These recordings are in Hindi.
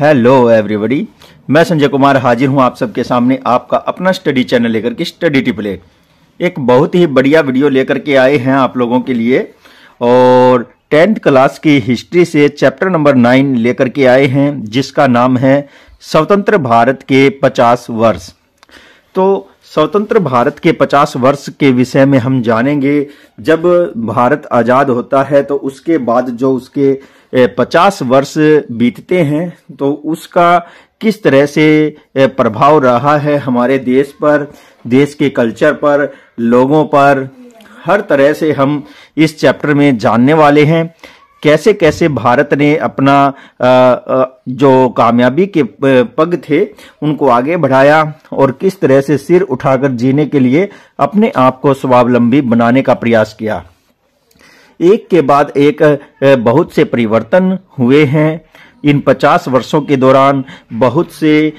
हेलो एवरीबॉडी मैं संजय कुमार हाजिर हूं आप सबके सामने आपका अपना स्टडी चैनल लेकर के स्टडी टिपलेट एक बहुत ही बढ़िया वीडियो लेकर के आए हैं आप लोगों के लिए और टेंथ क्लास की हिस्ट्री से चैप्टर नंबर नाइन लेकर के आए हैं जिसका नाम है स्वतंत्र भारत के पचास वर्ष तो स्वतंत्र भारत के 50 वर्ष के विषय में हम जानेंगे जब भारत आज़ाद होता है तो उसके बाद जो उसके पचास वर्ष बीतते हैं तो उसका किस तरह से प्रभाव रहा है हमारे देश पर देश के कल्चर पर लोगों पर हर तरह से हम इस चैप्टर में जानने वाले हैं कैसे कैसे भारत ने अपना जो कामयाबी के पग थे उनको आगे बढ़ाया और किस तरह से सिर उठाकर जीने के लिए अपने आप को स्वावलंबी बनाने का प्रयास किया एक के बाद एक बहुत से परिवर्तन हुए हैं इन 50 वर्षों के दौरान बहुत से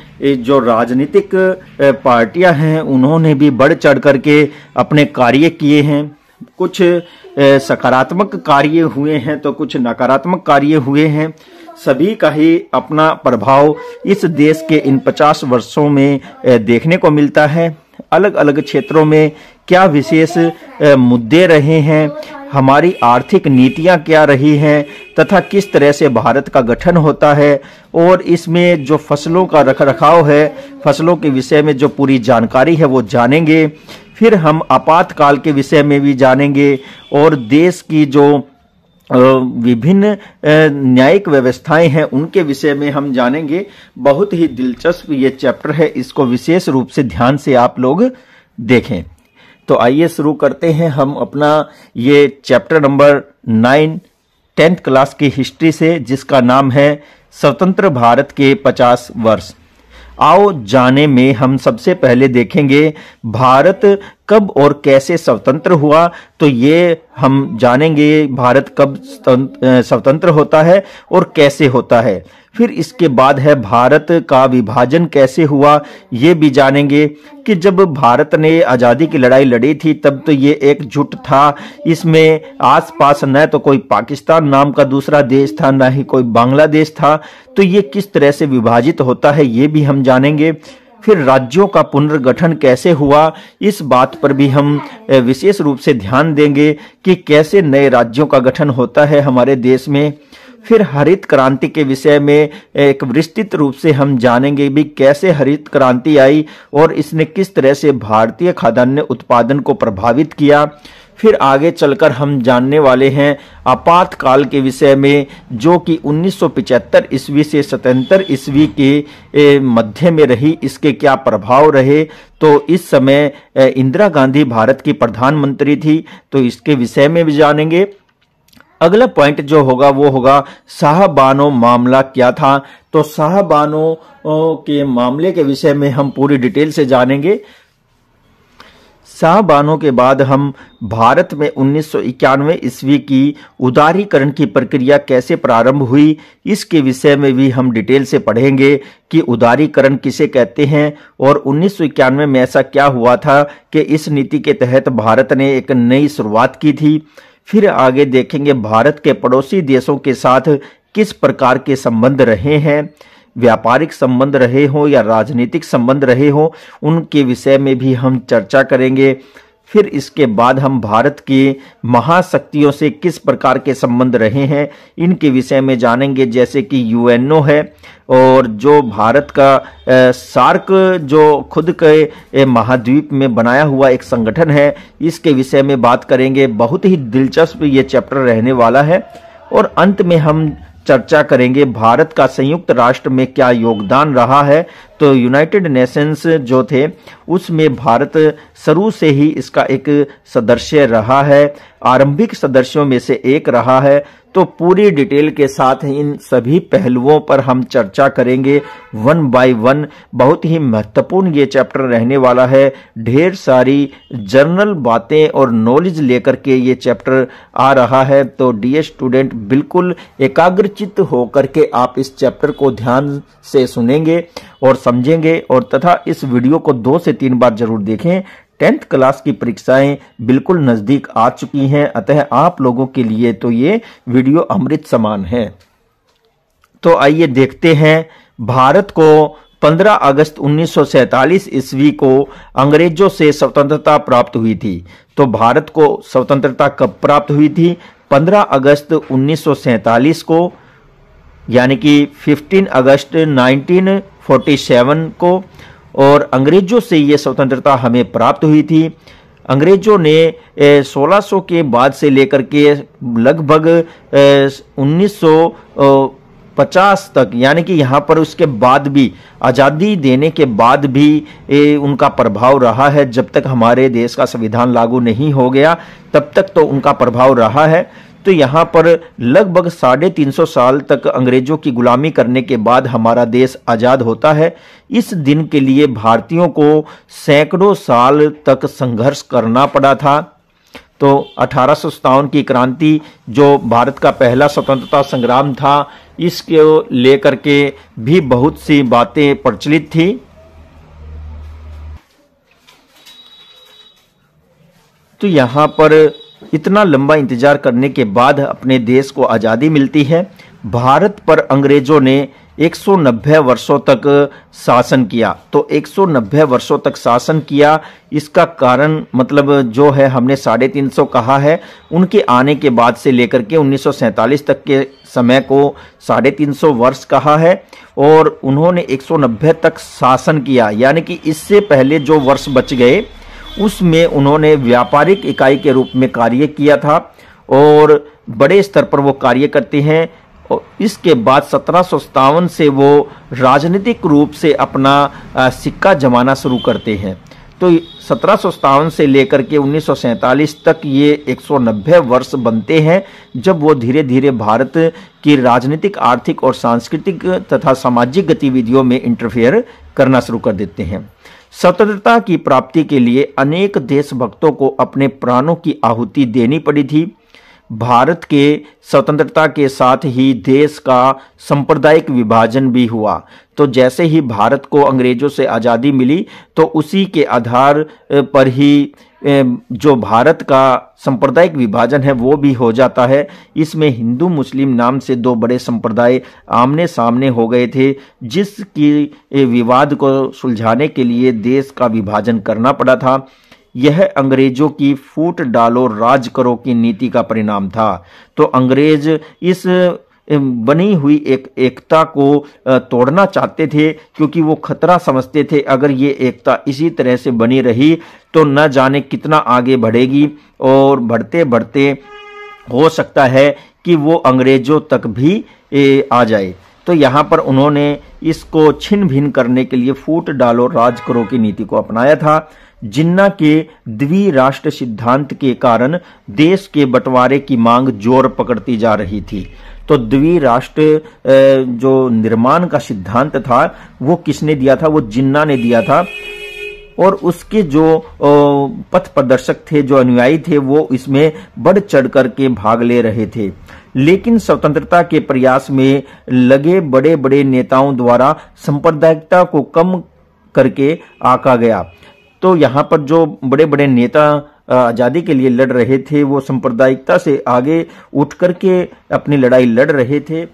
जो राजनीतिक पार्टियां हैं उन्होंने भी बढ़ चढ़ करके अपने कार्य किए हैं कुछ सकारात्मक कार्य हुए हैं तो कुछ नकारात्मक कार्य हुए हैं सभी का ही अपना प्रभाव इस देश के इन 50 वर्षों में देखने को मिलता है अलग अलग क्षेत्रों में क्या विशेष मुद्दे रहे हैं हमारी आर्थिक नीतियां क्या रही हैं तथा किस तरह से भारत का गठन होता है और इसमें जो फसलों का रख रखाव है फसलों के विषय में जो पूरी जानकारी है वो जानेंगे फिर हम आपातकाल के विषय में भी जानेंगे और देश की जो विभिन्न न्यायिक व्यवस्थाएं हैं उनके विषय में हम जानेंगे बहुत ही दिलचस्प ये चैप्टर है इसको विशेष रूप से ध्यान से आप लोग देखें तो आइए शुरू करते हैं हम अपना ये chapter number nine tenth class की हिस्ट्री से जिसका नाम है स्वतंत्र भारत के पचास वर्ष आओ जाने में हम सबसे पहले देखेंगे भारत कब और कैसे स्वतंत्र हुआ तो ये हम जानेंगे भारत कब स्वतंत्र होता है और कैसे होता है फिर इसके बाद है भारत का विभाजन कैसे हुआ ये भी जानेंगे कि जब भारत ने आज़ादी की लड़ाई लड़ी थी तब तो ये एकजुट था इसमें आसपास न तो कोई पाकिस्तान नाम का दूसरा देश था ना ही कोई बांग्लादेश था तो ये किस तरह से विभाजित होता है ये भी हम जानेंगे फिर राज्यों का पुनर्गठन कैसे हुआ इस बात पर भी हम विशेष रूप से ध्यान देंगे कि कैसे नए राज्यों का गठन होता है हमारे देश में फिर हरित क्रांति के विषय में एक विस्तृत रूप से हम जानेंगे भी कैसे हरित क्रांति आई और इसने किस तरह से भारतीय खाद्यान्न उत्पादन को प्रभावित किया फिर आगे चलकर हम जानने वाले हैं आपातकाल के विषय में जो कि 1975 ईस्वी से सतहत्तर ईस्वी के मध्य में रही इसके क्या प्रभाव रहे तो इस समय इंदिरा गांधी भारत की प्रधानमंत्री थी तो इसके विषय में भी जानेंगे अगला पॉइंट जो होगा वो होगा साहबानो मामला क्या था तो साहबानो के मामले के विषय में हम पूरी डिटेल से जानेंगे शाहबानों के बाद हम भारत में उन्नीस ईस्वी की उदारीकरण की प्रक्रिया कैसे प्रारंभ हुई इसके विषय में भी हम डिटेल से पढ़ेंगे कि उदारीकरण किसे कहते हैं और उन्नीस में ऐसा क्या हुआ था कि इस नीति के तहत भारत ने एक नई शुरुआत की थी फिर आगे देखेंगे भारत के पड़ोसी देशों के साथ किस प्रकार के संबंध रहे हैं व्यापारिक संबंध रहे हों या राजनीतिक संबंध रहे हों उनके विषय में भी हम चर्चा करेंगे फिर इसके बाद हम भारत के महाशक्तियों से किस प्रकार के संबंध रहे हैं इनके विषय में जानेंगे जैसे कि यूएनओ है और जो भारत का सार्क जो खुद के महाद्वीप में बनाया हुआ एक संगठन है इसके विषय में बात करेंगे बहुत ही दिलचस्प ये चैप्टर रहने वाला है और अंत में हम चर्चा करेंगे भारत का संयुक्त राष्ट्र में क्या योगदान रहा है तो यूनाइटेड नेशंस जो थे उसमें भारत शुरू से ही इसका एक सदस्य रहा है आरंभिक सदस्यों में से एक रहा है तो पूरी डिटेल के साथ इन सभी पहलुओं पर हम चर्चा करेंगे वन बाय वन बहुत ही महत्वपूर्ण ये चैप्टर रहने वाला है ढेर सारी जर्नल बातें और नॉलेज लेकर के ये चैप्टर आ रहा है तो डी स्टूडेंट बिल्कुल एकाग्रचित होकर के आप इस चैप्टर को ध्यान से सुनेंगे और समझेंगे और तथा इस वीडियो को दो से तीन बार जरूर देखें टेंथ क्लास की परीक्षाएं बिल्कुल नज़दीक आ चुकी हैं अतः आप लोगों के लिए तो ये वीडियो अमृत समान है तो आइए देखते हैं भारत को 15 अगस्त 1947 सौ ईस्वी को अंग्रेजों से स्वतंत्रता प्राप्त हुई थी तो भारत को स्वतंत्रता कब प्राप्त हुई थी 15 अगस्त 1947 को यानी कि 15 अगस्त 1947 को और अंग्रेजों से ये स्वतंत्रता हमें प्राप्त हुई थी अंग्रेजों ने 1600 के बाद से लेकर के लगभग 1950 तक यानी कि यहाँ पर उसके बाद भी आज़ादी देने के बाद भी ए, उनका प्रभाव रहा है जब तक हमारे देश का संविधान लागू नहीं हो गया तब तक तो उनका प्रभाव रहा है तो यहाँ पर लगभग साढ़े तीन सौ साल तक अंग्रेजों की गुलामी करने के बाद हमारा देश आज़ाद होता है इस दिन के लिए भारतीयों को सैकड़ों साल तक संघर्ष करना पड़ा था तो अठारह की क्रांति जो भारत का पहला स्वतंत्रता संग्राम था इसको लेकर के भी बहुत सी बातें प्रचलित थी तो यहाँ पर इतना लंबा इंतजार करने के बाद अपने देश को आज़ादी मिलती है भारत पर अंग्रेजों ने 190 वर्षों तक शासन किया तो 190 वर्षों तक शासन किया इसका कारण मतलब जो है हमने साढ़े तीन सौ कहा है उनके आने के बाद से लेकर के उन्नीस तक के समय को साढ़े तीन सौ वर्ष कहा है और उन्होंने 190 तक शासन किया यानी कि इससे पहले जो वर्ष बच गए उसमें उन्होंने व्यापारिक इकाई के रूप में कार्य किया था और बड़े स्तर पर वो कार्य करते हैं और इसके बाद सत्रह से वो राजनीतिक रूप से अपना सिक्का जमाना शुरू करते हैं तो सत्रह से लेकर के उन्नीस तक ये 190 वर्ष बनते हैं जब वो धीरे धीरे भारत की राजनीतिक आर्थिक और सांस्कृतिक तथा सामाजिक गतिविधियों में इंटरफेयर करना शुरू कर देते हैं स्वतंत्रता की प्राप्ति के लिए अनेक देशभक्तों को अपने प्राणों की आहुति देनी पड़ी थी भारत के स्वतंत्रता के साथ ही देश का सांप्रदायिक विभाजन भी हुआ तो जैसे ही भारत को अंग्रेजों से आज़ादी मिली तो उसी के आधार पर ही जो भारत का सांप्रदायिक विभाजन है वो भी हो जाता है इसमें हिंदू मुस्लिम नाम से दो बड़े संप्रदाय आमने सामने हो गए थे जिसकी विवाद को सुलझाने के लिए देश का विभाजन करना पड़ा था यह अंग्रेजों की फूट डालो राज करो की नीति का परिणाम था तो अंग्रेज इस बनी हुई एक एकता को तोड़ना चाहते थे क्योंकि वो खतरा समझते थे अगर ये एकता इसी तरह से बनी रही तो न जाने कितना आगे बढ़ेगी और बढ़ते बढ़ते हो सकता है कि वो अंग्रेजों तक भी आ जाए तो यहाँ पर उन्होंने इसको छिन भिन करने के लिए फूट डालो राज करो की नीति को अपनाया था जिन्ना के द्विराष्ट्र सिद्धांत के कारण देश के बंटवारे की मांग जोर पकड़ती जा रही थी तो द्विराष्ट्र जो निर्माण का सिद्धांत था वो किसने दिया था वो जिन्ना ने दिया था और उसके जो पथ प्रदर्शक थे जो अनुयायी थे वो इसमें बढ़ चढ़ करके भाग ले रहे थे लेकिन स्वतंत्रता के प्रयास में लगे बड़े बड़े नेताओं द्वारा सांप्रदायिकता को कम करके आका गया तो यहाँ पर जो बड़े बड़े नेता आज़ादी के लिए लड़ रहे थे वो सांप्रदायिकता से आगे उठ करके अपनी लड़ाई लड़ रहे थे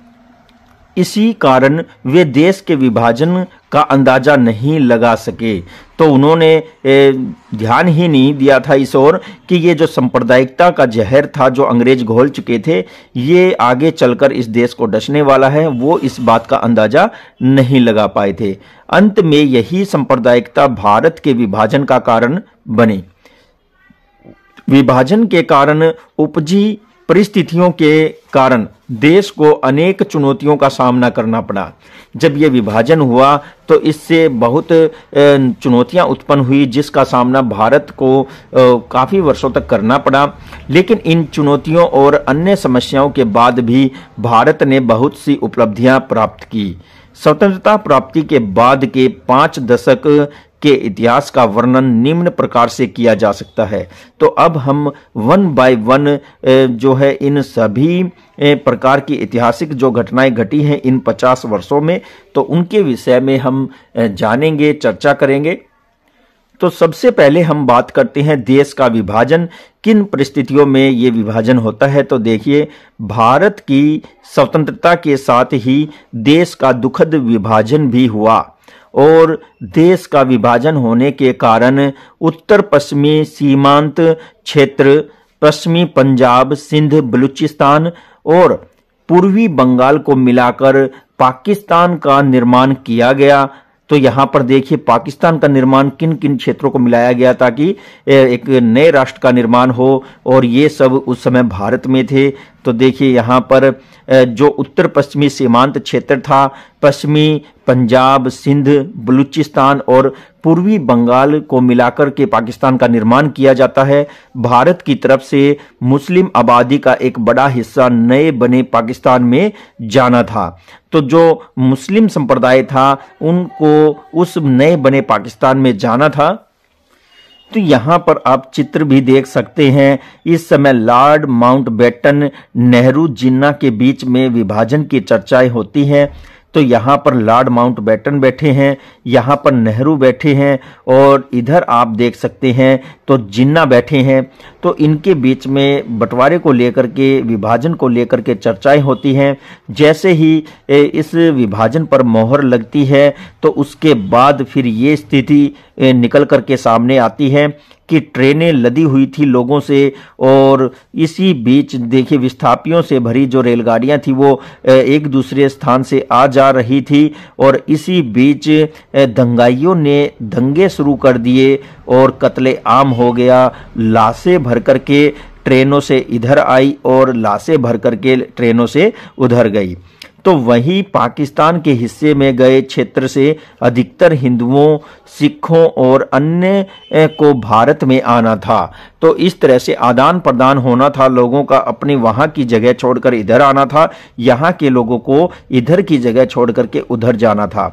इसी कारण वे देश के विभाजन का अंदाज़ा नहीं लगा सके तो उन्होंने ध्यान ही नहीं दिया था इस ओर कि ये जो सांप्रदायिकता का जहर था जो अंग्रेज घोल चुके थे ये आगे चलकर इस देश को डसने वाला है वो इस बात का अंदाज़ा नहीं लगा पाए थे अंत में यही सांप्रदायिकता भारत के विभाजन का कारण बने विभाजन के कारण उपजी परिस्थितियों के कारण देश को अनेक चुनौतियों का सामना करना पड़ा जब ये विभाजन हुआ तो इससे बहुत चुनौतियां उत्पन्न हुई जिसका सामना भारत को काफ़ी वर्षों तक करना पड़ा लेकिन इन चुनौतियों और अन्य समस्याओं के बाद भी भारत ने बहुत सी उपलब्धियां प्राप्त की स्वतंत्रता प्राप्ति के बाद के पाँच दशक के इतिहास का वर्णन निम्न प्रकार से किया जा सकता है तो अब हम वन बाय वन जो है इन सभी प्रकार की ऐतिहासिक जो घटनाएं घटी हैं इन पचास वर्षों में तो उनके विषय में हम जानेंगे चर्चा करेंगे तो सबसे पहले हम बात करते हैं देश का विभाजन किन परिस्थितियों में ये विभाजन होता है तो देखिए भारत की स्वतंत्रता के साथ ही देश का दुखद विभाजन भी हुआ और देश का विभाजन होने के कारण उत्तर पश्चिमी सीमांत क्षेत्र पश्चिमी पंजाब सिंध बलूचिस्तान और पूर्वी बंगाल को मिलाकर पाकिस्तान का निर्माण किया गया तो यहां पर देखिए पाकिस्तान का निर्माण किन किन क्षेत्रों को मिलाया गया ताकि एक नए राष्ट्र का निर्माण हो और ये सब उस समय भारत में थे तो देखिए यहाँ पर जो उत्तर पश्चिमी सीमांत क्षेत्र था पश्चिमी पंजाब सिंध बलूचिस्तान और पूर्वी बंगाल को मिलाकर के पाकिस्तान का निर्माण किया जाता है भारत की तरफ से मुस्लिम आबादी का एक बड़ा हिस्सा नए बने पाकिस्तान में जाना था तो जो मुस्लिम संप्रदाय था उनको उस नए बने पाकिस्तान में जाना था तो यहाँ पर आप चित्र भी देख सकते हैं इस समय लॉर्ड माउंटबेटन नेहरू जिन्ना के बीच में विभाजन की चर्चाएं होती हैं तो यहाँ पर लॉर्ड माउंटबेटन बैठे हैं यहाँ पर नेहरू बैठे हैं और इधर आप देख सकते हैं तो जिन्ना बैठे हैं तो इनके बीच में बंटवारे को लेकर के विभाजन को लेकर के चर्चाएं होती हैं जैसे ही इस विभाजन पर मोहर लगती है तो उसके बाद फिर ये स्थिति निकल कर के सामने आती है कि ट्रेनें लदी हुई थी लोगों से और इसी बीच देखिए विस्थापियों से भरी जो रेलगाड़ियां थी वो एक दूसरे स्थान से आ जा रही थी और इसी बीच दंगाइयों ने दंगे शुरू कर दिए और कत्ले आम हो गया लाशें भर करके ट्रेनों से इधर आई और लाशें भर करके ट्रेनों से उधर गई तो वही पाकिस्तान के हिस्से में गए क्षेत्र से अधिकतर हिंदुओं सिखों और अन्य को भारत में आना था तो इस तरह से आदान प्रदान होना था लोगों का अपने वहां की जगह छोड़कर इधर आना था यहाँ के लोगों को इधर की जगह छोड़ करके उधर जाना था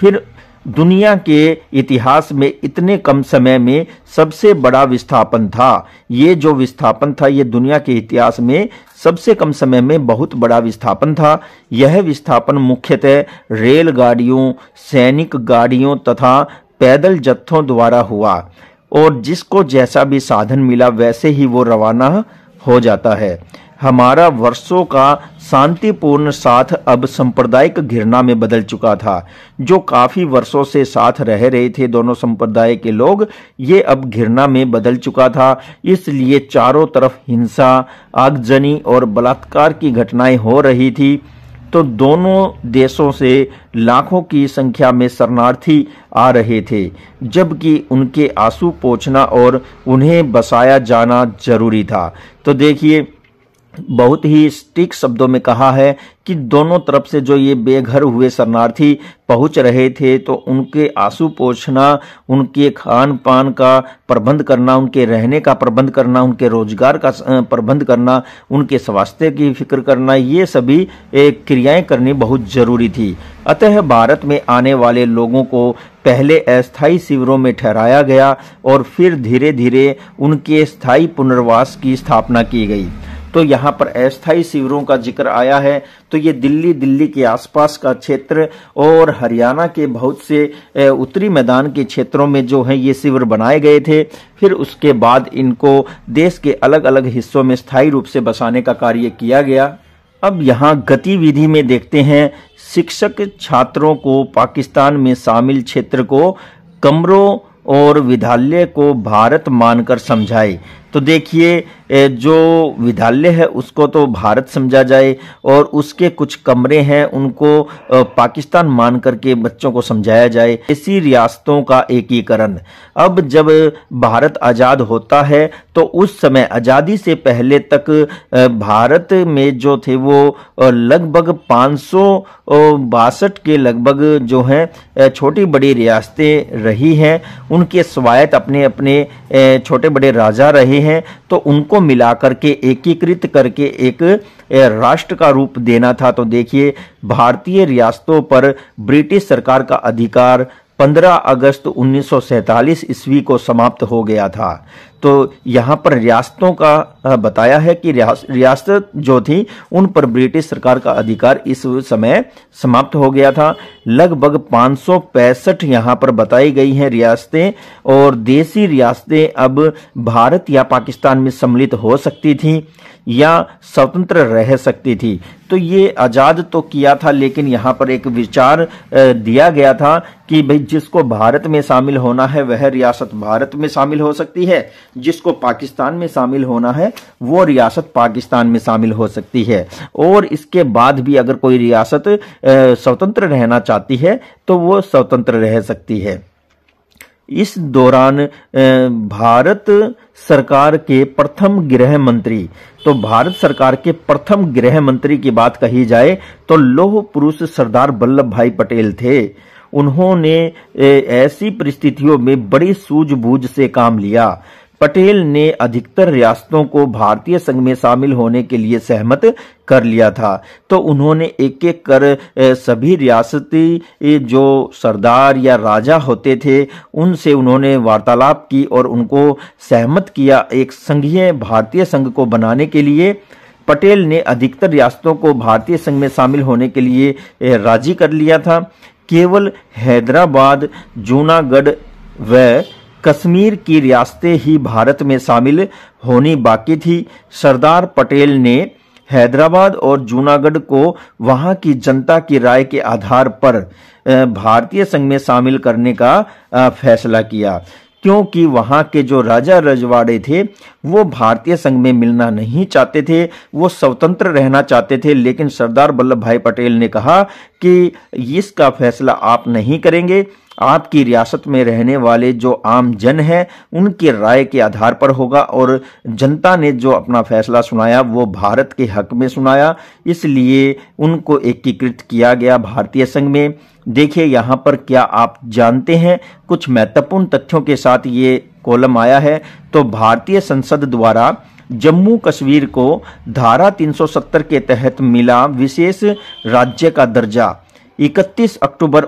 फिर दुनिया के इतिहास में इतने कम समय में सबसे बड़ा विस्थापन था ये जो विस्थापन था ये दुनिया के इतिहास में सबसे कम समय में बहुत बड़ा विस्थापन था यह विस्थापन मुख्यतः रेलगाड़ियों सैनिक गाड़ियों तथा पैदल जत्थों द्वारा हुआ और जिसको जैसा भी साधन मिला वैसे ही वो रवाना हो जाता है हमारा वर्षों का शांतिपूर्ण साथ अब सांप्रदायिक घृणा में बदल चुका था जो काफी वर्षों से साथ रह रहे थे दोनों संप्रदाय के लोग ये अब घृणा में बदल चुका था इसलिए चारों तरफ हिंसा आगजनी और बलात्कार की घटनाएं हो रही थी तो दोनों देशों से लाखों की संख्या में शरणार्थी आ रहे थे जबकि उनके आंसू पोछना और उन्हें बसाया जाना जरूरी था तो देखिए बहुत ही स्टिक शब्दों में कहा है कि दोनों तरफ से जो ये बेघर हुए शरणार्थी पहुंच रहे थे तो उनके आंसू पोछना उनके खान पान का प्रबंध करना उनके रहने का प्रबंध करना उनके रोजगार का प्रबंध करना उनके स्वास्थ्य की फिक्र करना ये सभी क्रियाएं करनी बहुत जरूरी थी अतः भारत में आने वाले लोगों को पहले अस्थायी शिविरों में ठहराया गया और फिर धीरे धीरे उनके स्थायी पुनर्वास की स्थापना की गई तो यहाँ पर अस्थायी शिविरों का जिक्र आया है तो ये दिल्ली दिल्ली के आसपास का क्षेत्र और हरियाणा के बहुत से उत्तरी मैदान के क्षेत्रों में जो है ये शिविर बनाए गए थे फिर उसके बाद इनको देश के अलग अलग हिस्सों में स्थायी रूप से बसाने का कार्य किया गया अब यहाँ गतिविधि में देखते हैं शिक्षक छात्रों को पाकिस्तान में शामिल क्षेत्र को कमरों और विद्यालय को भारत मानकर समझाए तो देखिए जो विद्यालय है उसको तो भारत समझा जाए और उसके कुछ कमरे हैं उनको पाकिस्तान मान करके बच्चों को समझाया जाए ऐसी रियासतों का एकीकरण अब जब भारत आज़ाद होता है तो उस समय आज़ादी से पहले तक भारत में जो थे वो लगभग पाँच के लगभग जो हैं छोटी बड़ी रियासतें रही हैं उनके स्वायत अपने अपने छोटे बड़े राजा रहे हैं तो उनको मिला करके एकीकृत करके एक राष्ट्र का रूप देना था तो देखिए भारतीय रियासतों पर ब्रिटिश सरकार का अधिकार 15 अगस्त 1947 ईस्वी को समाप्त हो गया था तो यहाँ पर रियासतों का बताया है कि रियासत जो थी उन पर ब्रिटिश सरकार का अधिकार इस समय समाप्त हो गया था लगभग पाँच सौ पैंसठ यहाँ पर बताई गई हैं रियासतें और देसी रियासतें अब भारत या पाकिस्तान में सम्मिलित हो सकती थीं या स्वतंत्र रह सकती थी तो ये आज़ाद तो किया था लेकिन यहाँ पर एक विचार दिया गया था कि भाई जिसको भारत में शामिल होना है वह रियासत भारत में शामिल हो सकती है जिसको पाकिस्तान में शामिल होना है वो रियासत पाकिस्तान में शामिल हो सकती है और इसके बाद भी अगर कोई रियासत स्वतंत्र रहना चाहती है तो वो स्वतंत्र रह सकती है इस दौरान भारत सरकार के प्रथम गृह मंत्री तो भारत सरकार के प्रथम गृह मंत्री की बात कही जाए तो लोह पुरुष सरदार वल्लभ भाई पटेल थे उन्होंने ऐसी परिस्थितियों में बड़ी सूझबूझ से काम लिया पटेल ने अधिकतर रियासतों को भारतीय संघ में शामिल होने के लिए सहमत कर लिया था तो उन्होंने एक एक कर सभी रियासती जो सरदार या राजा होते थे उनसे उन्होंने वार्तालाप की और उनको सहमत किया एक संघीय भारतीय संघ को बनाने के लिए पटेल ने अधिकतर रियासतों को भारतीय संघ में शामिल होने के लिए राजी कर लिया था केवल हैदराबाद जूनागढ़ व कश्मीर की रियासतें ही भारत में शामिल होनी बाकी थी सरदार पटेल ने हैदराबाद और जूनागढ़ को वहां की जनता की राय के आधार पर भारतीय संघ में शामिल करने का फैसला किया क्योंकि वहां के जो राजा रजवाड़े थे वो भारतीय संघ में मिलना नहीं चाहते थे वो स्वतंत्र रहना चाहते थे लेकिन सरदार वल्लभ भाई पटेल ने कहा कि इसका फैसला आप नहीं करेंगे आपकी रियासत में रहने वाले जो आम जन हैं उनके राय के आधार पर होगा और जनता ने जो अपना फैसला सुनाया वो भारत के हक में सुनाया इसलिए उनको एकीकृत किया गया भारतीय संघ में देखिए यहाँ पर क्या आप जानते हैं कुछ महत्वपूर्ण तथ्यों के साथ ये कॉलम आया है तो भारतीय संसद द्वारा जम्मू कश्मीर को धारा 370 के तहत मिला विशेष राज्य का दर्जा 31 अक्टूबर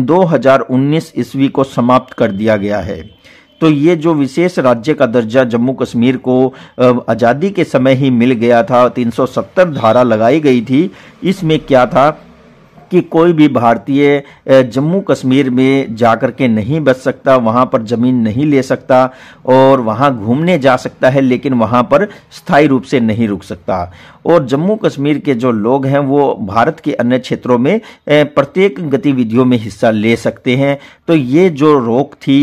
2019 ईस्वी को समाप्त कर दिया गया है तो ये जो विशेष राज्य का दर्जा जम्मू कश्मीर को आज़ादी के समय ही मिल गया था 370 धारा लगाई गई थी इसमें क्या था कि कोई भी भारतीय जम्मू कश्मीर में जाकर के नहीं बच सकता वहाँ पर ज़मीन नहीं ले सकता और वहाँ घूमने जा सकता है लेकिन वहाँ पर स्थायी रूप से नहीं रुक सकता और जम्मू कश्मीर के जो लोग हैं वो भारत के अन्य क्षेत्रों में प्रत्येक गतिविधियों में हिस्सा ले सकते हैं तो ये जो रोक थी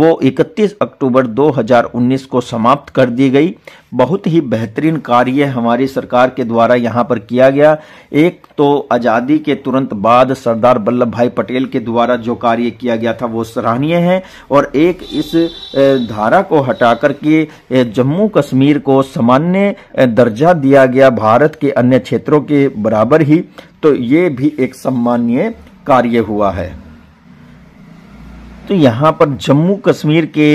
वो 31 अक्टूबर 2019 को समाप्त कर दी गई बहुत ही बेहतरीन कार्य हमारी सरकार के द्वारा यहाँ पर किया गया एक तो आज़ादी के तुरंत बाद सरदार वल्लभ भाई पटेल के द्वारा जो कार्य किया गया था वो सराहनीय है और एक इस धारा को हटा करके जम्मू कश्मीर को सामान्य दर्जा दिया गया भारत के अन्य क्षेत्रों के बराबर ही तो ये भी एक सम्मान्य कार्य हुआ है तो यहाँ पर जम्मू कश्मीर के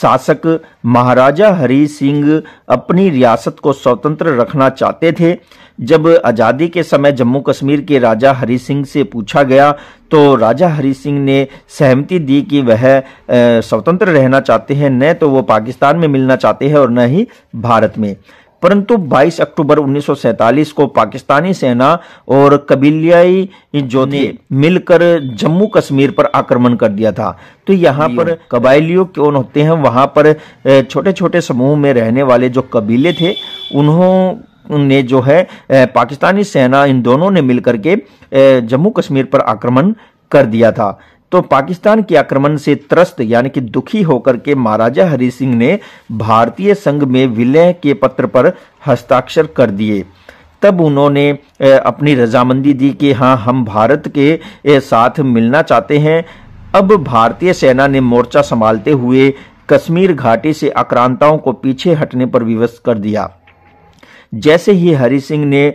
शासक महाराजा हरि सिंह अपनी रियासत को स्वतंत्र रखना चाहते थे जब आज़ादी के समय जम्मू कश्मीर के राजा हरि सिंह से पूछा गया तो राजा हरि सिंह ने सहमति दी कि वह स्वतंत्र रहना चाहते हैं न तो वो पाकिस्तान में मिलना चाहते हैं और न ही भारत में परंतु 22 अक्टूबर 1947 को पाकिस्तानी सेना और कबीलियाई जो ने मिलकर जम्मू कश्मीर पर आक्रमण कर दिया था तो यहाँ पर कबायलियों क्यों होते हैं वहां पर छोटे छोटे समूह में रहने वाले जो कबीले थे उन्होंने ने जो है पाकिस्तानी सेना इन दोनों ने मिलकर के जम्मू कश्मीर पर आक्रमण कर दिया था तो पाकिस्तान के आक्रमण से त्रस्त यानी कि दुखी होकर के महाराजा हरि सिंह ने भारतीय संघ में विलय के पत्र पर हस्ताक्षर कर दिए तब उन्होंने अपनी रजामंदी दी कि हाँ हम भारत के साथ मिलना चाहते हैं अब भारतीय सेना ने मोर्चा संभालते हुए कश्मीर घाटी से आक्रांताओं को पीछे हटने पर विवश कर दिया जैसे ही हरि सिंह ने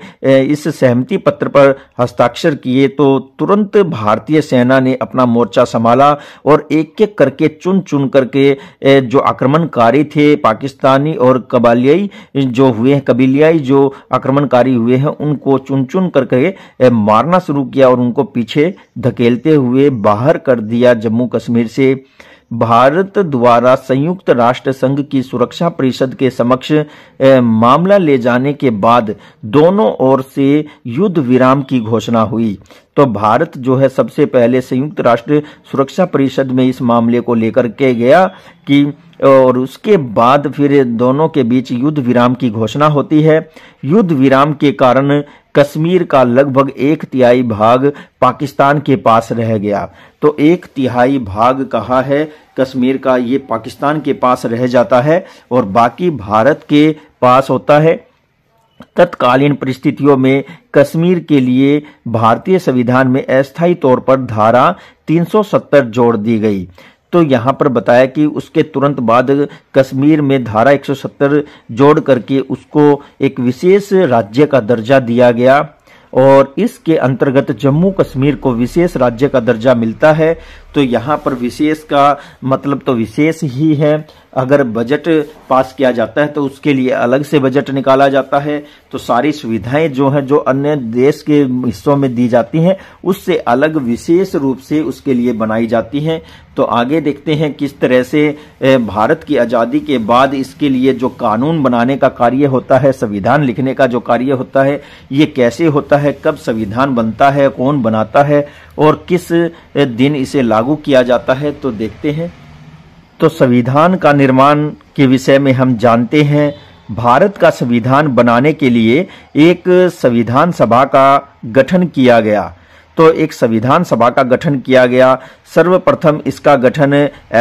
इस सहमति पत्र पर हस्ताक्षर किए तो तुरंत भारतीय सेना ने अपना मोर्चा संभाला और एक एक करके चुन चुन करके जो आक्रमणकारी थे पाकिस्तानी और कबालियाई जो हुए हैं कबीलियाई जो आक्रमणकारी हुए हैं उनको चुन चुन करके मारना शुरू किया और उनको पीछे धकेलते हुए बाहर कर दिया जम्मू कश्मीर से भारत द्वारा संयुक्त राष्ट्र संघ की सुरक्षा परिषद के समक्ष मामला ले जाने के बाद दोनों ओर से युद्ध विराम की घोषणा हुई तो भारत जो है सबसे पहले संयुक्त राष्ट्र सुरक्षा परिषद में इस मामले को लेकर के गया कि और उसके बाद फिर दोनों के बीच युद्ध विराम की घोषणा होती है युद्ध विराम के कारण कश्मीर का लगभग एक तिहाई भाग पाकिस्तान के पास रह गया तो एक तिहाई भाग कहा है कश्मीर का ये पाकिस्तान के पास रह जाता है और बाकी भारत के पास होता है तत्कालीन परिस्थितियों में कश्मीर के लिए भारतीय संविधान में अस्थायी तौर पर धारा 370 जोड़ दी गई तो यहाँ पर बताया कि उसके तुरंत बाद कश्मीर में धारा 170 जोड़ करके उसको एक विशेष राज्य का दर्जा दिया गया और इसके अंतर्गत जम्मू कश्मीर को विशेष राज्य का दर्जा मिलता है तो यहाँ पर विशेष का मतलब तो विशेष ही है अगर बजट पास किया जाता है तो उसके लिए अलग से बजट निकाला जाता है तो सारी सुविधाएं जो है जो अन्य देश के हिस्सों में दी जाती हैं उससे अलग विशेष रूप से उसके लिए बनाई जाती हैं तो आगे देखते हैं किस तरह से भारत की आज़ादी के बाद इसके लिए जो कानून बनाने का कार्य होता है संविधान लिखने का जो कार्य होता है ये कैसे होता है कब संविधान बनता है कौन बनाता है और किस दिन इसे लागू लागू किया जाता है तो देखते हैं तो संविधान का निर्माण के विषय में हम जानते हैं भारत का संविधान बनाने के लिए एक संविधान सभा का गठन किया गया तो एक संविधान सभा का गठन किया गया सर्वप्रथम इसका गठन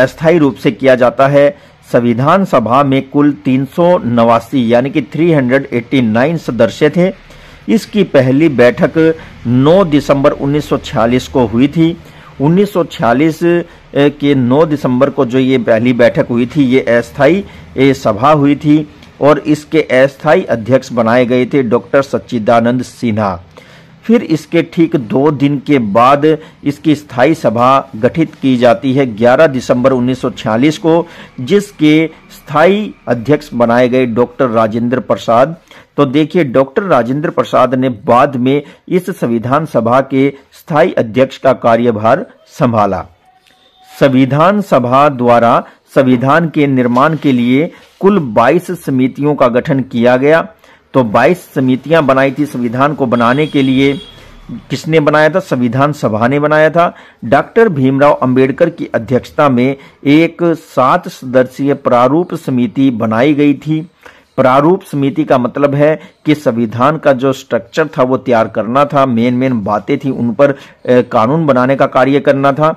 अस्थायी रूप से किया जाता है संविधान सभा में कुल तीन यानी कि 389 सदस्य थे इसकी पहली बैठक 9 दिसंबर 1946 को हुई थी 1946 के 9 दिसंबर को जो ये पहली बैठक हुई थी ये अस्थायी सभा हुई थी और इसके अस्थायी अध्यक्ष बनाए गए थे डॉक्टर सच्चिदानंद सिन्हा फिर इसके ठीक दो दिन के बाद इसकी स्थायी सभा गठित की जाती है 11 दिसंबर 1946 को जिसके स्थायी अध्यक्ष बनाए गए डॉक्टर राजेंद्र प्रसाद तो देखिए डॉक्टर राजेंद्र प्रसाद ने बाद में इस संविधान सभा के स्थायी अध्यक्ष का कार्यभार संभाला संविधान सभा द्वारा संविधान के निर्माण के लिए कुल 22 समितियों का गठन किया गया तो 22 समितियां बनाई थी संविधान को बनाने के लिए किसने बनाया था संविधान सभा ने बनाया था डॉक्टर भीमराव अंबेडकर की अध्यक्षता में एक सात सदस्यीय प्रारूप समिति बनाई गई थी प्रारूप समिति का मतलब है कि संविधान का जो स्ट्रक्चर था वो तैयार करना था मेन मेन बातें थी उन पर कानून बनाने का कार्य करना था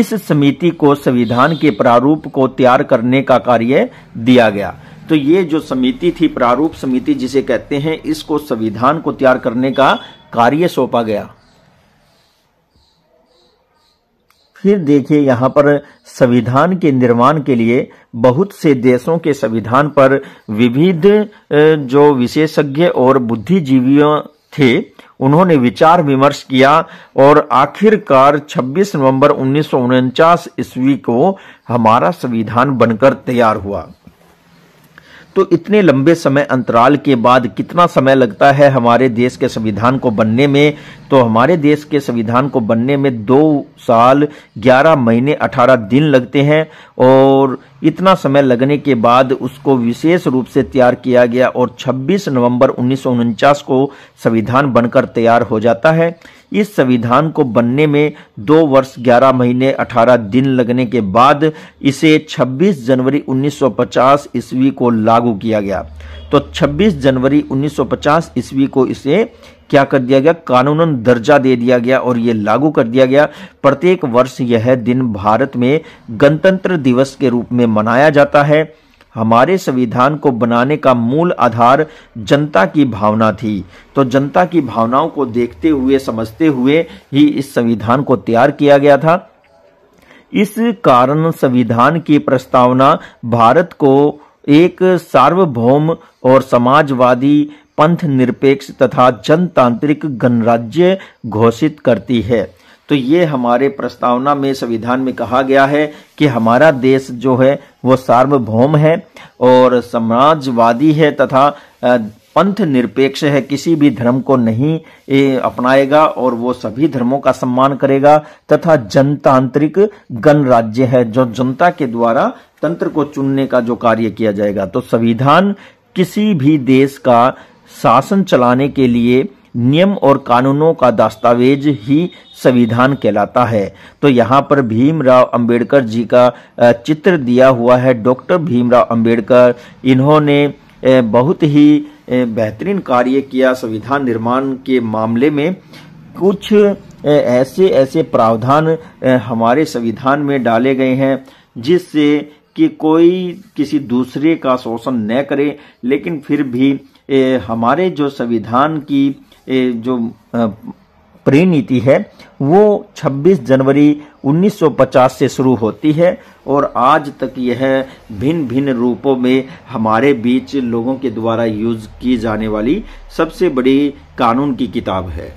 इस समिति को संविधान के प्रारूप को तैयार करने का कार्य दिया गया तो ये जो समिति थी प्रारूप समिति जिसे कहते हैं इसको संविधान को तैयार करने का कार्य सौंपा गया फिर देखिए यहाँ पर संविधान के निर्माण के लिए बहुत से देशों के संविधान पर विविध जो विशेषज्ञ और बुद्धिजीवियों थे उन्होंने विचार विमर्श किया और आखिरकार 26 नवंबर उन्नीस ईस्वी को हमारा संविधान बनकर तैयार हुआ दोस्तों इतने लंबे समय अंतराल के बाद कितना समय लगता है हमारे देश के संविधान को बनने में तो हमारे देश के संविधान को बनने में दो साल ग्यारह महीने अठारह दिन लगते हैं और इतना समय लगने के बाद उसको विशेष रूप से तैयार किया गया और 26 नवंबर उन्नीस को संविधान बनकर तैयार हो जाता है इस संविधान को बनने में दो वर्ष ग्यारह महीने अठारह दिन लगने के बाद इसे 26 जनवरी 1950 ईस्वी को लागू किया गया तो 26 जनवरी 1950 ईस्वी को इसे क्या कर दिया गया कानूनन दर्जा दे दिया गया और ये लागू कर दिया गया प्रत्येक वर्ष यह दिन भारत में गणतंत्र दिवस के रूप में मनाया जाता है हमारे संविधान को बनाने का मूल आधार जनता की भावना थी तो जनता की भावनाओं को देखते हुए समझते हुए ही इस संविधान को तैयार किया गया था इस कारण संविधान की प्रस्तावना भारत को एक सार्वभौम और समाजवादी पंथ निरपेक्ष तथा जनतांत्रिक गणराज्य घोषित करती है तो ये हमारे प्रस्तावना में संविधान में कहा गया है कि हमारा देश जो है वो सार्वभौम है और साम्राज्यवादी है तथा पंथ निरपेक्ष है किसी भी धर्म को नहीं अपनाएगा और वो सभी धर्मों का सम्मान करेगा तथा जनतांत्रिक गणराज्य है जो जनता के द्वारा तंत्र को चुनने का जो कार्य किया जाएगा तो संविधान किसी भी देश का शासन चलाने के लिए नियम और कानूनों का दस्तावेज ही संविधान कहलाता है तो यहाँ पर भीमराव अंबेडकर जी का चित्र दिया हुआ है डॉक्टर भीमराव अंबेडकर इन्होंने बहुत ही बेहतरीन कार्य किया संविधान निर्माण के मामले में कुछ ऐसे ऐसे प्रावधान हमारे संविधान में डाले गए हैं जिससे कि कोई किसी दूसरे का शोषण न करे लेकिन फिर भी हमारे जो संविधान की जो प्रीनीति है वो 26 जनवरी 1950 से शुरू होती है और आज तक यह भिन्न भिन्न रूपों में हमारे बीच लोगों के द्वारा यूज की जाने वाली सबसे बड़ी कानून की किताब है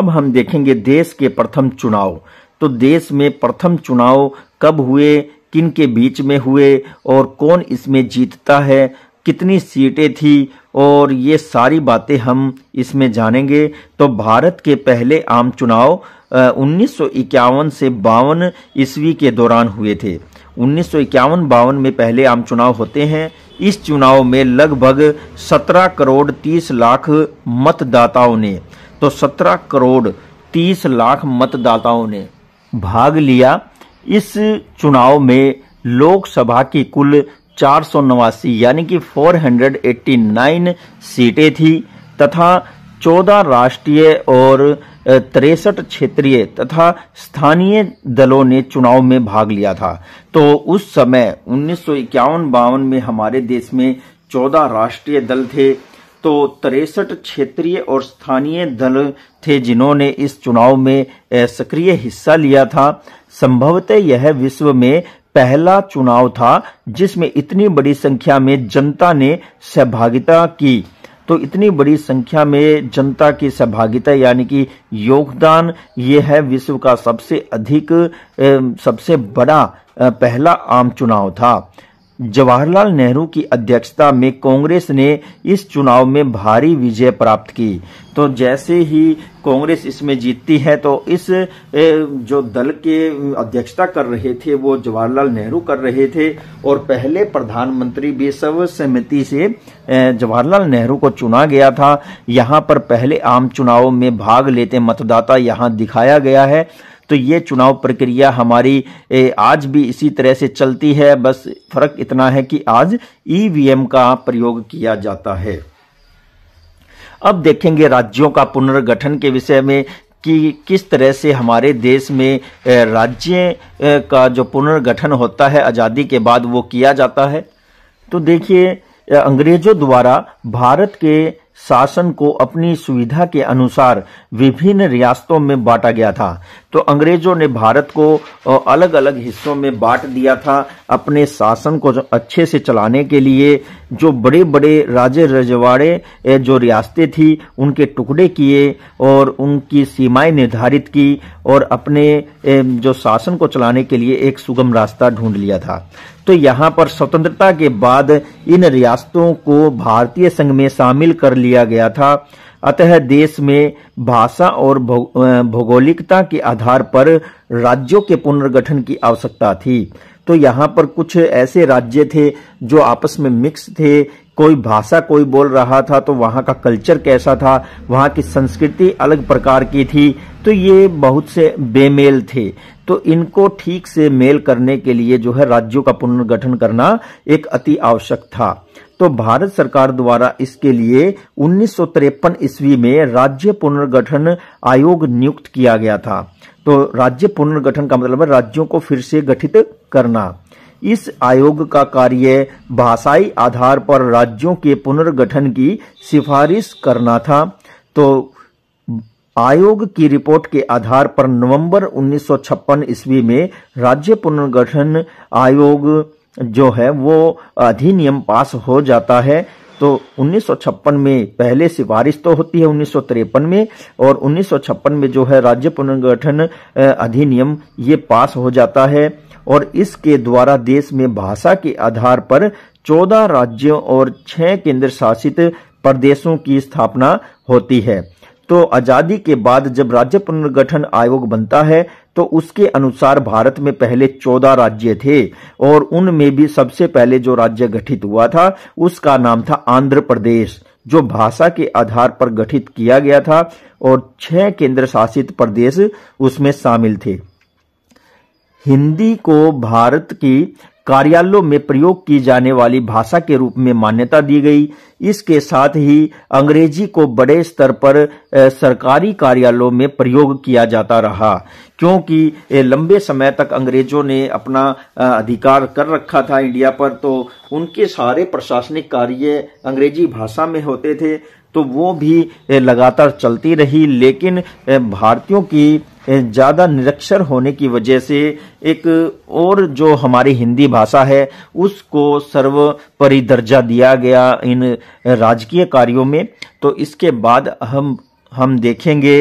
अब हम देखेंगे देश के प्रथम चुनाव तो देश में प्रथम चुनाव कब हुए किन के बीच में हुए और कौन इसमें जीतता है कितनी सीटें थी और ये सारी बातें हम इसमें जानेंगे तो भारत के पहले आम चुनाव उन्नीस से बावन ईस्वी के दौरान हुए थे उन्नीस सौ बावन में पहले आम चुनाव होते हैं इस चुनाव में लगभग 17 करोड़ 30 लाख मतदाताओं ने तो 17 करोड़ 30 लाख मतदाताओं ने भाग लिया इस चुनाव में लोकसभा की कुल चार सौ नवासी यानी कि 489 सीटें थी तथा 14 राष्ट्रीय और तिरसठ क्षेत्रीय तथा स्थानीय दलों ने चुनाव में भाग लिया था तो उस समय उन्नीस सौ बावन में हमारे देश में 14 राष्ट्रीय दल थे तो तिरसठ क्षेत्रीय और स्थानीय दल थे जिन्होंने इस चुनाव में सक्रिय हिस्सा लिया था संभवतः यह विश्व में पहला चुनाव था जिसमें इतनी बड़ी संख्या में जनता ने सहभागिता की तो इतनी बड़ी संख्या में जनता की सहभागिता यानी कि योगदान ये है विश्व का सबसे अधिक सबसे बड़ा पहला आम चुनाव था जवाहरलाल नेहरू की अध्यक्षता में कांग्रेस ने इस चुनाव में भारी विजय प्राप्त की तो जैसे ही कांग्रेस इसमें जीतती है तो इस जो दल के अध्यक्षता कर रहे थे वो जवाहरलाल नेहरू कर रहे थे और पहले प्रधानमंत्री भी समिति से जवाहरलाल नेहरू को चुना गया था यहाँ पर पहले आम चुनाव में भाग लेते मतदाता यहाँ दिखाया गया है तो ये चुनाव प्रक्रिया हमारी आज भी इसी तरह से चलती है बस फर्क इतना है कि आज ईवीएम e का प्रयोग किया जाता है अब देखेंगे राज्यों का पुनर्गठन के विषय में कि किस तरह से हमारे देश में राज्य का जो पुनर्गठन होता है आज़ादी के बाद वो किया जाता है तो देखिए अंग्रेजों द्वारा भारत के शासन को अपनी सुविधा के अनुसार विभिन्न रियासतों में बांटा गया था तो अंग्रेजों ने भारत को अलग अलग हिस्सों में बांट दिया था अपने शासन को अच्छे से चलाने के लिए जो बड़े बड़े राजे रजवाड़े जो रियासतें थी उनके टुकड़े किए और उनकी सीमाएं निर्धारित की और अपने जो शासन को चलाने के लिए एक सुगम रास्ता ढूंढ लिया था तो यहाँ पर स्वतंत्रता के बाद इन रियासतों को भारतीय संघ में शामिल कर लिया गया था अतः देश में भाषा और भौगोलिकता के आधार पर राज्यों के पुनर्गठन की आवश्यकता थी तो यहाँ पर कुछ ऐसे राज्य थे जो आपस में मिक्स थे कोई भाषा कोई बोल रहा था तो वहाँ का कल्चर कैसा था वहाँ की संस्कृति अलग प्रकार की थी तो ये बहुत से बेमेल थे तो इनको ठीक से मेल करने के लिए जो है राज्यों का पुनर्गठन करना एक अति आवश्यक था तो भारत सरकार द्वारा इसके लिए उन्नीस ईस्वी में राज्य पुनर्गठन आयोग नियुक्त किया गया था तो राज्य पुनर्गठन का मतलब है राज्यों को फिर से गठित करना इस आयोग का कार्य भाषाई आधार पर राज्यों के पुनर्गठन की सिफारिश करना था तो आयोग की रिपोर्ट के आधार पर नवंबर 1956 ईस्वी में राज्य पुनर्गठन आयोग जो है वो अधिनियम पास हो जाता है तो 1956 में पहले सिफारिश तो होती है उन्नीस में और 1956 में जो है राज्य पुनर्गठन अधिनियम ये पास हो जाता है और इसके द्वारा देश में भाषा के आधार पर चौदह राज्यों और छह केंद्र शासित प्रदेशों की स्थापना होती है तो आजादी के बाद जब राज्य पुनर्गठन आयोग बनता है तो उसके अनुसार भारत में पहले चौदह राज्य थे और उनमें भी सबसे पहले जो राज्य गठित हुआ था उसका नाम था आंध्र प्रदेश जो भाषा के आधार पर गठित किया गया था और छह केंद्र शासित प्रदेश उसमें शामिल थे हिंदी को भारत की कार्यालयों में प्रयोग की जाने वाली भाषा के रूप में मान्यता दी गई इसके साथ ही अंग्रेजी को बड़े स्तर पर सरकारी कार्यालयों में प्रयोग किया जाता रहा क्योंकि लंबे समय तक अंग्रेजों ने अपना अधिकार कर रखा था इंडिया पर तो उनके सारे प्रशासनिक कार्य अंग्रेजी भाषा में होते थे तो वो भी लगातार चलती रही लेकिन भारतीयों की ज़्यादा निरक्षर होने की वजह से एक और जो हमारी हिंदी भाषा है उसको सर्वपरि दर्जा दिया गया इन राजकीय कार्यों में तो इसके बाद हम हम देखेंगे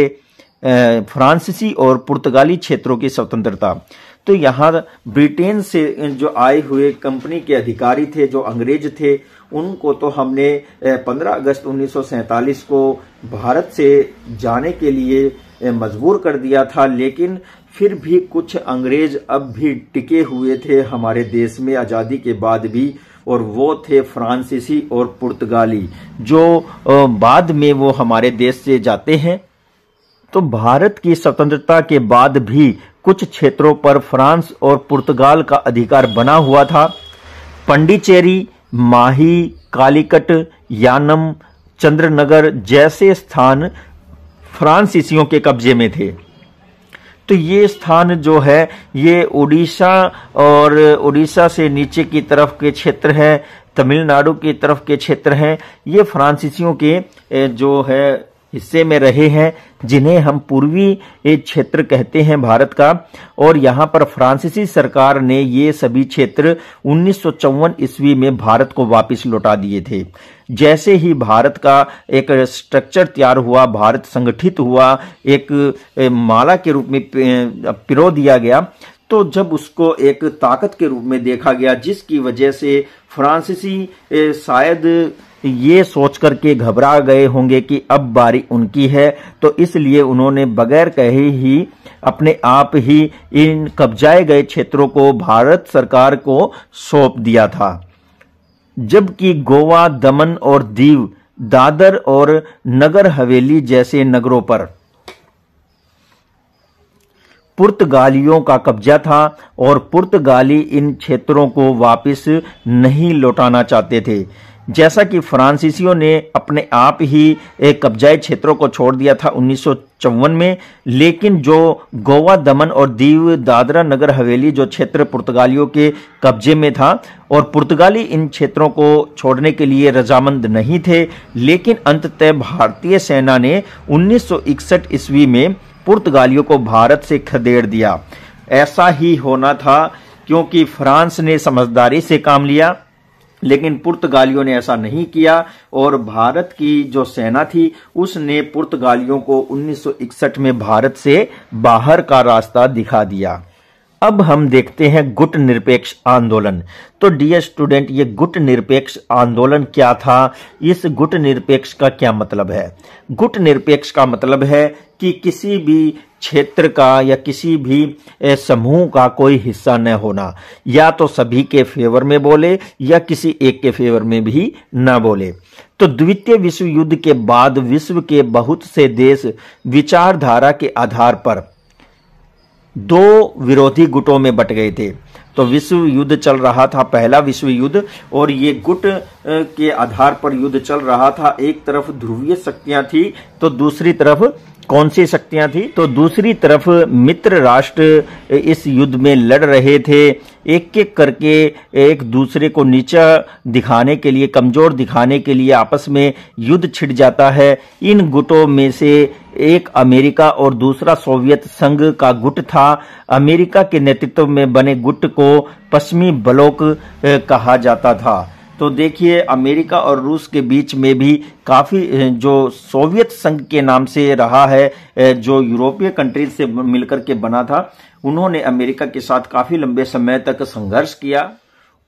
फ्रांसीसी और पुर्तगाली क्षेत्रों की स्वतंत्रता तो यहाँ ब्रिटेन से जो आए हुए कंपनी के अधिकारी थे जो अंग्रेज थे उनको तो हमने 15 अगस्त 1947 को भारत से जाने के लिए मजबूर कर दिया था लेकिन फिर भी कुछ अंग्रेज अब भी टिके हुए थे हमारे देश में आज़ादी के बाद भी और वो थे फ्रांसीसी और पुर्तगाली जो बाद में वो हमारे देश से जाते हैं तो भारत की स्वतंत्रता के बाद भी कुछ क्षेत्रों पर फ्रांस और पुर्तगाल का अधिकार बना हुआ था पंडिचेरी माही कालीकट यानम चंद्रनगर जैसे स्थान फ्रांसीसियों के कब्जे में थे तो ये स्थान जो है ये उड़ीसा और उड़ीसा से नीचे की तरफ के क्षेत्र है तमिलनाडु की तरफ के क्षेत्र हैं ये फ्रांसीसियों के जो है हिस्से में रहे हैं जिन्हें हम पूर्वी क्षेत्र कहते हैं भारत का और यहाँ पर फ्रांसीसी सरकार ने ये सभी क्षेत्र उन्नीस ईस्वी में भारत को वापस लौटा दिए थे जैसे ही भारत का एक स्ट्रक्चर तैयार हुआ भारत संगठित हुआ एक माला के रूप में पिरो दिया गया तो जब उसको एक ताकत के रूप में देखा गया जिसकी वजह से फ्रांसीसी शायद ये सोच करके घबरा गए होंगे कि अब बारी उनकी है तो इसलिए उन्होंने बगैर कहे ही अपने आप ही इन कब्जाए गए क्षेत्रों को भारत सरकार को सौंप दिया था जबकि गोवा दमन और दीव दादर और नगर हवेली जैसे नगरों पर पुर्तगालियों का कब्जा था और पुर्तगाली इन क्षेत्रों को वापस नहीं लौटाना चाहते थे जैसा कि फ्रांसीसियों ने अपने आप ही एक कब्जाई क्षेत्रों को छोड़ दिया था उन्नीस में लेकिन जो गोवा दमन और दीव दादरा नगर हवेली जो क्षेत्र पुर्तगालियों के कब्जे में था और पुर्तगाली इन क्षेत्रों को छोड़ने के लिए रजामंद नहीं थे लेकिन अंततः भारतीय सेना ने 1961 ईस्वी में पुर्तगालियों को भारत से खदेड़ दिया ऐसा ही होना था क्योंकि फ्रांस ने समझदारी से काम लिया लेकिन पुर्तगालियों ने ऐसा नहीं किया और भारत की जो सेना थी उसने पुर्तगालियों को 1961 में भारत से बाहर का रास्ता दिखा दिया अब हम देखते हैं गुट निरपेक्ष आंदोलन तो डियर स्टूडेंट ये गुट निरपेक्ष आंदोलन क्या था इस गुट निरपेक्ष का क्या मतलब है गुट निरपेक्ष का मतलब है कि किसी भी क्षेत्र का या किसी भी समूह का कोई हिस्सा न होना या तो सभी के फेवर में बोले या किसी एक के फेवर में भी न बोले तो द्वितीय विश्व युद्ध के बाद विश्व के बहुत से देश विचारधारा के आधार पर दो विरोधी गुटों में बट गए थे तो विश्व युद्ध चल रहा था पहला विश्व युद्ध और ये गुट के आधार पर युद्ध चल रहा था एक तरफ ध्रुवीय शक्तियां थी तो दूसरी तरफ कौन सी शक्तियां थी तो दूसरी तरफ मित्र राष्ट्र इस युद्ध में लड़ रहे थे एक एक करके एक दूसरे को नीचा दिखाने के लिए कमजोर दिखाने के लिए आपस में युद्ध छिड़ जाता है इन गुटों में से एक अमेरिका और दूसरा सोवियत संघ का गुट था अमेरिका के नेतृत्व में बने गुट को पश्चिमी ब्लॉक कहा जाता था तो देखिए अमेरिका और रूस के बीच में भी काफ़ी जो सोवियत संघ के नाम से रहा है जो यूरोपीय कंट्रीज से मिलकर के बना था उन्होंने अमेरिका के साथ काफ़ी लंबे समय तक संघर्ष किया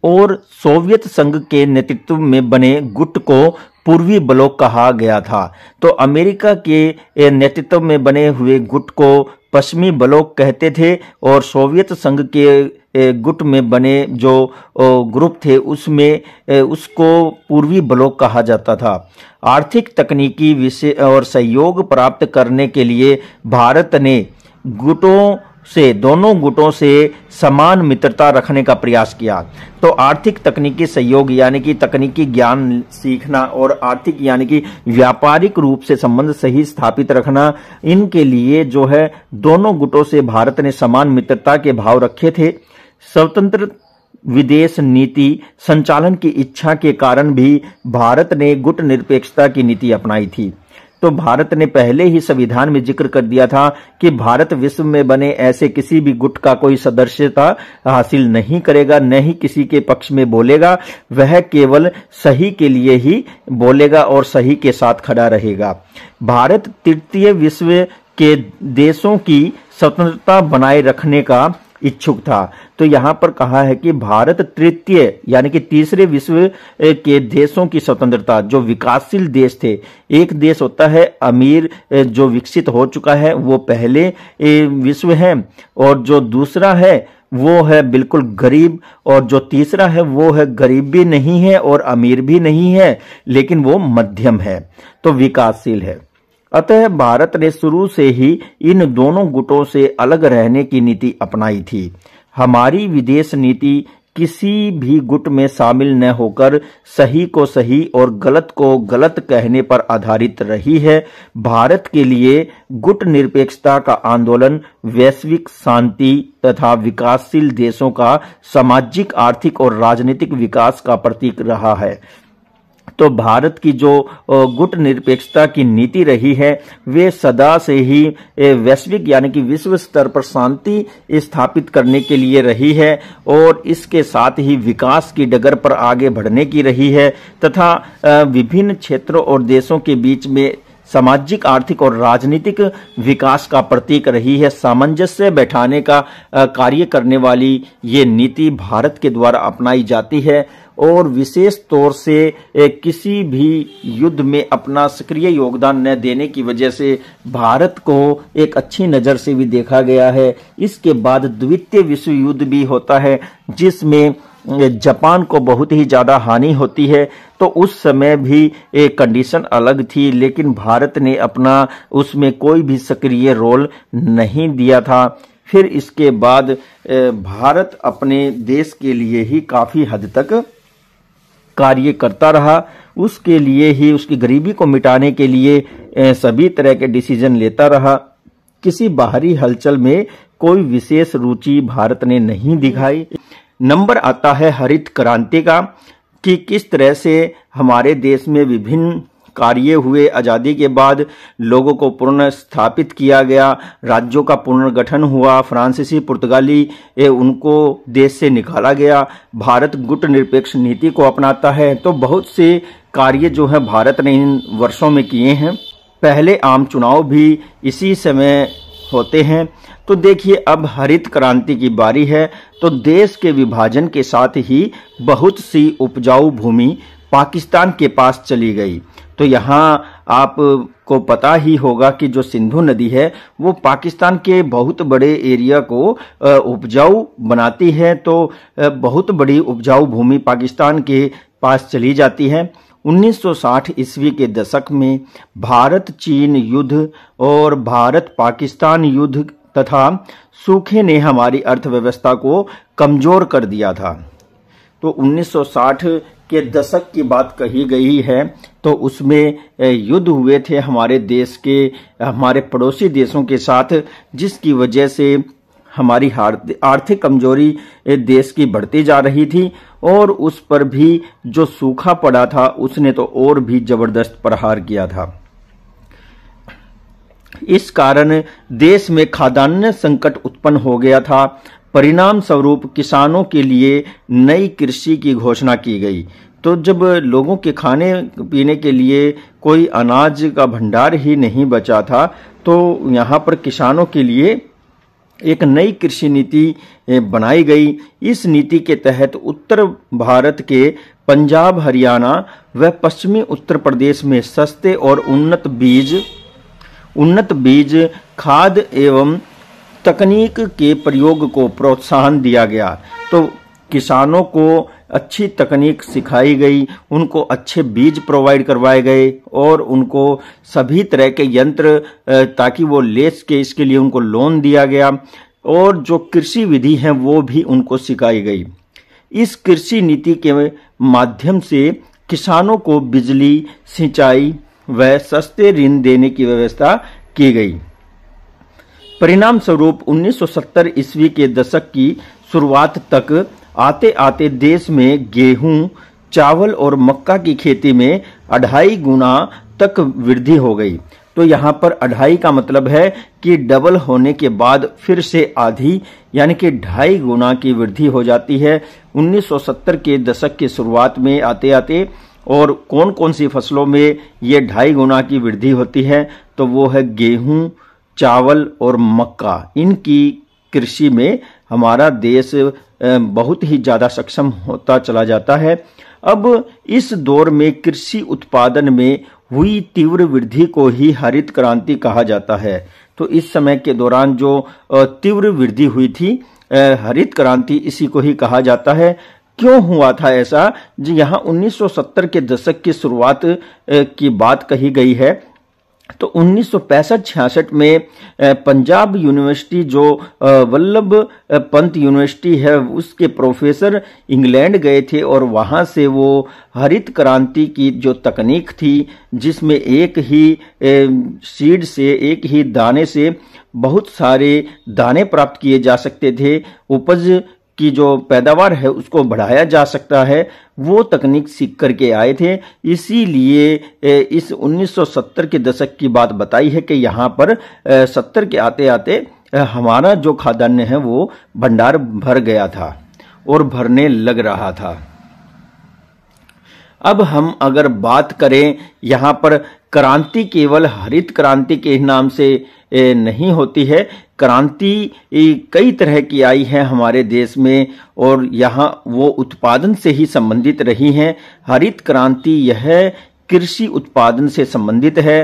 और सोवियत संघ के नेतृत्व में बने गुट को पूर्वी ब्लॉक कहा गया था तो अमेरिका के नेतृत्व में बने हुए गुट को पश्चिमी ब्लॉक कहते थे और सोवियत संघ के गुट में बने जो ग्रुप थे उसमें उसको पूर्वी ब्लॉक कहा जाता था आर्थिक तकनीकी विषय और सहयोग प्राप्त करने के लिए भारत ने गुटों से दोनों गुटों से समान मित्रता रखने का प्रयास किया तो आर्थिक तकनीकी सहयोग यानी कि तकनीकी ज्ञान सीखना और आर्थिक यानी कि व्यापारिक रूप से संबंध सही स्थापित रखना इनके लिए जो है दोनों गुटों से भारत ने समान मित्रता के भाव रखे थे स्वतंत्र विदेश नीति संचालन की इच्छा के कारण भी भारत ने गुट निरपेक्षता की नीति अपनाई थी तो भारत ने पहले ही संविधान में जिक्र कर दिया था कि भारत विश्व में बने ऐसे किसी भी गुट का कोई सदस्यता हासिल नहीं करेगा न ही किसी के पक्ष में बोलेगा वह केवल सही के लिए ही बोलेगा और सही के साथ खड़ा रहेगा भारत तृतीय विश्व के देशों की स्वतंत्रता बनाए रखने का इच्छुक था तो यहाँ पर कहा है कि भारत तृतीय यानी कि तीसरे विश्व के देशों की स्वतंत्रता जो विकासशील देश थे एक देश होता है अमीर जो विकसित हो चुका है वो पहले विश्व है और जो दूसरा है वो है बिल्कुल गरीब और जो तीसरा है वो है गरीब भी नहीं है और अमीर भी नहीं है लेकिन वो मध्यम है तो विकासशील है अतः भारत ने शुरू से ही इन दोनों गुटों से अलग रहने की नीति अपनाई थी हमारी विदेश नीति किसी भी गुट में शामिल न होकर सही को सही और गलत को गलत कहने पर आधारित रही है भारत के लिए गुट निरपेक्षता का आंदोलन वैश्विक शांति तथा विकासशील देशों का सामाजिक आर्थिक और राजनीतिक विकास का प्रतीक रहा है तो भारत की जो गुट निरपेक्षता की नीति रही है वे सदा से ही वैश्विक यानी कि विश्व स्तर पर शांति स्थापित करने के लिए रही है और इसके साथ ही विकास की डगर पर आगे बढ़ने की रही है तथा विभिन्न क्षेत्रों और देशों के बीच में सामाजिक आर्थिक और राजनीतिक विकास का प्रतीक रही है सामंजस्य बैठाने का कार्य करने वाली ये नीति भारत के द्वारा अपनाई जाती है और विशेष तौर से किसी भी युद्ध में अपना सक्रिय योगदान न देने की वजह से भारत को एक अच्छी नज़र से भी देखा गया है इसके बाद द्वितीय विश्व युद्ध भी होता है जिसमें जापान को बहुत ही ज़्यादा हानि होती है तो उस समय भी एक कंडीशन अलग थी लेकिन भारत ने अपना उसमें कोई भी सक्रिय रोल नहीं दिया था फिर इसके बाद भारत अपने देश के लिए ही काफ़ी हद तक कार्य करता रहा उसके लिए ही उसकी गरीबी को मिटाने के लिए सभी तरह के डिसीजन लेता रहा किसी बाहरी हलचल में कोई विशेष रुचि भारत ने नहीं दिखाई नंबर आता है हरित क्रांति का कि किस तरह से हमारे देश में विभिन्न कार्य हुए आज़ादी के बाद लोगों को पुनर्स्थापित किया गया राज्यों का पुनर्गठन हुआ फ्रांसीसी पुर्तगाली ए उनको देश से निकाला गया भारत गुट निरपेक्ष नीति को अपनाता है तो बहुत से कार्य जो है भारत ने इन वर्षों में किए हैं पहले आम चुनाव भी इसी समय होते हैं तो देखिए अब हरित क्रांति की बारी है तो देश के विभाजन के साथ ही बहुत सी उपजाऊ भूमि पाकिस्तान के पास चली गई तो यहाँ आपको पता ही होगा कि जो सिंधु नदी है वो पाकिस्तान के बहुत बड़े एरिया को उपजाऊ बनाती है तो बहुत बड़ी उपजाऊ भूमि पाकिस्तान के पास चली जाती है 1960 ईस्वी के दशक में भारत चीन युद्ध और भारत पाकिस्तान युद्ध तथा सूखे ने हमारी अर्थव्यवस्था को कमज़ोर कर दिया था तो 1960 के दशक की बात कही गई है तो उसमें युद्ध हुए थे हमारे देश के हमारे पड़ोसी देशों के साथ जिसकी वजह से हमारी आर्थिक कमजोरी देश की बढ़ती जा रही थी और उस पर भी जो सूखा पड़ा था उसने तो और भी जबरदस्त प्रहार किया था इस कारण देश में खाद्यान्न संकट उत्पन्न हो गया था परिणाम स्वरूप किसानों के लिए नई कृषि की घोषणा की गई तो जब लोगों के खाने पीने के लिए कोई अनाज का भंडार ही नहीं बचा था तो यहाँ पर किसानों के लिए एक नई कृषि नीति बनाई गई इस नीति के तहत उत्तर भारत के पंजाब हरियाणा व पश्चिमी उत्तर प्रदेश में सस्ते और उन्नत बीज उन्नत बीज खाद एवं तकनीक के प्रयोग को प्रोत्साहन दिया गया तो किसानों को अच्छी तकनीक सिखाई गई उनको अच्छे बीज प्रोवाइड करवाए गए और उनको सभी तरह के यंत्र ताकि वो ले सके इसके लिए उनको लोन दिया गया और जो कृषि विधि है वो भी उनको सिखाई गई इस कृषि नीति के माध्यम से किसानों को बिजली सिंचाई व सस्ते ऋण देने की व्यवस्था की गई परिणाम स्वरूप 1970 ईस्वी के दशक की शुरुआत तक आते आते देश में गेहूं चावल और मक्का की खेती में अढ़ाई गुना तक वृद्धि हो गई तो यहाँ पर अढ़ाई का मतलब है कि डबल होने के बाद फिर से आधी यानी कि ढाई गुना की वृद्धि हो जाती है 1970 के दशक की शुरुआत में आते आते और कौन कौन सी फसलों में ये ढाई गुना की वृद्धि होती है तो वो है गेहूं चावल और मक्का इनकी कृषि में हमारा देश बहुत ही ज़्यादा सक्षम होता चला जाता है अब इस दौर में कृषि उत्पादन में हुई तीव्र वृद्धि को ही हरित क्रांति कहा जाता है तो इस समय के दौरान जो तीव्र वृद्धि हुई थी हरित क्रांति इसी को ही कहा जाता है क्यों हुआ था ऐसा जी यहाँ 1970 के दशक की शुरुआत की बात कही गई है तो उन्नीस सौ में पंजाब यूनिवर्सिटी जो वल्लभ पंत यूनिवर्सिटी है उसके प्रोफेसर इंग्लैंड गए थे और वहाँ से वो हरित क्रांति की जो तकनीक थी जिसमें एक ही सीड से एक ही दाने से बहुत सारे दाने प्राप्त किए जा सकते थे उपज की जो पैदावार है उसको बढ़ाया जा सकता है वो तकनीक सीख करके आए थे इसीलिए इस 1970 के दशक की बात बताई है कि यहाँ पर सत्तर के आते आते हमारा जो खाद्यान्न है वो भंडार भर गया था और भरने लग रहा था अब हम अगर बात करें यहाँ पर क्रांति केवल हरित क्रांति के नाम से नहीं होती है क्रांति कई तरह की आई है हमारे देश में और यहाँ वो उत्पादन से ही संबंधित रही हैं हरित क्रांति यह कृषि उत्पादन से संबंधित है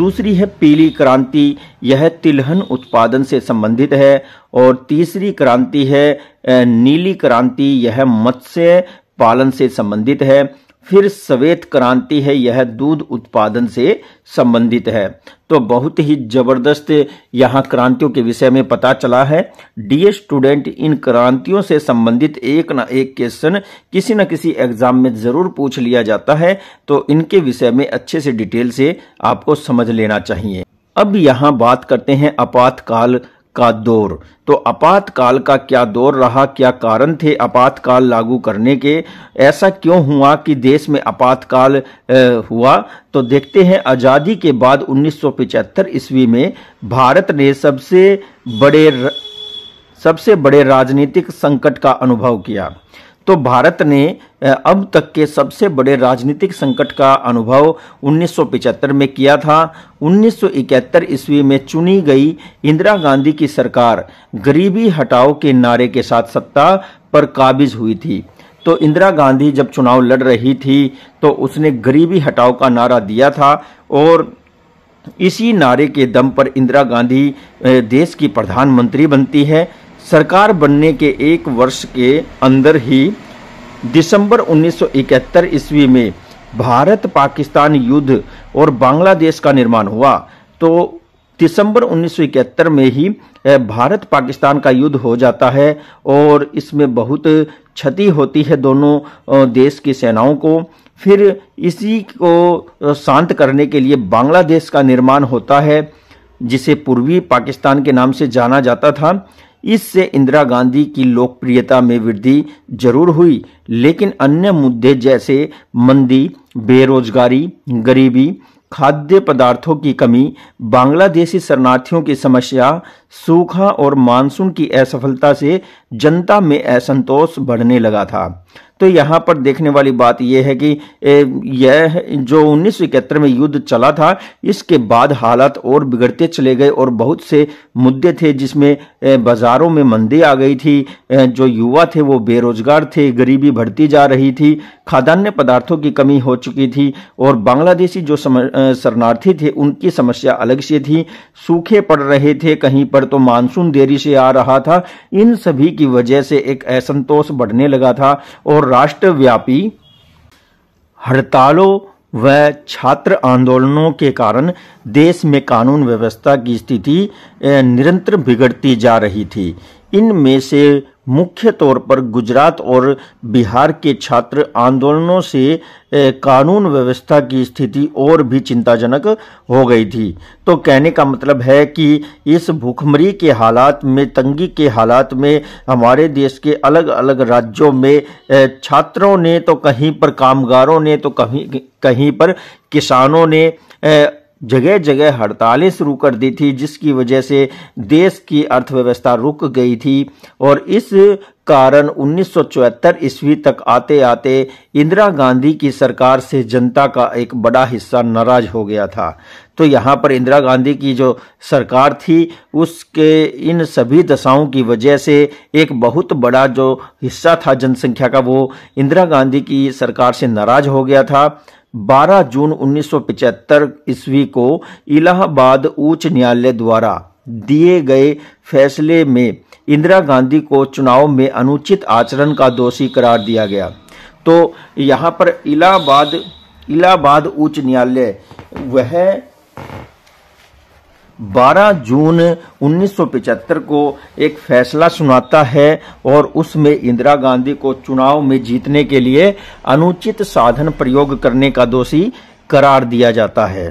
दूसरी है पीली क्रांति यह तिलहन उत्पादन से संबंधित है और तीसरी क्रांति है नीली क्रांति यह मत्स्य पालन से संबंधित है फिर श्वेत क्रांति है यह दूध उत्पादन से संबंधित है तो बहुत ही जबरदस्त यहाँ क्रांतियों के विषय में पता चला है डी स्टूडेंट इन क्रांतियों से संबंधित एक ना एक क्वेश्चन किसी न किसी एग्जाम में जरूर पूछ लिया जाता है तो इनके विषय में अच्छे से डिटेल से आपको समझ लेना चाहिए अब यहाँ बात करते हैं आपातकाल का दौर तो आपातकाल का क्या दौर रहा क्या कारण थे आपातकाल लागू करने के ऐसा क्यों हुआ कि देश में आपातकाल हुआ तो देखते हैं आज़ादी के बाद 1975 ईस्वी में भारत ने सबसे बड़े सबसे बड़े राजनीतिक संकट का अनुभव किया तो भारत ने अब तक के सबसे बड़े राजनीतिक संकट का अनुभव 1975 में किया था 1971 ईस्वी में चुनी गई इंदिरा गांधी की सरकार गरीबी हटाओ के नारे के साथ सत्ता पर काबिज हुई थी तो इंदिरा गांधी जब चुनाव लड़ रही थी तो उसने गरीबी हटाओ का नारा दिया था और इसी नारे के दम पर इंदिरा गांधी देश की प्रधानमंत्री बनती है सरकार बनने के एक वर्ष के अंदर ही दिसंबर 1971 ईस्वी में भारत पाकिस्तान युद्ध और बांग्लादेश का निर्माण हुआ तो दिसंबर 1971 में ही भारत पाकिस्तान का युद्ध हो जाता है और इसमें बहुत क्षति होती है दोनों देश की सेनाओं को फिर इसी को शांत करने के लिए बांग्लादेश का निर्माण होता है जिसे पूर्वी पाकिस्तान के नाम से जाना जाता था इससे इंदिरा गांधी की लोकप्रियता में वृद्धि जरूर हुई लेकिन अन्य मुद्दे जैसे मंदी बेरोजगारी गरीबी खाद्य पदार्थों की कमी बांग्लादेशी शरणार्थियों की समस्या सूखा और मानसून की असफलता से जनता में असंतोष बढ़ने लगा था तो यहाँ पर देखने वाली बात यह है कि यह जो उन्नीस में युद्ध चला था इसके बाद हालात और बिगड़ते चले गए और बहुत से मुद्दे थे जिसमें बाज़ारों में मंदी आ गई थी जो युवा थे वो बेरोजगार थे गरीबी बढ़ती जा रही थी खाद्यान्न पदार्थों की कमी हो चुकी थी और बांग्लादेशी जो शरणार्थी थे उनकी समस्या अलग से थी सूखे पड़ रहे थे कहीं पर तो मानसून देरी से आ रहा था इन सभी की वजह से एक असंतोष बढ़ने लगा था और राष्ट्रव्यापी हड़तालों व छात्र आंदोलनों के कारण देश में कानून व्यवस्था की स्थिति निरंतर बिगड़ती जा रही थी इनमें से मुख्य तौर पर गुजरात और बिहार के छात्र आंदोलनों से कानून व्यवस्था की स्थिति और भी चिंताजनक हो गई थी तो कहने का मतलब है कि इस भूखमरी के हालात में तंगी के हालात में हमारे देश के अलग अलग राज्यों में छात्रों ने तो कहीं पर कामगारों ने तो कहीं कहीं पर किसानों ने जगह जगह हड़तालें शुरू कर दी थी जिसकी वजह से देश की अर्थव्यवस्था रुक गई थी और इस कारण उन्नीस ईस्वी तक आते आते इंदिरा गांधी की सरकार से जनता का एक बड़ा हिस्सा नाराज हो गया था तो यहाँ पर इंदिरा गांधी की जो सरकार थी उसके इन सभी दशाओं की वजह से एक बहुत बड़ा जो हिस्सा था जनसंख्या का वो इंदिरा गांधी की सरकार से नाराज हो गया था 12 जून 1975 ईस्वी को इलाहाबाद उच्च न्यायालय द्वारा दिए गए फैसले में इंदिरा गांधी को चुनाव में अनुचित आचरण का दोषी करार दिया गया तो यहाँ पर इलाहाबाद इलाहाबाद उच्च न्यायालय वह 12 जून 1975 को एक फैसला सुनाता है और उसमें इंदिरा गांधी को चुनाव में जीतने के लिए अनुचित साधन प्रयोग करने का दोषी करार दिया जाता है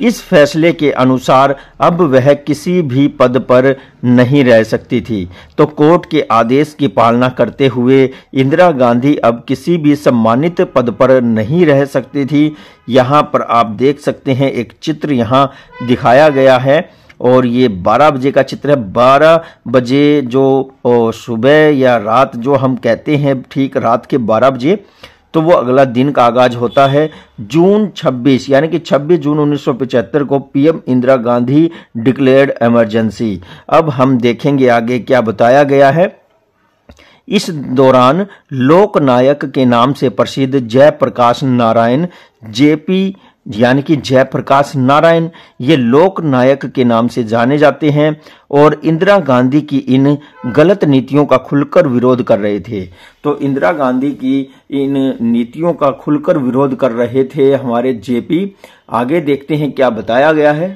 इस फैसले के अनुसार अब वह किसी भी पद पर नहीं रह सकती थी तो कोर्ट के आदेश की पालना करते हुए इंदिरा गांधी अब किसी भी सम्मानित पद पर नहीं रह सकती थी यहाँ पर आप देख सकते हैं एक चित्र यहाँ दिखाया गया है और ये 12 बजे का चित्र है 12 बजे जो सुबह या रात जो हम कहते हैं ठीक रात के 12 बजे तो वो अगला दिन का आगाज होता है जून 26 यानी कि 26 जून 1975 को PM Indira Gandhi declared emergency अब हम देखेंगे आगे क्या बताया गया है इस दौरान लोकनायक के नाम से प्रसिद्ध जयप्रकाश नारायण जेपी यानी कि जयप्रकाश नारायण ये लोक नायक के नाम से जाने जाते हैं और इंदिरा गांधी की इन गलत नीतियों का खुलकर विरोध कर रहे थे तो इंदिरा गांधी की इन नीतियों का खुलकर विरोध कर रहे थे हमारे जेपी आगे देखते हैं क्या बताया गया है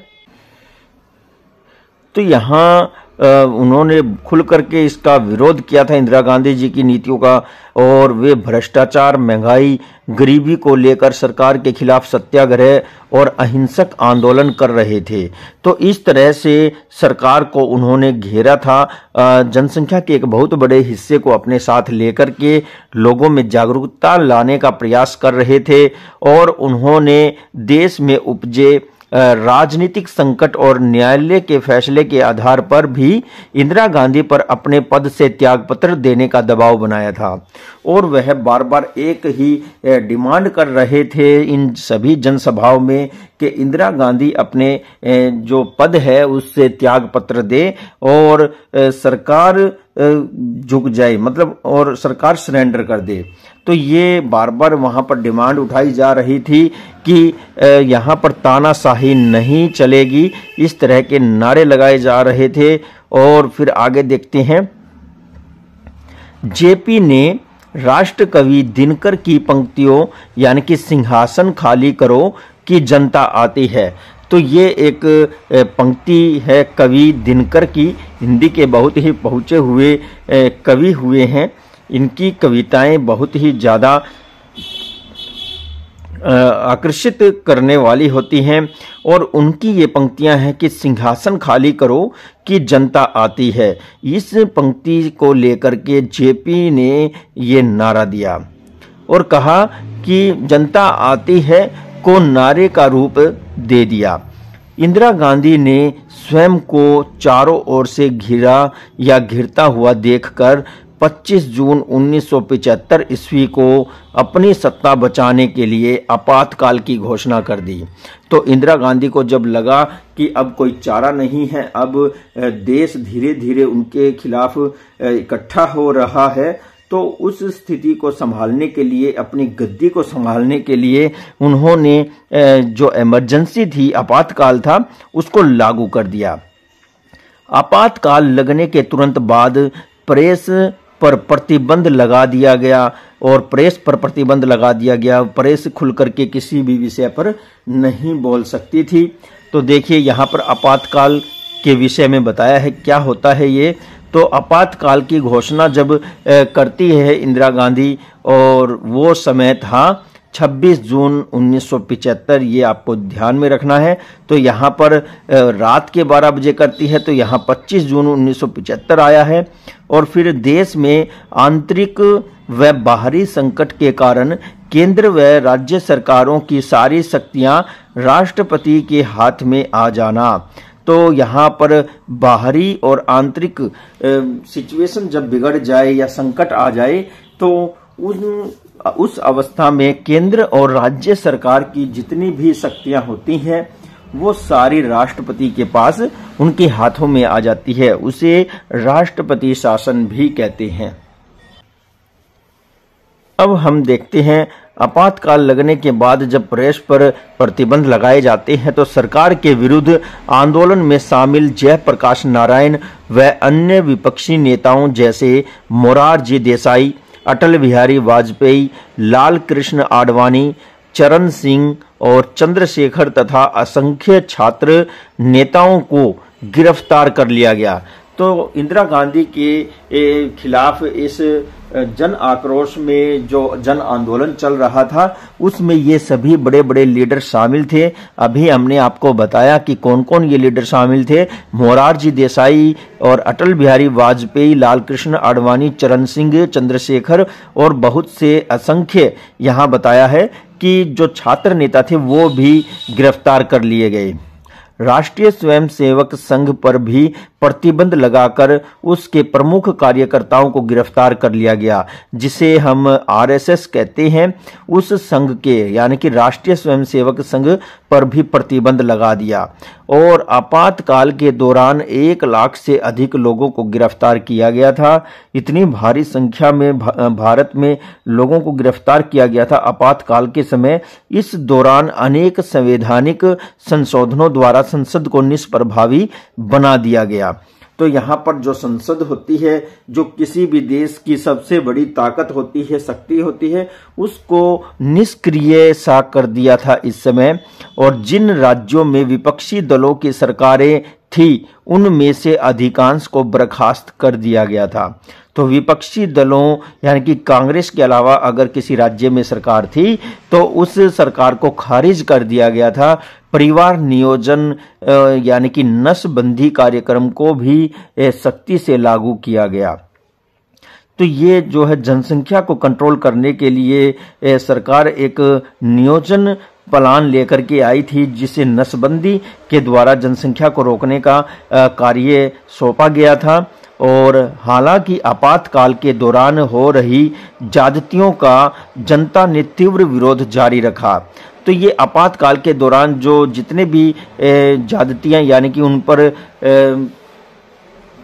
तो यहाँ उन्होंने खुल करके इसका विरोध किया था इंदिरा गांधी जी की नीतियों का और वे भ्रष्टाचार महंगाई गरीबी को लेकर सरकार के खिलाफ सत्याग्रह और अहिंसक आंदोलन कर रहे थे तो इस तरह से सरकार को उन्होंने घेरा था जनसंख्या के एक बहुत बड़े हिस्से को अपने साथ लेकर के लोगों में जागरूकता लाने का प्रयास कर रहे थे और उन्होंने देश में उपजे राजनीतिक संकट और न्यायालय के फैसले के आधार पर भी इंदिरा गांधी पर अपने पद से त्याग पत्र देने का दबाव बनाया था और वह बार बार एक ही डिमांड कर रहे थे इन सभी जनसभाओं में कि इंदिरा गांधी अपने जो पद है उससे त्याग पत्र दे और सरकार झुक जाए मतलब और सरकार सरेंडर कर दे तो ये बार बार वहाँ पर डिमांड उठाई जा रही थी कि यहाँ पर तानाशाही नहीं चलेगी इस तरह के नारे लगाए जा रहे थे और फिर आगे देखते हैं जेपी ने राष्ट्र कवि दिनकर की पंक्तियों यानी कि सिंहासन खाली करो कि जनता आती है तो ये एक पंक्ति है कवि दिनकर की हिंदी के बहुत ही पहुँचे हुए कवि हुए हैं इनकी कविताएं बहुत ही ज़्यादा आकर्षित करने वाली होती हैं और उनकी ये पंक्तियां हैं कि सिंहासन खाली करो कि जनता आती है इस पंक्ति को लेकर के जेपी ने ये नारा दिया और कहा कि जनता आती है को नारे का रूप दे दिया इंदिरा गांधी ने स्वयं को चारों ओर से घिरा या घिरता हुआ देखकर 25 जून 1975 ईस्वी को अपनी सत्ता बचाने के लिए आपातकाल की घोषणा कर दी तो इंदिरा गांधी को जब लगा कि अब कोई चारा नहीं है अब देश धीरे धीरे उनके खिलाफ इकट्ठा हो रहा है तो उस स्थिति को संभालने के लिए अपनी गद्दी को संभालने के लिए उन्होंने जो इमरजेंसी थी आपातकाल था उसको लागू कर दिया आपातकाल लगने के तुरंत बाद प्रेस पर प्रतिबंध लगा दिया गया और प्रेस पर प्रतिबंध लगा दिया गया प्रेस खुल करके किसी भी विषय पर नहीं बोल सकती थी तो देखिए यहाँ पर आपातकाल के विषय में बताया है क्या होता है ये तो आपातकाल की घोषणा जब करती है इंदिरा गांधी और वो समय था 26 जून 1975 ये आपको ध्यान में रखना है तो यहाँ पर रात के 12 बजे करती है तो यहाँ 25 जून 1975 आया है और फिर देश में आंतरिक व बाहरी संकट के कारण केंद्र व राज्य सरकारों की सारी शक्तियाँ राष्ट्रपति के हाथ में आ जाना तो यहाँ पर बाहरी और आंतरिक सिचुएशन जब बिगड़ जाए या संकट आ जाए तो उन उस अवस्था में केंद्र और राज्य सरकार की जितनी भी शक्तियां होती हैं वो सारी राष्ट्रपति के पास उनके हाथों में आ जाती है उसे राष्ट्रपति शासन भी कहते हैं अब हम देखते हैं आपातकाल लगने के बाद जब प्रेस पर प्रतिबंध लगाए जाते हैं तो सरकार के विरुद्ध आंदोलन में शामिल जयप्रकाश नारायण व अन्य विपक्षी नेताओं जैसे मोरारजी देसाई अटल बिहारी वाजपेयी लाल कृष्ण आडवाणी चरण सिंह और चंद्रशेखर तथा असंख्य छात्र नेताओं को गिरफ्तार कर लिया गया तो इंदिरा गांधी के खिलाफ इस जन आक्रोश में जो जन आंदोलन चल रहा था उसमें ये सभी बड़े बड़े लीडर शामिल थे अभी हमने आपको बताया कि कौन कौन ये लीडर शामिल थे मोरारजी देसाई और अटल बिहारी वाजपेयी लालकृष्ण आडवाणी चरण सिंह चंद्रशेखर और बहुत से असंख्य यहाँ बताया है कि जो छात्र नेता थे वो भी गिरफ्तार कर लिए गए राष्ट्रीय स्वयंसेवक संघ पर भी प्रतिबंध लगाकर उसके प्रमुख कार्यकर्ताओं को गिरफ्तार कर लिया गया जिसे हम आरएसएस कहते हैं उस संघ के यानी कि राष्ट्रीय स्वयंसेवक संघ पर भी प्रतिबंध लगा दिया और आपातकाल के दौरान एक लाख से अधिक लोगों को गिरफ्तार किया गया था इतनी भारी संख्या में भारत में लोगों को गिरफ्तार किया गया था आपातकाल के समय इस दौरान अनेक संवैधानिक संशोधनों द्वारा संसद को निष्प्रभावी बना दिया गया तो यहाँ पर जो संसद होती है जो किसी भी देश की सबसे बड़ी ताकत होती है शक्ति होती है उसको निष्क्रिय सा कर दिया था इस समय और जिन राज्यों में विपक्षी दलों की सरकारें थी उनमें से अधिकांश को बर्खास्त कर दिया गया था तो विपक्षी दलों यानी कि कांग्रेस के अलावा अगर किसी राज्य में सरकार थी तो उस सरकार को खारिज कर दिया गया था परिवार नियोजन यानी कि नसबंदी कार्यक्रम को भी सख्ती से लागू किया गया तो ये जो है जनसंख्या को कंट्रोल करने के लिए सरकार एक नियोजन प्लान लेकर के आई थी जिसे नसबंदी के द्वारा जनसंख्या को रोकने का कार्य सौंपा गया था और हालांकि आपातकाल के दौरान हो रही ज्यादतियों का जनता ने तीव्र विरोध जारी रखा तो ये आपातकाल के दौरान जो जितने भी ज्यादतियाँ यानी कि उन पर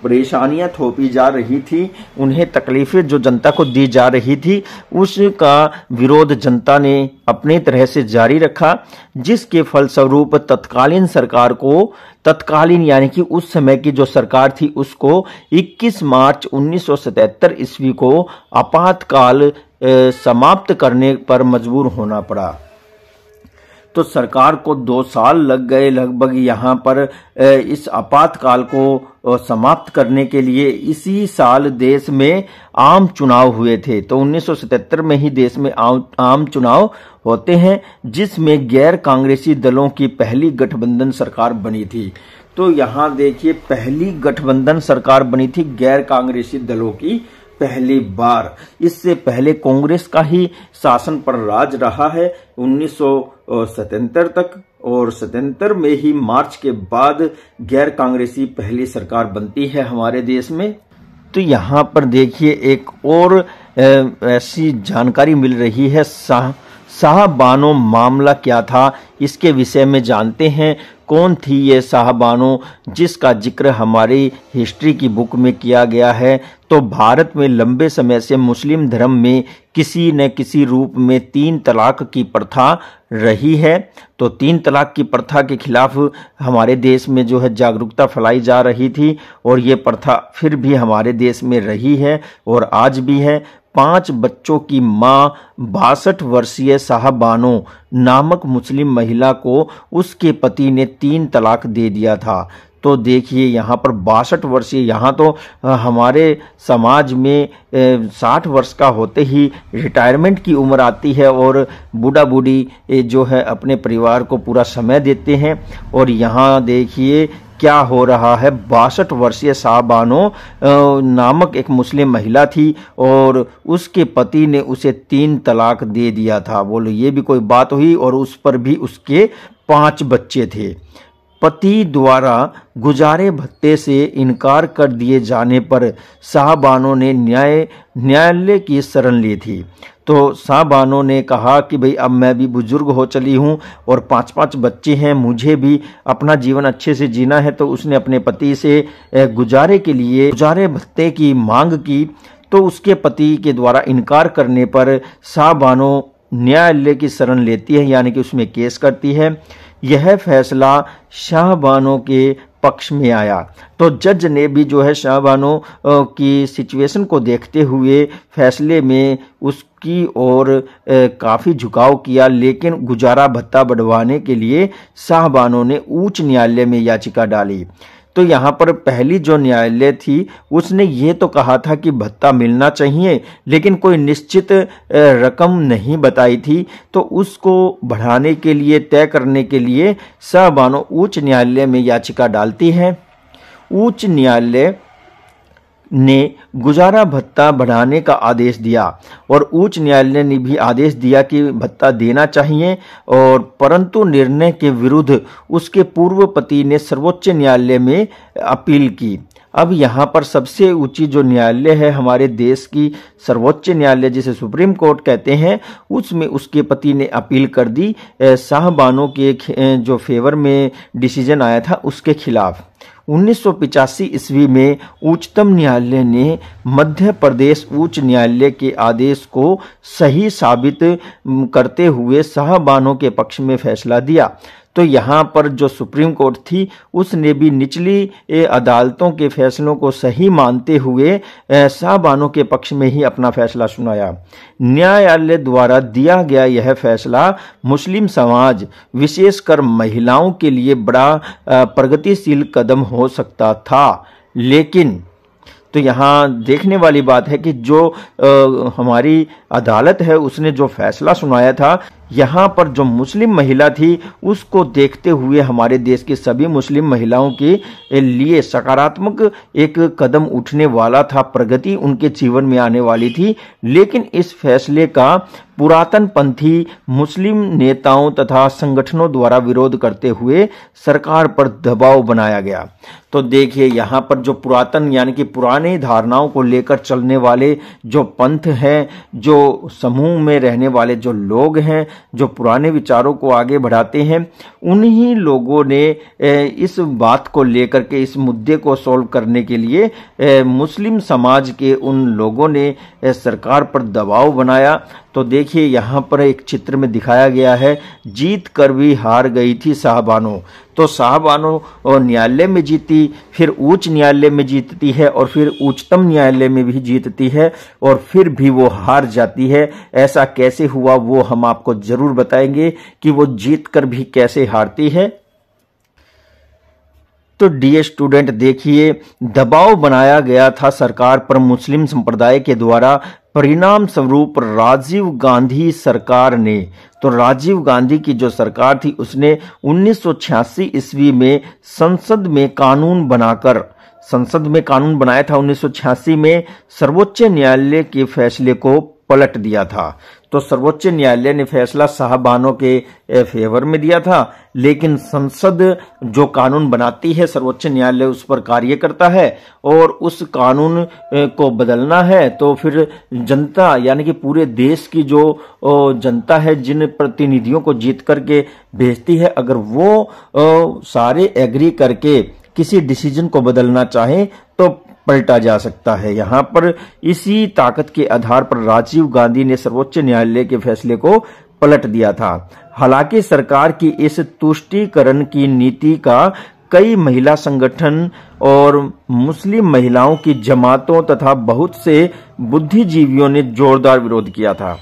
परेशानियां थोपी जा रही थी उन्हें तकलीफें जो जनता को दी जा रही थी उसका विरोध जनता ने अपने तरह से जारी रखा जिसके फलस्वरूप तत्कालीन सरकार को तत्कालीन यानी कि उस समय की जो सरकार थी उसको 21 मार्च 1977 ईस्वी को आपातकाल समाप्त करने पर मजबूर होना पड़ा तो सरकार को दो साल लग गए लगभग यहाँ पर इस आपातकाल को समाप्त करने के लिए इसी साल देश में आम चुनाव हुए थे तो 1977 में ही देश में आम, चुनाव होते हैं जिसमें गैर कांग्रेसी दलों की पहली गठबंधन सरकार बनी थी तो यहाँ देखिए पहली गठबंधन सरकार बनी थी गैर कांग्रेसी दलों की पहली बार इससे पहले कांग्रेस का ही शासन पर राज रहा है उन्नीस सतहत्तर तक और सतहत्तर में ही मार्च के बाद गैर कांग्रेसी पहली सरकार बनती है हमारे देश में तो यहाँ पर देखिए एक और ऐसी जानकारी मिल रही है शाह शाहबानो मामला क्या था इसके विषय में जानते हैं कौन थी ये साहबानो जिसका जिक्र हमारी हिस्ट्री की बुक में किया गया है तो भारत में लंबे समय से मुस्लिम धर्म में किसी न किसी रूप में तीन तलाक की प्रथा रही है तो तीन तलाक की प्रथा के खिलाफ हमारे देश में जो है जागरूकता फैलाई जा रही थी और ये प्रथा फिर भी हमारे देश में रही है और आज भी है पांच बच्चों की मां बासठ वर्षीय साहबानो नामक मुस्लिम महिला को उसके पति ने तीन तलाक दे दिया था तो देखिए यहाँ पर बासठ वर्षीय यहाँ तो हमारे समाज में साठ वर्ष का होते ही रिटायरमेंट की उम्र आती है और बूढ़ा बूढ़ी जो है अपने परिवार को पूरा समय देते हैं और यहाँ देखिए क्या हो रहा है बासठ वर्षीय साहबानो नामक एक मुस्लिम महिला थी और उसके पति ने उसे तीन तलाक दे दिया था बोलो ये भी कोई बात हुई और उस पर भी उसके पांच बच्चे थे पति द्वारा गुजारे भत्ते से इनकार कर दिए जाने पर साहबानों ने न्याय न्यायालय की शरण ली थी तो साहबानों ने कहा कि भाई अब मैं भी बुज़ुर्ग हो चली हूँ और पांच पांच बच्चे हैं मुझे भी अपना जीवन अच्छे से जीना है तो उसने अपने पति से गुजारे के लिए गुजारे भत्ते की मांग की तो उसके पति के द्वारा इनकार करने पर साहबानो न्यायालय की शरण लेती है यानी कि उसमें केस करती है यह फैसला शाहबानों के पक्ष में आया तो जज ने भी जो है शाहबानों की सिचुएशन को देखते हुए फैसले में उस की ओर काफ़ी झुकाव किया लेकिन गुजारा भत्ता बढ़वाने के लिए साहबानों ने उच्च न्यायालय में याचिका डाली तो यहाँ पर पहली जो न्यायालय थी उसने ये तो कहा था कि भत्ता मिलना चाहिए लेकिन कोई निश्चित रकम नहीं बताई थी तो उसको बढ़ाने के लिए तय करने के लिए सहबानो उच्च न्यायालय में याचिका डालती है उच्च न्यायालय ने गुजारा भत्ता बढ़ाने का आदेश दिया और उच्च न्यायालय ने भी आदेश दिया कि भत्ता देना चाहिए और परंतु निर्णय के विरुद्ध उसके पूर्व पति ने सर्वोच्च न्यायालय में अपील की अब यहाँ पर सबसे ऊंची जो न्यायालय है हमारे देश की सर्वोच्च न्यायालय जिसे सुप्रीम कोर्ट कहते हैं उसमें उसके पति ने अपील कर दी शाहबानों के जो फेवर में डिसीजन आया था उसके खिलाफ़ उन्नीस ईस्वी में उच्चतम न्यायालय ने मध्य प्रदेश उच्च न्यायालय के आदेश को सही साबित करते हुए शाहबानों के पक्ष में फैसला दिया तो यहाँ पर जो सुप्रीम कोर्ट थी उसने भी निचली अदालतों के फैसलों को सही मानते हुए साहबानों के पक्ष में ही अपना फैसला सुनाया न्यायालय द्वारा दिया गया यह फैसला मुस्लिम समाज विशेषकर महिलाओं के लिए बड़ा प्रगतिशील कदम हो सकता था लेकिन तो यहाँ देखने वाली बात है कि जो आ, हमारी अदालत है उसने जो फैसला सुनाया था यहाँ पर जो मुस्लिम महिला थी उसको देखते हुए हमारे देश की सभी मुस्लिम महिलाओं के लिए सकारात्मक एक कदम उठने वाला था प्रगति उनके जीवन में आने वाली थी लेकिन इस फैसले का पुरातन पंथी मुस्लिम नेताओं तथा संगठनों द्वारा विरोध करते हुए सरकार पर दबाव बनाया गया तो देखिए यहाँ पर जो पुरातन यानी कि पुराने धारणाओं को लेकर चलने वाले जो पंथ हैं जो समूह में रहने वाले जो लोग हैं जो पुराने विचारों को आगे बढ़ाते हैं उन्हीं लोगों ने इस बात को लेकर के इस मुद्दे को सॉल्व करने के लिए मुस्लिम समाज के उन लोगों ने सरकार पर दबाव बनाया तो देखिए यहाँ पर एक चित्र में दिखाया गया है जीत कर भी हार गई थी साहबानों तो साहबानो न्यायालय में जीती फिर उच्च न्यायालय में जीतती है और फिर उच्चतम न्यायालय में भी जीतती है और फिर भी वो हार जाती है ऐसा कैसे हुआ वो हम आपको जरूर बताएंगे कि वो जीत कर भी कैसे हारती है तो डी स्टूडेंट देखिए दबाव बनाया गया था सरकार पर मुस्लिम संप्रदाय के द्वारा परिणाम स्वरूप राजीव गांधी सरकार ने तो राजीव गांधी की जो सरकार थी उसने 1986 ईस्वी में संसद में कानून बनाकर संसद में कानून बनाया था 1986 में सर्वोच्च न्यायालय के फैसले को पलट दिया था तो सर्वोच्च न्यायालय ने फैसला साहबानों के फेवर में दिया था लेकिन संसद जो कानून बनाती है सर्वोच्च न्यायालय उस पर कार्य करता है और उस कानून को बदलना है तो फिर जनता यानी कि पूरे देश की जो जनता है जिन प्रतिनिधियों को जीत करके भेजती है अगर वो सारे एग्री करके किसी डिसीजन को बदलना चाहे तो पलटा जा सकता है यहाँ पर इसी ताकत के आधार पर राजीव गांधी ने सर्वोच्च न्यायालय के फैसले को पलट दिया था हालांकि सरकार की इस तुष्टीकरण की नीति का कई महिला संगठन और मुस्लिम महिलाओं की जमातों तथा बहुत से बुद्धिजीवियों ने जोरदार विरोध किया था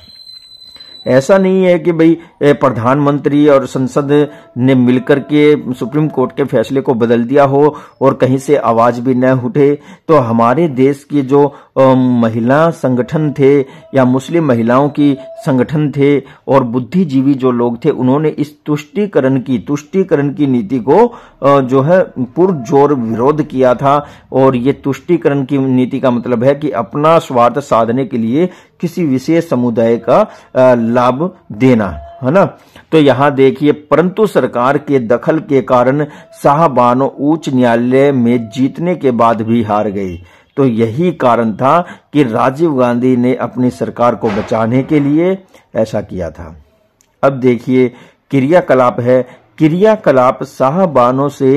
ऐसा नहीं है कि भाई प्रधानमंत्री और संसद ने मिलकर के सुप्रीम कोर्ट के फैसले को बदल दिया हो और कहीं से आवाज भी न उठे तो हमारे देश के जो महिला संगठन थे या मुस्लिम महिलाओं की संगठन थे और बुद्धिजीवी जो लोग थे उन्होंने इस तुष्टिकरण की तुष्टिकरण की नीति को जो है पुरजोर विरोध किया था और ये तुष्टिकरण की नीति का मतलब है कि अपना स्वार्थ साधने के लिए किसी विशेष समुदाय का लाभ देना है ना तो यहाँ देखिए परंतु सरकार के दखल के कारण साहबानो उच्च न्यायालय में जीतने के बाद भी हार गई तो यही कारण था कि राजीव गांधी ने अपनी सरकार को बचाने के लिए ऐसा किया था अब देखिए क्रियाकलाप है क्रियाकलाप शाहबानों से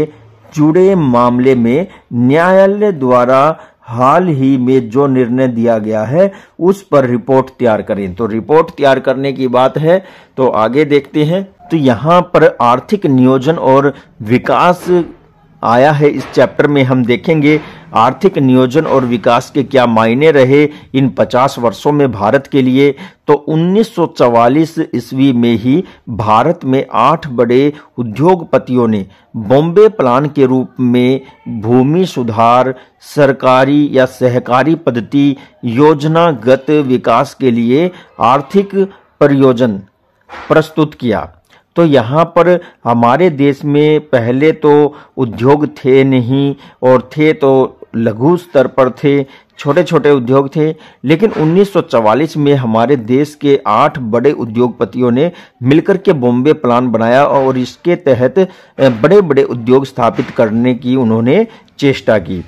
जुड़े मामले में न्यायालय द्वारा हाल ही में जो निर्णय दिया गया है उस पर रिपोर्ट तैयार करें तो रिपोर्ट तैयार करने की बात है तो आगे देखते हैं तो यहाँ पर आर्थिक नियोजन और विकास आया है इस चैप्टर में हम देखेंगे आर्थिक नियोजन और विकास के क्या मायने रहे इन 50 वर्षों में भारत के लिए तो 1944 ईस्वी में ही भारत में आठ बड़े उद्योगपतियों ने बॉम्बे प्लान के रूप में भूमि सुधार सरकारी या सहकारी पद्धति योजनागत विकास के लिए आर्थिक परियोजन प्रस्तुत किया तो यहाँ पर हमारे देश में पहले तो उद्योग थे नहीं और थे तो लघु स्तर पर थे छोटे छोटे उद्योग थे लेकिन 1944 में हमारे देश के आठ बड़े उद्योगपतियों ने मिलकर के बॉम्बे प्लान बनाया और इसके तहत बड़े बड़े उद्योग स्थापित करने की उन्होंने चेष्टा की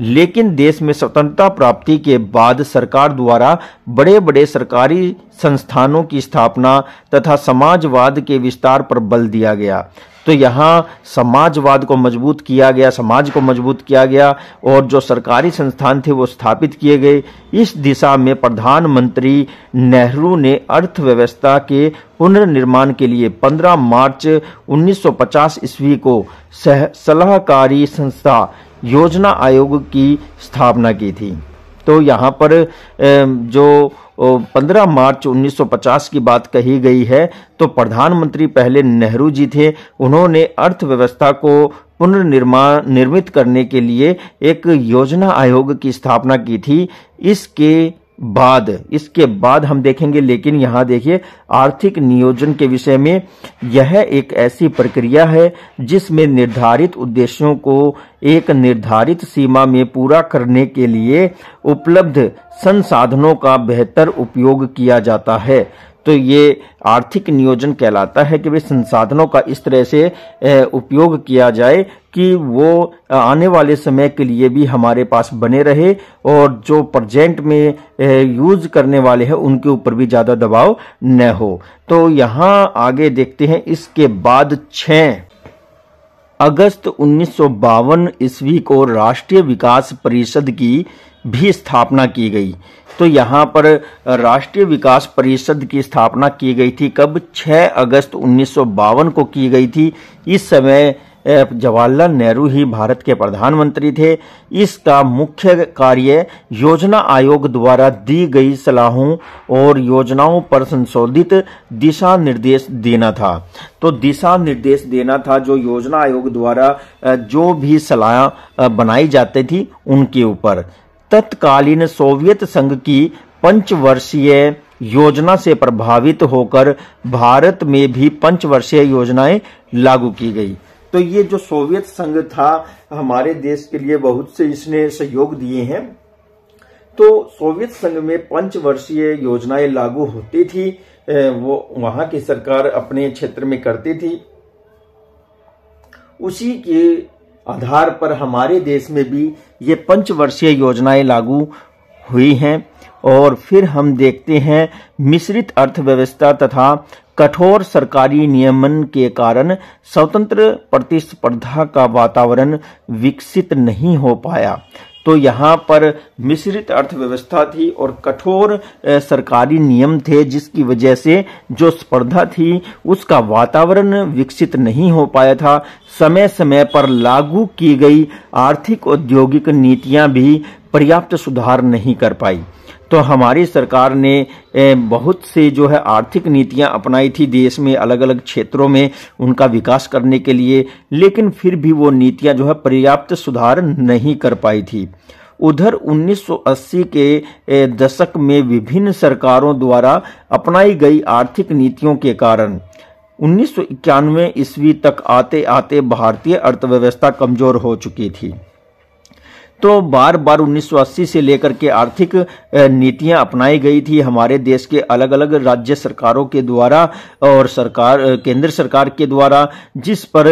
लेकिन देश में स्वतंत्रता प्राप्ति के बाद सरकार द्वारा बड़े बड़े सरकारी संस्थानों की स्थापना तथा समाजवाद के विस्तार पर बल दिया गया तो यहाँ समाजवाद को मजबूत किया गया समाज को मजबूत किया गया और जो सरकारी संस्थान थे वो स्थापित किए गए इस दिशा में प्रधानमंत्री नेहरू ने अर्थव्यवस्था के पुनर्निर्माण के लिए 15 मार्च 1950 ईस्वी को सह सलाहकारी संस्था योजना आयोग की स्थापना की थी तो यहाँ पर जो 15 मार्च 1950 की बात कही गई है तो प्रधानमंत्री पहले नेहरू जी थे उन्होंने अर्थव्यवस्था को पुनर्निर्माण निर्मित करने के लिए एक योजना आयोग की स्थापना की थी इसके बाद इसके बाद हम देखेंगे लेकिन यहाँ देखिए आर्थिक नियोजन के विषय में यह एक ऐसी प्रक्रिया है जिसमें निर्धारित उद्देश्यों को एक निर्धारित सीमा में पूरा करने के लिए उपलब्ध संसाधनों का बेहतर उपयोग किया जाता है तो ये आर्थिक नियोजन कहलाता है कि वे संसाधनों का इस तरह से उपयोग किया जाए कि वो आने वाले समय के लिए भी हमारे पास बने रहे और जो प्रजेंट में यूज करने वाले हैं उनके ऊपर भी ज़्यादा दबाव न हो तो यहाँ आगे देखते हैं इसके बाद छ अगस्त उन्नीस ईस्वी को राष्ट्रीय विकास परिषद की भी स्थापना की गई तो यहाँ पर राष्ट्रीय विकास परिषद की स्थापना की गई थी कब 6 अगस्त उन्नीस को की गई थी इस समय जवाहरलाल नेहरू ही भारत के प्रधानमंत्री थे इसका मुख्य कार्य योजना आयोग द्वारा दी गई सलाहों और योजनाओं पर संशोधित दिशा निर्देश देना था तो दिशा निर्देश देना था जो योजना आयोग द्वारा जो भी सलाह बनाई जाती थी उनके ऊपर तत्कालीन सोवियत संघ की पंचवर्षीय योजना से प्रभावित होकर भारत में भी पंचवर्षीय योजनाएं लागू की गई तो ये जो सोवियत संघ था हमारे देश के लिए बहुत से इसने सहयोग दिए हैं तो सोवियत संघ में पंचवर्षीय योजनाएं लागू होती थी वो वहां की सरकार अपने क्षेत्र में करती थी उसी के आधार पर हमारे देश में भी ये पंचवर्षीय योजनाएं लागू हुई हैं और फिर हम देखते हैं मिश्रित अर्थव्यवस्था तथा कठोर सरकारी नियमन के कारण स्वतंत्र प्रतिस्पर्धा का वातावरण विकसित नहीं हो पाया तो यहाँ पर मिश्रित अर्थव्यवस्था थी और कठोर सरकारी नियम थे जिसकी वजह से जो स्पर्धा थी उसका वातावरण विकसित नहीं हो पाया था समय समय पर लागू की गई आर्थिक औद्योगिक नीतियां भी पर्याप्त सुधार नहीं कर पाई तो हमारी सरकार ने बहुत से जो है आर्थिक नीतियां अपनाई थी देश में अलग अलग क्षेत्रों में उनका विकास करने के लिए लेकिन फिर भी वो नीतियां जो है पर्याप्त सुधार नहीं कर पाई थी उधर 1980 के दशक में विभिन्न सरकारों द्वारा अपनाई गई आर्थिक नीतियों के कारण उन्नीस ईस्वी तक आते आते भारतीय अर्थव्यवस्था कमजोर हो चुकी थी तो बार बार 1980 से लेकर के आर्थिक नीतियां अपनाई गई थी हमारे देश के अलग अलग राज्य सरकारों के द्वारा और सरकार केंद्र सरकार के द्वारा जिस पर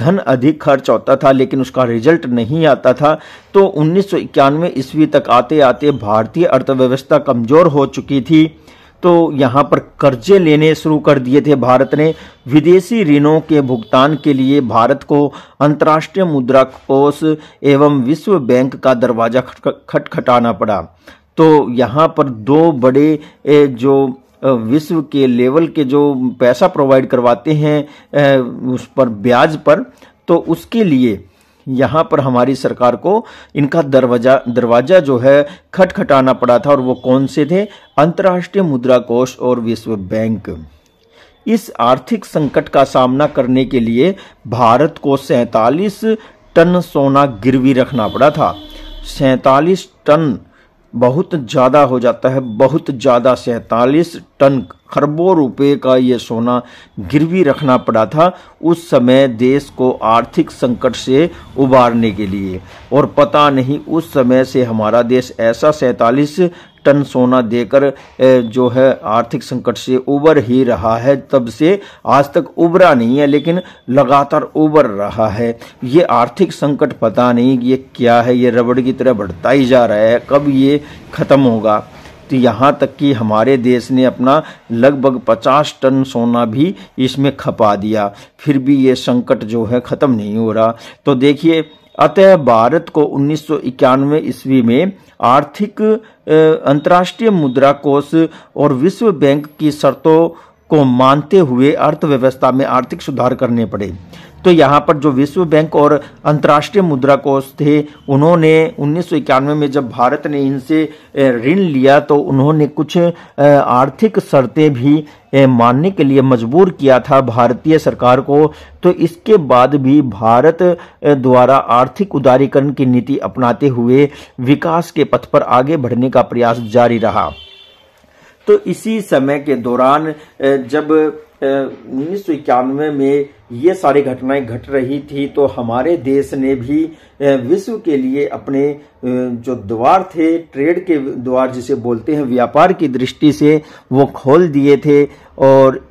धन अधिक खर्च होता था लेकिन उसका रिजल्ट नहीं आता था तो उन्नीस ईस्वी तक आते आते भारतीय अर्थव्यवस्था कमजोर हो चुकी थी तो यहाँ पर कर्जे लेने शुरू कर दिए थे भारत ने विदेशी ऋणों के भुगतान के लिए भारत को अंतर्राष्ट्रीय मुद्रा कोष एवं विश्व बैंक का दरवाजा खटखटाना पड़ा तो यहाँ पर दो बड़े जो विश्व के लेवल के जो पैसा प्रोवाइड करवाते हैं उस पर ब्याज पर तो उसके लिए यहाँ पर हमारी सरकार को इनका दरवाजा दरवाजा जो है खटखटाना पड़ा था और वो कौन से थे अंतर्राष्ट्रीय मुद्रा कोष और विश्व बैंक इस आर्थिक संकट का सामना करने के लिए भारत को सैतालीस टन सोना गिरवी रखना पड़ा था सैतालीस टन बहुत ज़्यादा हो जाता है बहुत ज़्यादा सैतालीस टन खरबों रुपए का ये सोना गिरवी रखना पड़ा था उस समय देश को आर्थिक संकट से उबारने के लिए और पता नहीं उस समय से हमारा देश ऐसा सैतालीस टन सोना देकर जो है आर्थिक संकट से उबर ही रहा है तब से आज तक उबरा नहीं है लेकिन लगातार उबर रहा है ये आर्थिक संकट पता नहीं ये क्या है ये रबड़ की तरह बढ़ता ही जा रहा है कब ये ख़त्म होगा तो यहाँ तक कि हमारे देश ने अपना लगभग 50 टन सोना भी इसमें खपा दिया फिर भी ये संकट जो है ख़त्म नहीं हो रहा तो देखिए अतः भारत को उन्नीस सौ ईस्वी में आर्थिक अंतर्राष्ट्रीय मुद्रा कोष और विश्व बैंक की शर्तों को मानते हुए अर्थव्यवस्था में आर्थिक सुधार करने पड़े तो यहाँ पर जो विश्व बैंक और अंतर्राष्ट्रीय मुद्रा कोष थे उन्होंने उन्नीस में जब भारत ने इनसे ऋण लिया तो उन्होंने कुछ आर्थिक शर्तें भी मानने के लिए मजबूर किया था भारतीय सरकार को तो इसके बाद भी भारत द्वारा आर्थिक उदारीकरण की नीति अपनाते हुए विकास के पथ पर आगे बढ़ने का प्रयास जारी रहा तो इसी समय के दौरान जब उन्नीस में ये सारी घटनाएं घट रही थी तो हमारे देश ने भी विश्व के लिए अपने जो द्वार थे ट्रेड के द्वार जिसे बोलते हैं व्यापार की दृष्टि से वो खोल दिए थे और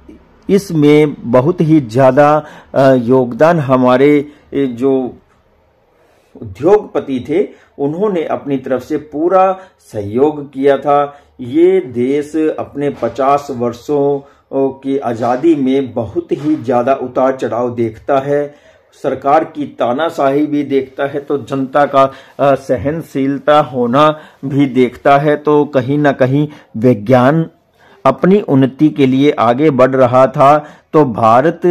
इसमें बहुत ही ज़्यादा योगदान हमारे जो उद्योगपति थे उन्होंने अपनी तरफ से पूरा सहयोग किया था ये देश अपने 50 वर्षों की आज़ादी में बहुत ही ज़्यादा उतार चढ़ाव देखता है सरकार की तानाशाही भी देखता है तो जनता का सहनशीलता होना भी देखता है तो कहीं ना कहीं विज्ञान अपनी उन्नति के लिए आगे बढ़ रहा था तो भारत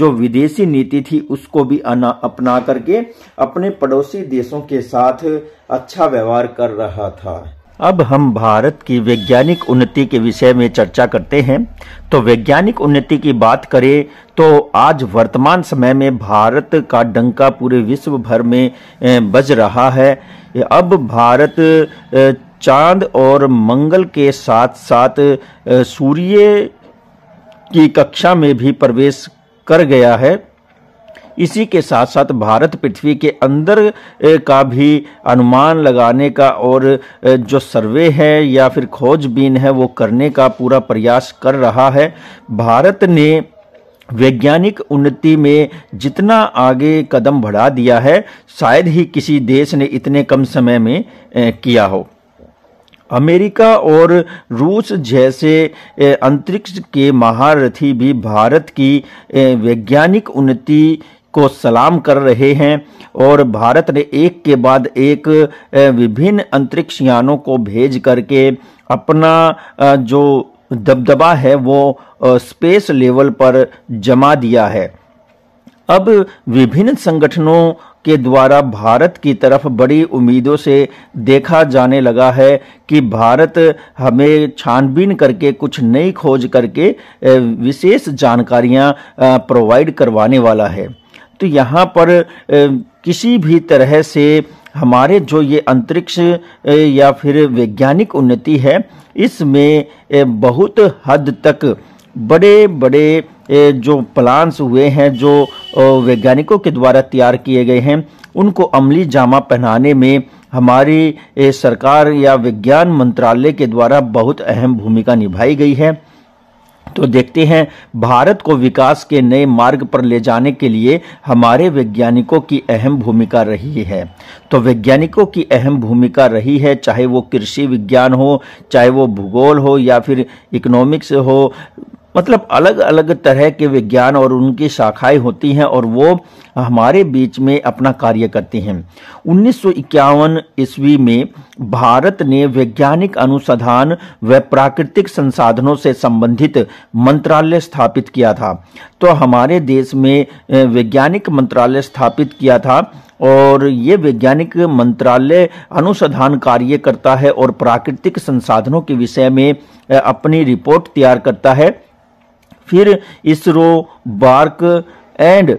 जो विदेशी नीति थी उसको भी अपना करके अपने पड़ोसी देशों के साथ अच्छा व्यवहार कर रहा था अब हम भारत की वैज्ञानिक उन्नति के विषय में चर्चा करते हैं तो वैज्ञानिक उन्नति की बात करें तो आज वर्तमान समय में भारत का डंका पूरे विश्व भर में बज रहा है अब भारत चांद और मंगल के साथ साथ सूर्य की कक्षा में भी प्रवेश कर गया है इसी के साथ साथ भारत पृथ्वी के अंदर का भी अनुमान लगाने का और जो सर्वे है या फिर खोजबीन है वो करने का पूरा प्रयास कर रहा है भारत ने वैज्ञानिक उन्नति में जितना आगे कदम बढ़ा दिया है शायद ही किसी देश ने इतने कम समय में किया हो अमेरिका और रूस जैसे अंतरिक्ष के महारथी भी भारत की वैज्ञानिक उन्नति को सलाम कर रहे हैं और भारत ने एक के बाद एक विभिन्न अंतरिक्ष यानों को भेज करके अपना जो दबदबा है वो स्पेस लेवल पर जमा दिया है अब विभिन्न संगठनों के द्वारा भारत की तरफ बड़ी उम्मीदों से देखा जाने लगा है कि भारत हमें छानबीन करके कुछ नई खोज करके विशेष जानकारियां प्रोवाइड करवाने वाला है तो यहाँ पर किसी भी तरह से हमारे जो ये अंतरिक्ष या फिर वैज्ञानिक उन्नति है इसमें बहुत हद तक बड़े बड़े जो प्लान्स हुए हैं जो वैज्ञानिकों के द्वारा तैयार किए गए हैं उनको अमली जामा पहनाने में हमारी सरकार या विज्ञान मंत्रालय के द्वारा बहुत अहम भूमिका निभाई गई है तो देखते हैं भारत को विकास के नए मार्ग पर ले जाने के लिए हमारे वैज्ञानिकों की अहम भूमिका रही है तो वैज्ञानिकों की अहम भूमिका रही है चाहे वो कृषि विज्ञान हो चाहे वो भूगोल हो या फिर इकोनॉमिक्स हो मतलब अलग अलग तरह के विज्ञान और उनकी शाखाएं होती हैं और वो हमारे बीच में अपना कार्य करती हैं उन्नीस ईस्वी में भारत ने वैज्ञानिक अनुसंधान व प्राकृतिक संसाधनों से संबंधित मंत्रालय स्थापित किया था तो हमारे देश में वैज्ञानिक मंत्रालय स्थापित किया था और ये वैज्ञानिक मंत्रालय अनुसंधान कार्य करता है और प्राकृतिक संसाधनों के विषय में अपनी रिपोर्ट तैयार करता है फिर इसरो बार्क एंड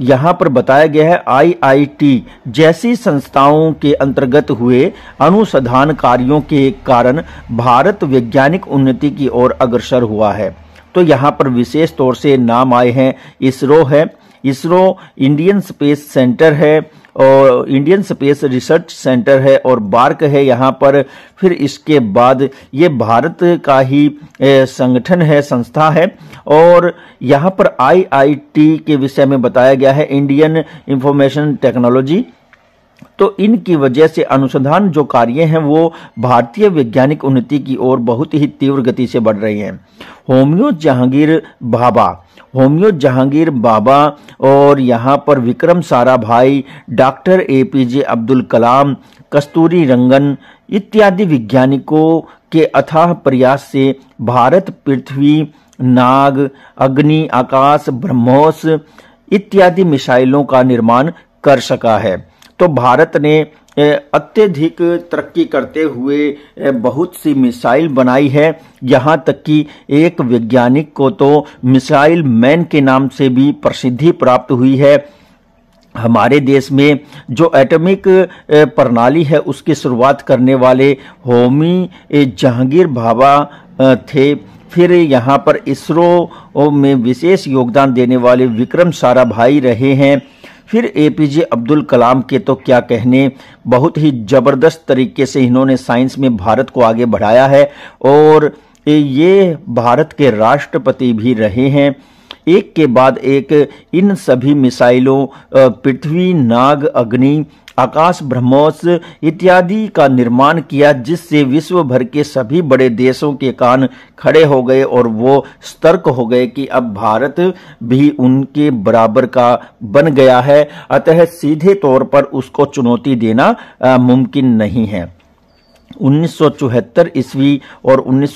यहाँ पर बताया गया है आईआईटी जैसी संस्थाओं के अंतर्गत हुए अनुसंधान कार्यों के कारण भारत वैज्ञानिक उन्नति की ओर अग्रसर हुआ है तो यहाँ पर विशेष तौर से नाम आए हैं इसरो है इसरो इंडियन स्पेस सेंटर है इंडियन स्पेस रिसर्च सेंटर है और बार्क है यहाँ पर फिर इसके बाद ये भारत का ही संगठन है संस्था है और यहाँ पर आईआईटी के विषय में बताया गया है इंडियन इंफॉर्मेशन टेक्नोलॉजी तो इनकी वजह से अनुसंधान जो कार्य हैं वो भारतीय वैज्ञानिक उन्नति की ओर बहुत ही तीव्र गति से बढ़ रहे हैं होमियो जहांगीर भाभा होमियो जहांगीर बाबा और यहाँ पर Vikram Sarabhai doctor A P J Abdul Kalam Kasturirangan इत्यादि वैज्ञानिकों के अथाह प्रयास से भारत पृथ्वी नाग अग्नि आकाश ब्रह्मोस इत्यादि मिसाइलों का निर्माण कर सका है तो भारत ने अत्यधिक तरक्की करते हुए बहुत सी मिसाइल बनाई है यहाँ तक कि एक वैज्ञानिक को तो मिसाइल मैन के नाम से भी प्रसिद्धि प्राप्त हुई है हमारे देश में जो एटॉमिक प्रणाली है उसकी शुरुआत करने वाले होमी जहांगीर भाभा थे फिर यहाँ पर इसरो में विशेष योगदान देने वाले विक्रम साराभाई रहे हैं फिर एपीजे अब्दुल कलाम के तो क्या कहने बहुत ही ज़बरदस्त तरीके से इन्होंने साइंस में भारत को आगे बढ़ाया है और ये भारत के राष्ट्रपति भी रहे हैं एक के बाद एक इन सभी मिसाइलों पृथ्वी नाग अग्नि आकाश ब्रह्मोस इत्यादि का निर्माण किया जिससे विश्व भर के सभी बड़े देशों के कान खड़े हो गए और वो सतर्क हो गए कि अब भारत भी उनके बराबर का बन गया है अतः सीधे तौर पर उसको चुनौती देना मुमकिन नहीं है उन्नीस ईस्वी और उन्नीस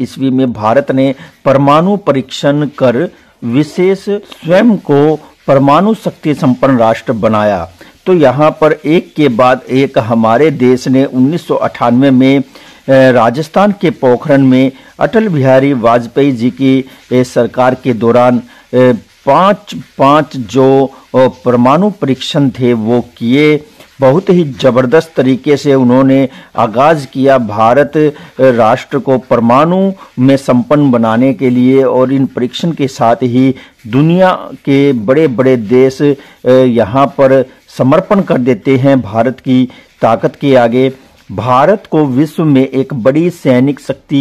ईस्वी में भारत ने परमाणु परीक्षण कर विशेष स्वयं को परमाणु शक्ति संपन्न राष्ट्र बनाया तो यहाँ पर एक के बाद एक हमारे देश ने उन्नीस में राजस्थान के पोखरण में अटल बिहारी वाजपेयी जी की सरकार के दौरान पांच पांच जो परमाणु परीक्षण थे वो किए बहुत ही ज़बरदस्त तरीके से उन्होंने आगाज़ किया भारत राष्ट्र को परमाणु में संपन्न बनाने के लिए और इन परीक्षण के साथ ही दुनिया के बड़े बड़े देश यहाँ पर समर्पण कर देते हैं भारत की ताकत के आगे भारत को विश्व में एक बड़ी सैनिक शक्ति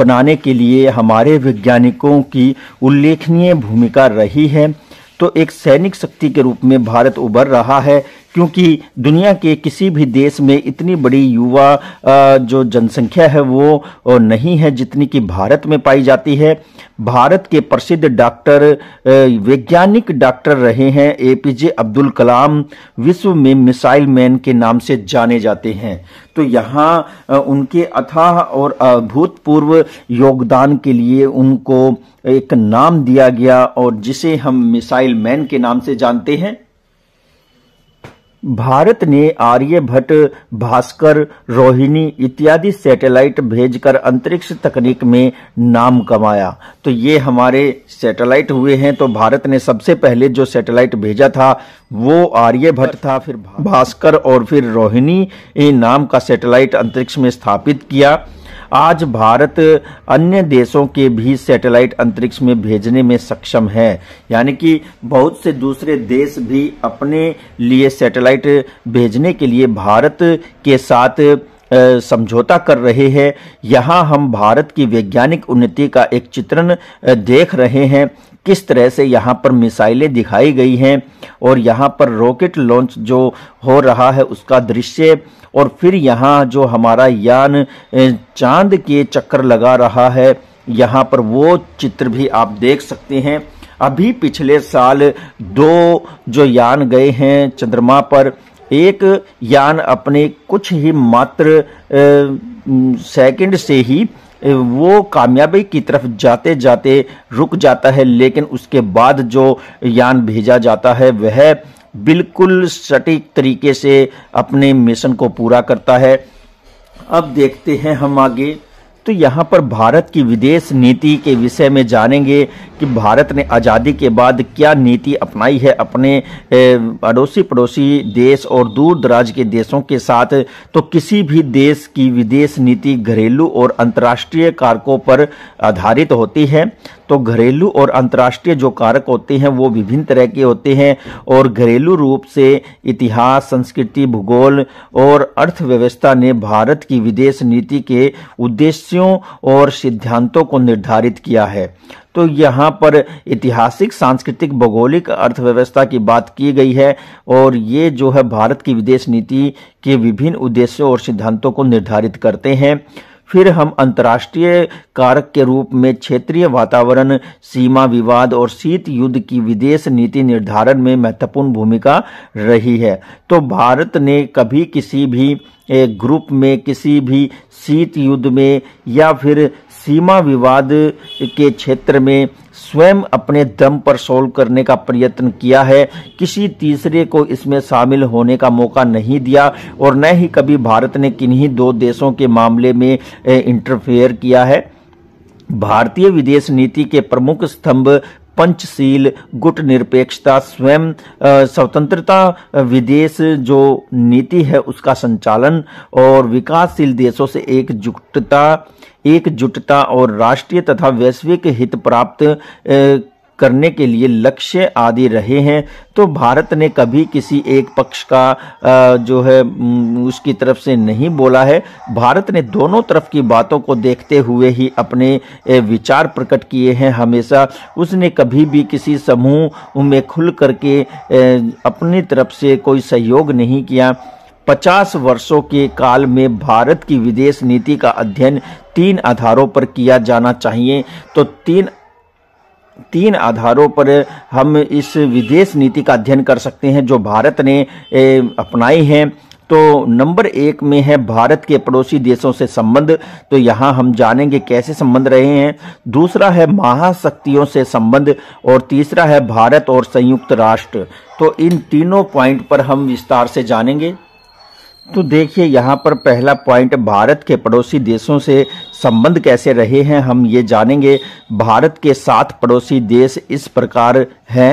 बनाने के लिए हमारे वैज्ञानिकों की उल्लेखनीय भूमिका रही है तो एक सैनिक शक्ति के रूप में भारत उभर रहा है क्योंकि दुनिया के किसी भी देश में इतनी बड़ी युवा जो जनसंख्या है वो नहीं है जितनी कि भारत में पाई जाती है भारत के प्रसिद्ध डॉक्टर वैज्ञानिक डॉक्टर रहे हैं ए पी जे अब्दुल कलाम विश्व में मिसाइल मैन के नाम से जाने जाते हैं तो यहाँ उनके अथाह और अभूतपूर्व योगदान के लिए उनको एक नाम दिया गया और जिसे हम मिसाइल मैन के नाम से जानते हैं भारत ने आर्यभट्ट भास्कर रोहिणी इत्यादि सैटेलाइट भेजकर अंतरिक्ष तकनीक में नाम कमाया तो ये हमारे सैटेलाइट हुए हैं तो भारत ने सबसे पहले जो सैटेलाइट भेजा था वो आर्यभट्ट था फिर भास्कर और फिर रोहिणी नाम का सैटेलाइट अंतरिक्ष में स्थापित किया आज भारत अन्य देशों के भी सैटेलाइट अंतरिक्ष में भेजने में सक्षम है यानी कि बहुत से दूसरे देश भी अपने लिए सैटेलाइट भेजने के लिए भारत के साथ समझौता कर रहे हैं यहाँ हम भारत की वैज्ञानिक उन्नति का एक चित्रण देख रहे हैं किस तरह से यहाँ पर मिसाइलें दिखाई गई हैं और यहाँ पर रॉकेट लॉन्च जो हो रहा है उसका दृश्य और फिर यहाँ जो हमारा यान चांद के चक्कर लगा रहा है यहाँ पर वो चित्र भी आप देख सकते हैं अभी पिछले साल दो जो यान गए हैं चंद्रमा पर एक यान अपने कुछ ही मात्र सेकंड से ही वो कामयाबी की तरफ जाते जाते रुक जाता है लेकिन उसके बाद जो यान भेजा जाता है वह बिल्कुल सटीक तरीके से अपने मिशन को पूरा करता है अब देखते हैं हम आगे तो यहाँ पर भारत की विदेश नीति के विषय में जानेंगे कि भारत ने आज़ादी के बाद क्या नीति अपनाई है अपने अड़ोसी पड़ोसी देश और दूर दराज के देशों के साथ तो किसी भी देश की विदेश नीति घरेलू और अंतर्राष्ट्रीय कारकों पर आधारित होती है तो घरेलू और अंतर्राष्ट्रीय जो कारक होते हैं वो विभिन्न तरह के होते हैं और घरेलू रूप से इतिहास संस्कृति भूगोल और अर्थव्यवस्था ने भारत की विदेश नीति के उद्देश्यों और सिद्धांतों को निर्धारित किया है तो यहाँ पर ऐतिहासिक सांस्कृतिक भौगोलिक अर्थव्यवस्था की बात की गई है और ये जो है भारत की विदेश नीति के विभिन्न उद्देश्यों और सिद्धांतों को निर्धारित करते हैं फिर हम अंतर्राष्ट्रीय कारक के रूप में क्षेत्रीय वातावरण सीमा विवाद और शीत युद्ध की विदेश नीति निर्धारण में महत्वपूर्ण भूमिका रही है तो भारत ने कभी किसी भी एक ग्रुप में किसी भी शीत युद्ध में या फिर सीमा विवाद के क्षेत्र में स्वयं अपने दम पर सोल्व करने का प्रयत्न किया है किसी तीसरे को इसमें शामिल होने का मौका नहीं दिया और न ही कभी भारत ने किन्हीं दो देशों के मामले में इंटरफेयर किया है भारतीय विदेश नीति के प्रमुख स्तंभ पंचशील गुट निरपेक्षता स्वयं स्वतंत्रता विदेश जो नीति है उसका संचालन और विकासशील देशों से एकजुटता एकजुटता और राष्ट्रीय तथा वैश्विक हित प्राप्त करने के लिए लक्ष्य आदि रहे हैं तो भारत ने कभी किसी एक पक्ष का जो है उसकी तरफ से नहीं बोला है भारत ने दोनों तरफ की बातों को देखते हुए ही अपने विचार प्रकट किए हैं हमेशा उसने कभी भी किसी समूह में खुल करके अपनी तरफ से कोई सहयोग नहीं किया पचास वर्षों के काल में भारत की विदेश नीति का अध्ययन तीन आधारों पर किया जाना चाहिए तो तीन तीन आधारों पर हम इस विदेश नीति का अध्ययन कर सकते हैं जो भारत ने अपनाई है तो नंबर एक में है भारत के पड़ोसी देशों से संबंध तो यहाँ हम जानेंगे कैसे संबंध रहे हैं दूसरा है महाशक्तियों से संबंध और तीसरा है भारत और संयुक्त राष्ट्र तो इन तीनों पॉइंट पर हम विस्तार से जानेंगे तो देखिए यहाँ पर पहला पॉइंट भारत के पड़ोसी देशों से संबंध कैसे रहे हैं हम ये जानेंगे भारत के सात पड़ोसी देश इस प्रकार हैं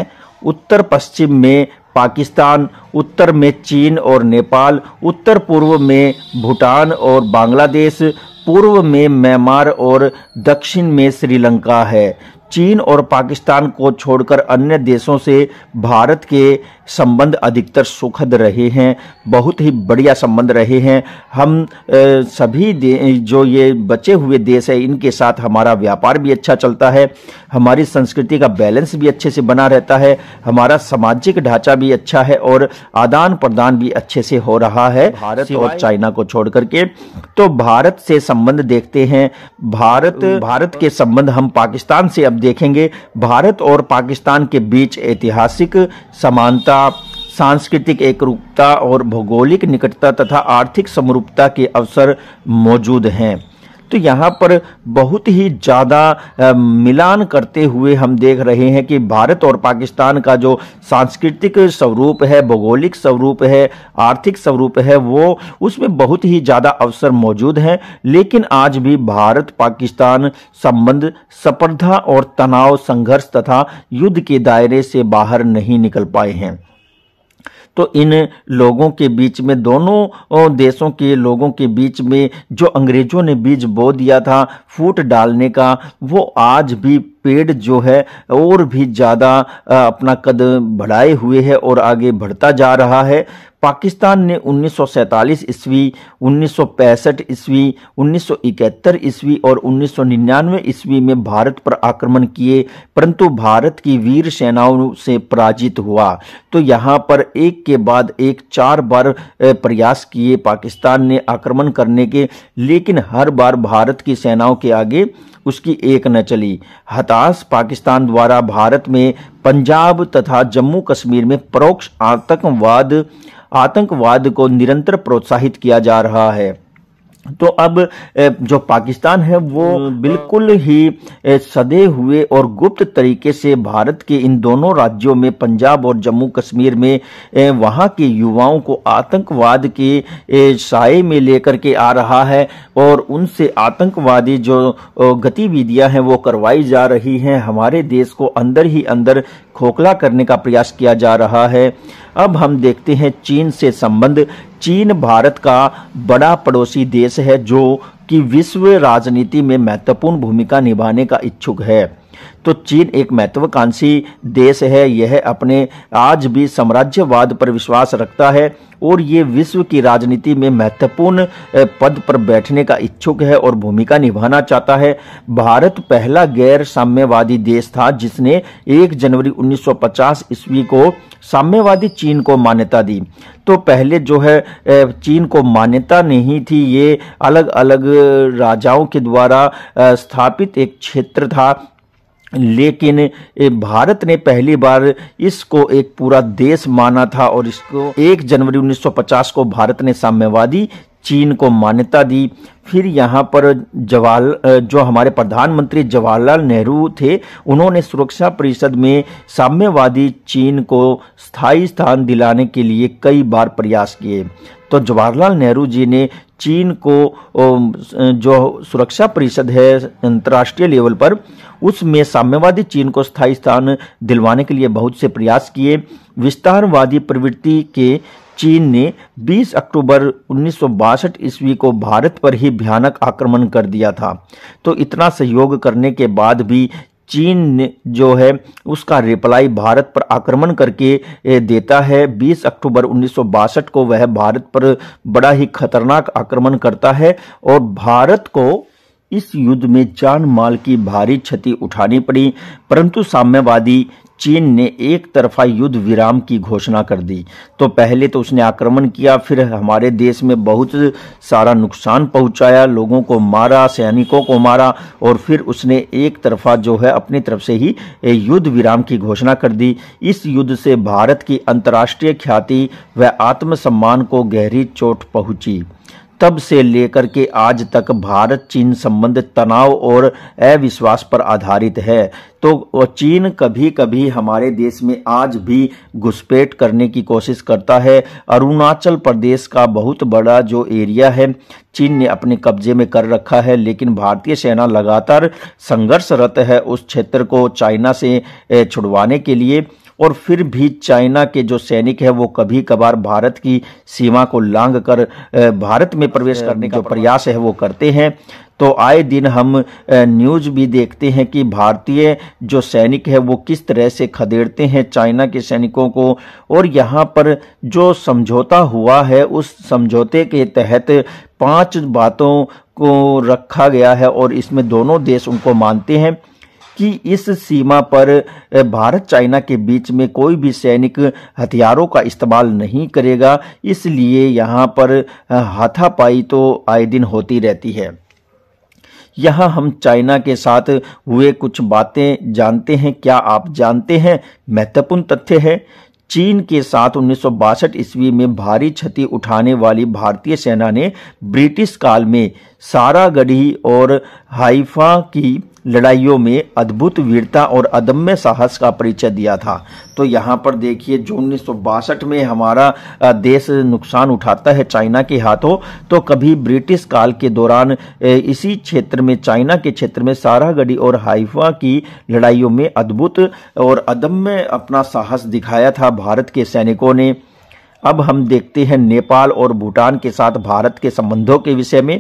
उत्तर पश्चिम में पाकिस्तान उत्तर में चीन और नेपाल उत्तर पूर्व में भूटान और बांग्लादेश पूर्व में म्यांमार और दक्षिण में श्रीलंका है चीन और पाकिस्तान को छोड़कर अन्य देशों से भारत के संबंध अधिकतर सुखद रहे हैं बहुत ही बढ़िया संबंध रहे हैं हम सभी जो ये बचे हुए देश है इनके साथ हमारा व्यापार भी अच्छा चलता है हमारी संस्कृति का बैलेंस भी अच्छे से बना रहता है हमारा सामाजिक ढांचा भी अच्छा है और आदान प्रदान भी अच्छे से हो रहा है तो भारत और चाइना को छोड़ करके तो भारत से संबंध देखते हैं भारत तो भारत के संबंध हम पाकिस्तान से अब देखेंगे भारत और पाकिस्तान के बीच ऐतिहासिक समानता सांस्कृतिक एकरूपता और भौगोलिक निकटता तथा आर्थिक समरूपता के अवसर मौजूद हैं तो यहाँ पर बहुत ही ज़्यादा मिलान करते हुए हम देख रहे हैं कि भारत और पाकिस्तान का जो सांस्कृतिक स्वरूप है भौगोलिक स्वरूप है आर्थिक स्वरूप है वो उसमें बहुत ही ज़्यादा अवसर मौजूद हैं लेकिन आज भी भारत पाकिस्तान संबंध स्पर्धा और तनाव संघर्ष तथा युद्ध के दायरे से बाहर नहीं निकल पाए हैं तो इन लोगों के बीच में दोनों देशों के लोगों के बीच में जो अंग्रेजों ने बीज बो दिया था फूट डालने का वो आज भी पेड़ जो है और भी ज़्यादा अपना कद बढ़ाए हुए है और आगे बढ़ता जा रहा है पाकिस्तान ने 1947 ईस्वी 1965 ईस्वी 1971 ईस्वी और 1999 ईस्वी में भारत पर आक्रमण किए परंतु भारत की वीर सेनाओं से पराजित हुआ तो यहाँ पर एक के बाद एक चार बार प्रयास किए पाकिस्तान ने आक्रमण करने के लेकिन हर बार भारत की सेनाओं के आगे उसकी एक न चली हताश पाकिस्तान द्वारा भारत में पंजाब तथा जम्मू कश्मीर में परोक्ष आतंकवाद आतंकवाद को निरंतर प्रोत्साहित किया जा रहा है तो अब जो पाकिस्तान है वो हाँ, हाँ। बिल्कुल ही सदे हुए और गुप्त तरीके से भारत के इन दोनों राज्यों में पंजाब और जम्मू कश्मीर में वहाँ के युवाओं को आतंकवाद के साय में लेकर के आ रहा है और उनसे आतंकवादी जो गतिविधियां हैं वो करवाई जा रही हैं हमारे देश को अंदर ही अंदर खोखला करने का प्रयास किया जा रहा है अब हम देखते हैं चीन से संबंध चीन भारत का बड़ा पड़ोसी देश है जो कि विश्व राजनीति में महत्वपूर्ण भूमिका निभाने का इच्छुक है तो चीन एक महत्वाकांक्षी देश है यह अपने आज भी साम्राज्यवाद पर विश्वास रखता है और ये विश्व की राजनीति में महत्वपूर्ण पद पर बैठने का इच्छुक है और भूमिका निभाना चाहता है भारत पहला गैर साम्यवादी देश था जिसने 1 जनवरी 1950 ईस्वी को साम्यवादी चीन को मान्यता दी तो पहले जो है चीन को मान्यता नहीं थी ये अलग अलग राजाओं के द्वारा स्थापित एक क्षेत्र था लेकिन भारत ने पहली बार इसको एक पूरा देश माना था और इसको 1 जनवरी 1950 को भारत ने साम्यवादी चीन को मान्यता दी फिर यहाँ पर जवाहर जो हमारे प्रधानमंत्री जवाहरलाल नेहरू थे उन्होंने सुरक्षा परिषद में साम्यवादी चीन को स्थायी स्थान दिलाने के लिए कई बार प्रयास किए तो जवाहरलाल नेहरू जी ने चीन को जो सुरक्षा परिषद है अंतर्राष्ट्रीय लेवल पर उसमें साम्यवादी चीन को स्थायी स्थान दिलवाने के लिए बहुत से प्रयास किए विस्तारवादी प्रवृत्ति के चीन ने 20 अक्टूबर उन्नीस ईस्वी को भारत पर ही भयानक आक्रमण कर दिया था तो इतना सहयोग करने के बाद भी चीन ने जो है उसका रिप्लाई भारत पर आक्रमण करके देता है 20 अक्टूबर उन्नीस को वह भारत पर बड़ा ही खतरनाक आक्रमण करता है और भारत को इस युद्ध में जान माल की भारी क्षति उठानी पड़ी परंतु साम्यवादी चीन ने एक तरफा युद्ध विराम की घोषणा कर दी तो पहले तो उसने आक्रमण किया फिर हमारे देश में बहुत सारा नुकसान पहुंचाया लोगों को मारा सैनिकों को मारा और फिर उसने एक तरफा जो है अपनी तरफ से ही युद्ध विराम की घोषणा कर दी इस युद्ध से भारत की अंतर्राष्ट्रीय ख्याति व आत्मसम्मान को गहरी चोट पहुंची तब से लेकर के आज तक भारत चीन संबंध तनाव और अविश्वास पर आधारित है तो चीन कभी कभी हमारे देश में आज भी घुसपैठ करने की कोशिश करता है अरुणाचल प्रदेश का बहुत बड़ा जो एरिया है चीन ने अपने कब्जे में कर रखा है लेकिन भारतीय सेना लगातार संघर्षरत है उस क्षेत्र को चाइना से छुड़वाने के लिए और फिर भी चाइना के जो सैनिक है वो कभी कभार भारत की सीमा को लांग कर भारत में प्रवेश करने का प्रयास है वो करते हैं तो आए दिन हम न्यूज भी देखते हैं कि भारतीय जो सैनिक है वो किस तरह से खदेड़ते हैं चाइना के सैनिकों को और यहाँ पर जो समझौता हुआ है उस समझौते के तहत पांच बातों को रखा गया है और इसमें दोनों देश उनको मानते हैं कि इस सीमा पर भारत चाइना के बीच में कोई भी सैनिक हथियारों का इस्तेमाल नहीं करेगा इसलिए यहाँ पर हाथापाई तो आए दिन होती रहती है यहाँ हम चाइना के साथ हुए कुछ बातें जानते हैं क्या आप जानते हैं महत्वपूर्ण तथ्य है चीन के साथ उन्नीस ईस्वी में भारी क्षति उठाने वाली भारतीय सेना ने ब्रिटिश काल में सारागढ़ी और हाइफा की लड़ाइयों में अद्भुत वीरता और अदम्य साहस का परिचय दिया था तो यहाँ पर देखिए जो उन्नीस में हमारा देश नुकसान उठाता है चाइना के हाथों तो कभी ब्रिटिश काल के दौरान इसी क्षेत्र में चाइना के क्षेत्र में सारागढ़ी और हाइफा की लड़ाइयों में अद्भुत और अदम्य अपना साहस दिखाया था भारत के सैनिकों ने अब हम देखते हैं नेपाल और भूटान के साथ भारत के संबंधों के विषय में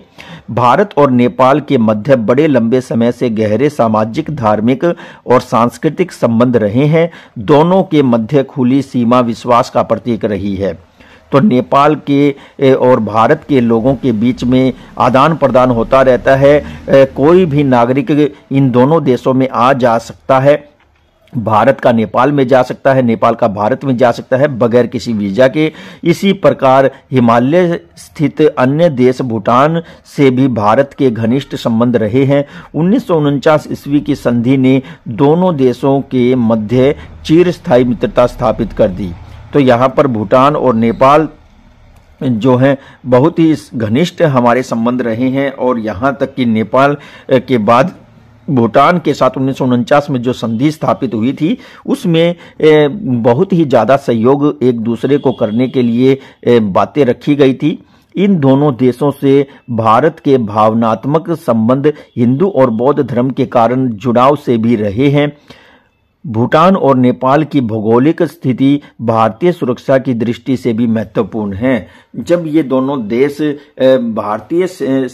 भारत और नेपाल के मध्य बड़े लंबे समय से गहरे सामाजिक धार्मिक और सांस्कृतिक संबंध रहे हैं दोनों के मध्य खुली सीमा विश्वास का प्रतीक रही है तो नेपाल के और भारत के लोगों के बीच में आदान प्रदान होता रहता है कोई भी नागरिक इन दोनों देशों में आ जा सकता है भारत का नेपाल में जा सकता है नेपाल का भारत में जा सकता है बगैर किसी वीजा के इसी प्रकार हिमालय स्थित अन्य देश भूटान से भी भारत के घनिष्ठ संबंध रहे हैं उन्नीस ईस्वी की संधि ने दोनों देशों के मध्य चिरस्थायी मित्रता स्थापित कर दी तो यहाँ पर भूटान और नेपाल जो हैं बहुत ही घनिष्ठ हमारे संबंध रहे हैं और यहाँ तक कि नेपाल के बाद भूटान के साथ उन्नीस में जो संधि स्थापित हुई थी उसमें बहुत ही ज़्यादा सहयोग एक दूसरे को करने के लिए बातें रखी गई थी इन दोनों देशों से भारत के भावनात्मक संबंध हिंदू और बौद्ध धर्म के कारण जुड़ाव से भी रहे हैं भूटान और नेपाल की भौगोलिक स्थिति भारतीय सुरक्षा की दृष्टि से भी महत्वपूर्ण है जब ये दोनों देश भारतीय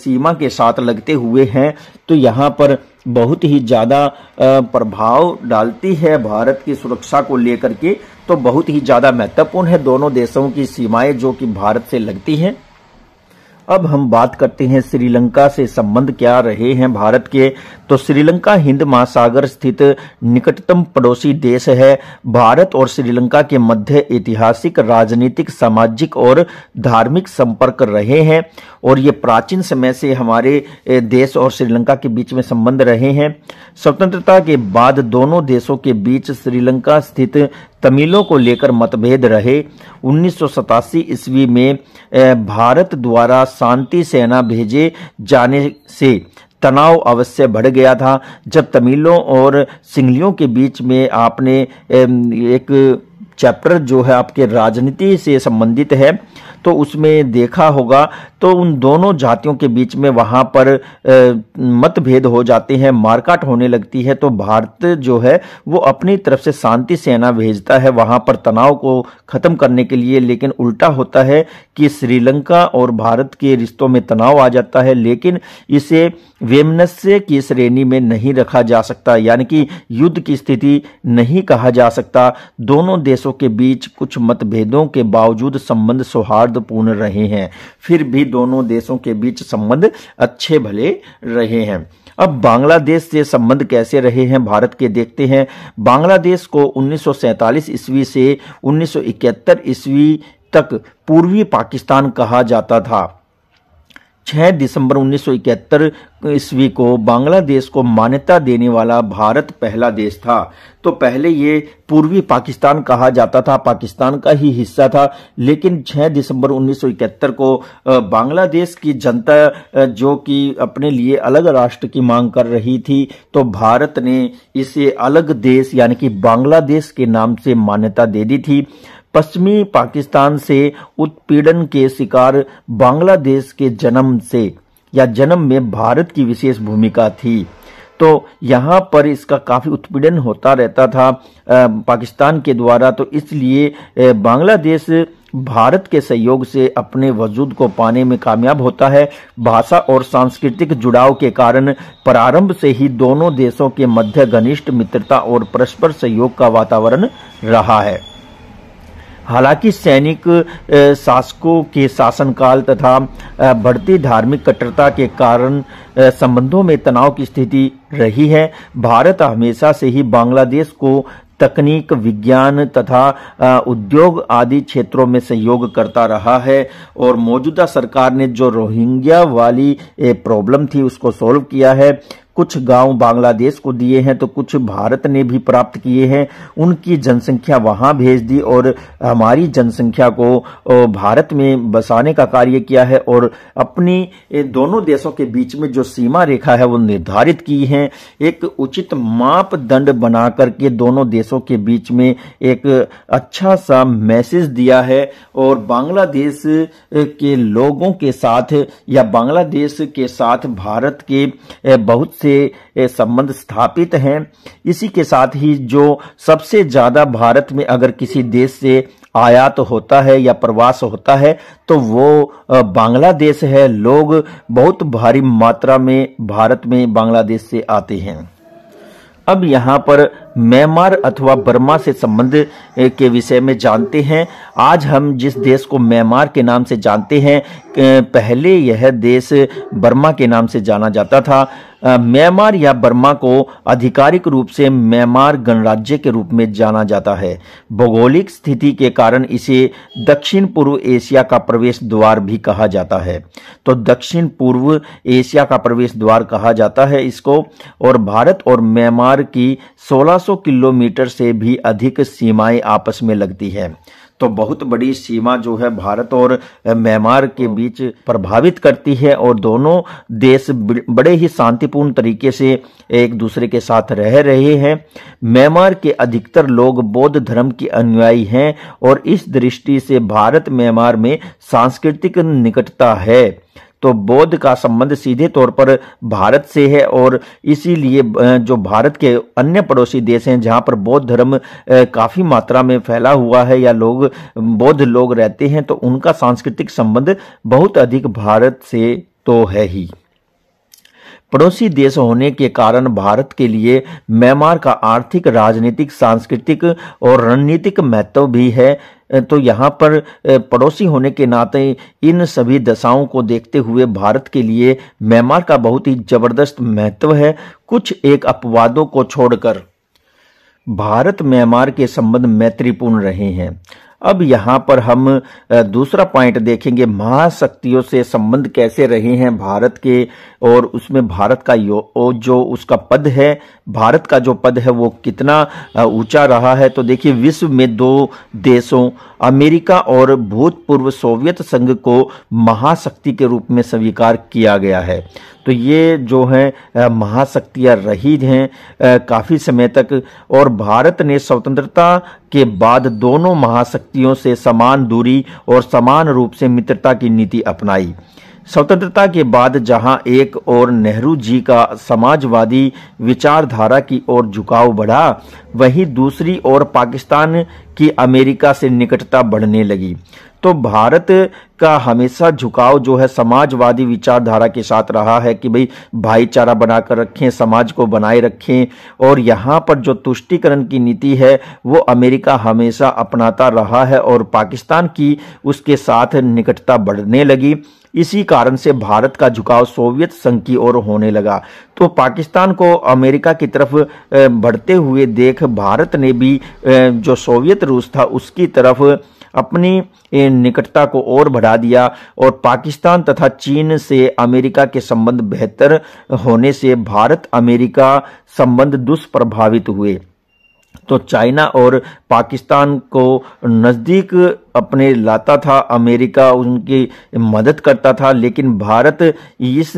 सीमा के साथ लगते हुए हैं तो यहाँ पर बहुत ही ज़्यादा प्रभाव डालती है भारत की सुरक्षा को लेकर के तो बहुत ही ज़्यादा महत्वपूर्ण है दोनों देशों की सीमाएं जो कि भारत से लगती हैं अब हम बात करते हैं श्रीलंका से संबंध क्या रहे हैं भारत के तो श्रीलंका हिंद महासागर स्थित निकटतम पड़ोसी देश है भारत और श्रीलंका के मध्य ऐतिहासिक राजनीतिक सामाजिक और धार्मिक संपर्क रहे हैं और ये प्राचीन समय से हमारे देश और श्रीलंका के बीच में संबंध रहे हैं स्वतंत्रता के बाद दोनों देशों के बीच श्रीलंका स्थित तमिलों को लेकर मतभेद रहे उन्नीस ईस्वी में भारत द्वारा शांति सेना भेजे जाने से तनाव अवश्य बढ़ गया था जब तमिलों और सिंगलियों के बीच में आपने एक चैप्टर जो है आपके राजनीति से संबंधित है तो उसमें देखा होगा तो उन दोनों जातियों के बीच में वहाँ पर मतभेद हो जाते हैं मारकाट होने लगती है तो भारत जो है वो अपनी तरफ से शांति सेना भेजता है वहाँ पर तनाव को ख़त्म करने के लिए लेकिन उल्टा होता है कि श्रीलंका और भारत के रिश्तों में तनाव आ जाता है लेकिन इसे वेमनस्य की श्रेणी में नहीं रखा जा सकता यानी कि युद्ध की स्थिति नहीं कहा जा सकता दोनों देशों के बीच कुछ मतभेदों के बावजूद संबंध सौहार्द सौहार्दपूर्ण रहे हैं फिर भी दोनों देशों के बीच संबंध अच्छे भले रहे हैं अब बांग्लादेश से संबंध कैसे रहे हैं भारत के देखते हैं बांग्लादेश को 1947 ईस्वी से 1971 ईस्वी तक पूर्वी पाकिस्तान कहा जाता था 6 दिसंबर 1971 ईस्वी को बांग्लादेश को मान्यता देने वाला भारत पहला देश था तो पहले ये पूर्वी पाकिस्तान कहा जाता था पाकिस्तान का ही हिस्सा था लेकिन 6 दिसंबर 1971 को बांग्लादेश की जनता जो कि अपने लिए अलग राष्ट्र की मांग कर रही थी तो भारत ने इसे अलग देश यानी कि बांग्लादेश के नाम से मान्यता दे दी थी पश्चिमी पाकिस्तान से उत्पीड़न के शिकार बांग्लादेश के जन्म से या जन्म में भारत की विशेष भूमिका थी तो यहाँ पर इसका काफ़ी उत्पीड़न होता रहता था पाकिस्तान के द्वारा तो इसलिए बांग्लादेश भारत के सहयोग से अपने वजूद को पाने में कामयाब होता है भाषा और सांस्कृतिक जुड़ाव के कारण प्रारंभ से ही दोनों देशों के मध्य घनिष्ठ मित्रता और परस्पर सहयोग का वातावरण रहा है हालांकि सैनिक शासकों के शासनकाल तथा बढ़ती धार्मिक कट्टरता के कारण संबंधों में तनाव की स्थिति रही है भारत हमेशा से ही बांग्लादेश को तकनीक विज्ञान तथा उद्योग आदि क्षेत्रों में सहयोग करता रहा है और मौजूदा सरकार ने जो रोहिंग्या वाली प्रॉब्लम थी उसको सॉल्व किया है कुछ गांव बांग्लादेश को दिए हैं तो कुछ भारत ने भी प्राप्त किए हैं उनकी जनसंख्या वहां भेज दी और हमारी जनसंख्या को भारत में बसाने का कार्य किया है और अपनी दोनों देशों के बीच में जो सीमा रेखा है वो निर्धारित की है एक उचित मापदंड बना करके दोनों देशों के बीच में एक अच्छा सा मैसेज दिया है और बांग्लादेश के लोगों के साथ या बांग्लादेश के साथ भारत के बहुत से संबंध स्थापित हैं इसी के साथ ही जो सबसे ज़्यादा भारत में अगर किसी देश से आयात तो होता है या प्रवास होता है तो वो बांग्लादेश है लोग बहुत भारी मात्रा में भारत में बांग्लादेश से आते हैं अब यहाँ पर म्यांमार अथवा बर्मा से संबंध के विषय में जानते हैं आज हम जिस देश को म्यांमार के नाम से जानते हैं पहले यह देश बर्मा के नाम से जाना जाता था म्यांमार या बर्मा को आधिकारिक रूप से म्यांमार गणराज्य के रूप में जाना जाता है भौगोलिक स्थिति के कारण इसे दक्षिण पूर्व एशिया का प्रवेश द्वार भी कहा जाता है तो दक्षिण पूर्व एशिया का प्रवेश द्वार कहा जाता है इसको और भारत और म्यांमार की 1600 किलोमीटर से भी अधिक सीमाएं आपस में लगती है तो बहुत बड़ी सीमा जो है भारत और म्यांमार के बीच प्रभावित करती है और दोनों देश बड़े ही शांतिपूर्ण तरीके से एक दूसरे के साथ रह रहे हैं म्यांमार के अधिकतर लोग बौद्ध धर्म के अनुयायी हैं और इस दृष्टि से भारत म्यांमार में सांस्कृतिक निकटता है तो बौद्ध का संबंध सीधे तौर पर भारत से है और इसीलिए जो भारत के अन्य पड़ोसी देश हैं जहाँ पर बौद्ध धर्म काफ़ी मात्रा में फैला हुआ है या लोग बौद्ध लोग रहते हैं तो उनका सांस्कृतिक संबंध बहुत अधिक भारत से तो है ही पड़ोसी देश होने के कारण भारत के लिए म्यांमार का आर्थिक राजनीतिक सांस्कृतिक और रणनीतिक महत्व भी है तो यहाँ पर पड़ोसी होने के नाते इन सभी दशाओं को देखते हुए भारत के लिए म्यांमार का बहुत ही जबरदस्त महत्व है कुछ एक अपवादों को छोड़कर भारत म्यांमार के संबंध मैत्रीपूर्ण रहे हैं अब यहाँ पर हम दूसरा पॉइंट देखेंगे महाशक्तियों से संबंध कैसे रहे हैं भारत के और उसमें भारत का यो, जो उसका पद है भारत का जो पद है वो कितना ऊंचा रहा है तो देखिए विश्व में दो देशों अमेरिका और भूतपूर्व सोवियत संघ को महाशक्ति के रूप में स्वीकार किया गया है तो ये जो हैं महाशक्तियां रही हैं काफ़ी समय तक और भारत ने स्वतंत्रता के बाद दोनों महाशक्तियों से समान दूरी और समान रूप से मित्रता की नीति अपनाई स्वतंत्रता के बाद जहां एक और नेहरू जी का समाजवादी विचारधारा की ओर झुकाव बढ़ा वहीं दूसरी ओर पाकिस्तान की अमेरिका से निकटता बढ़ने लगी तो भारत का हमेशा झुकाव जो है समाजवादी विचारधारा के साथ रहा है कि भाई भाईचारा बनाकर रखें समाज को बनाए रखें और यहाँ पर जो तुष्टिकरण की नीति है वो अमेरिका हमेशा अपनाता रहा है और पाकिस्तान की उसके साथ निकटता बढ़ने लगी इसी कारण से भारत का झुकाव सोवियत संघ की ओर होने लगा तो पाकिस्तान को अमेरिका की तरफ बढ़ते हुए देख भारत ने भी जो सोवियत रूस था उसकी तरफ अपनी निकटता को और बढ़ा दिया और पाकिस्तान तथा चीन से अमेरिका के संबंध बेहतर होने से भारत अमेरिका संबंध दुष्प्रभावित हुए तो चाइना और पाकिस्तान को नज़दीक अपने लाता था अमेरिका उनकी मदद करता था लेकिन भारत इस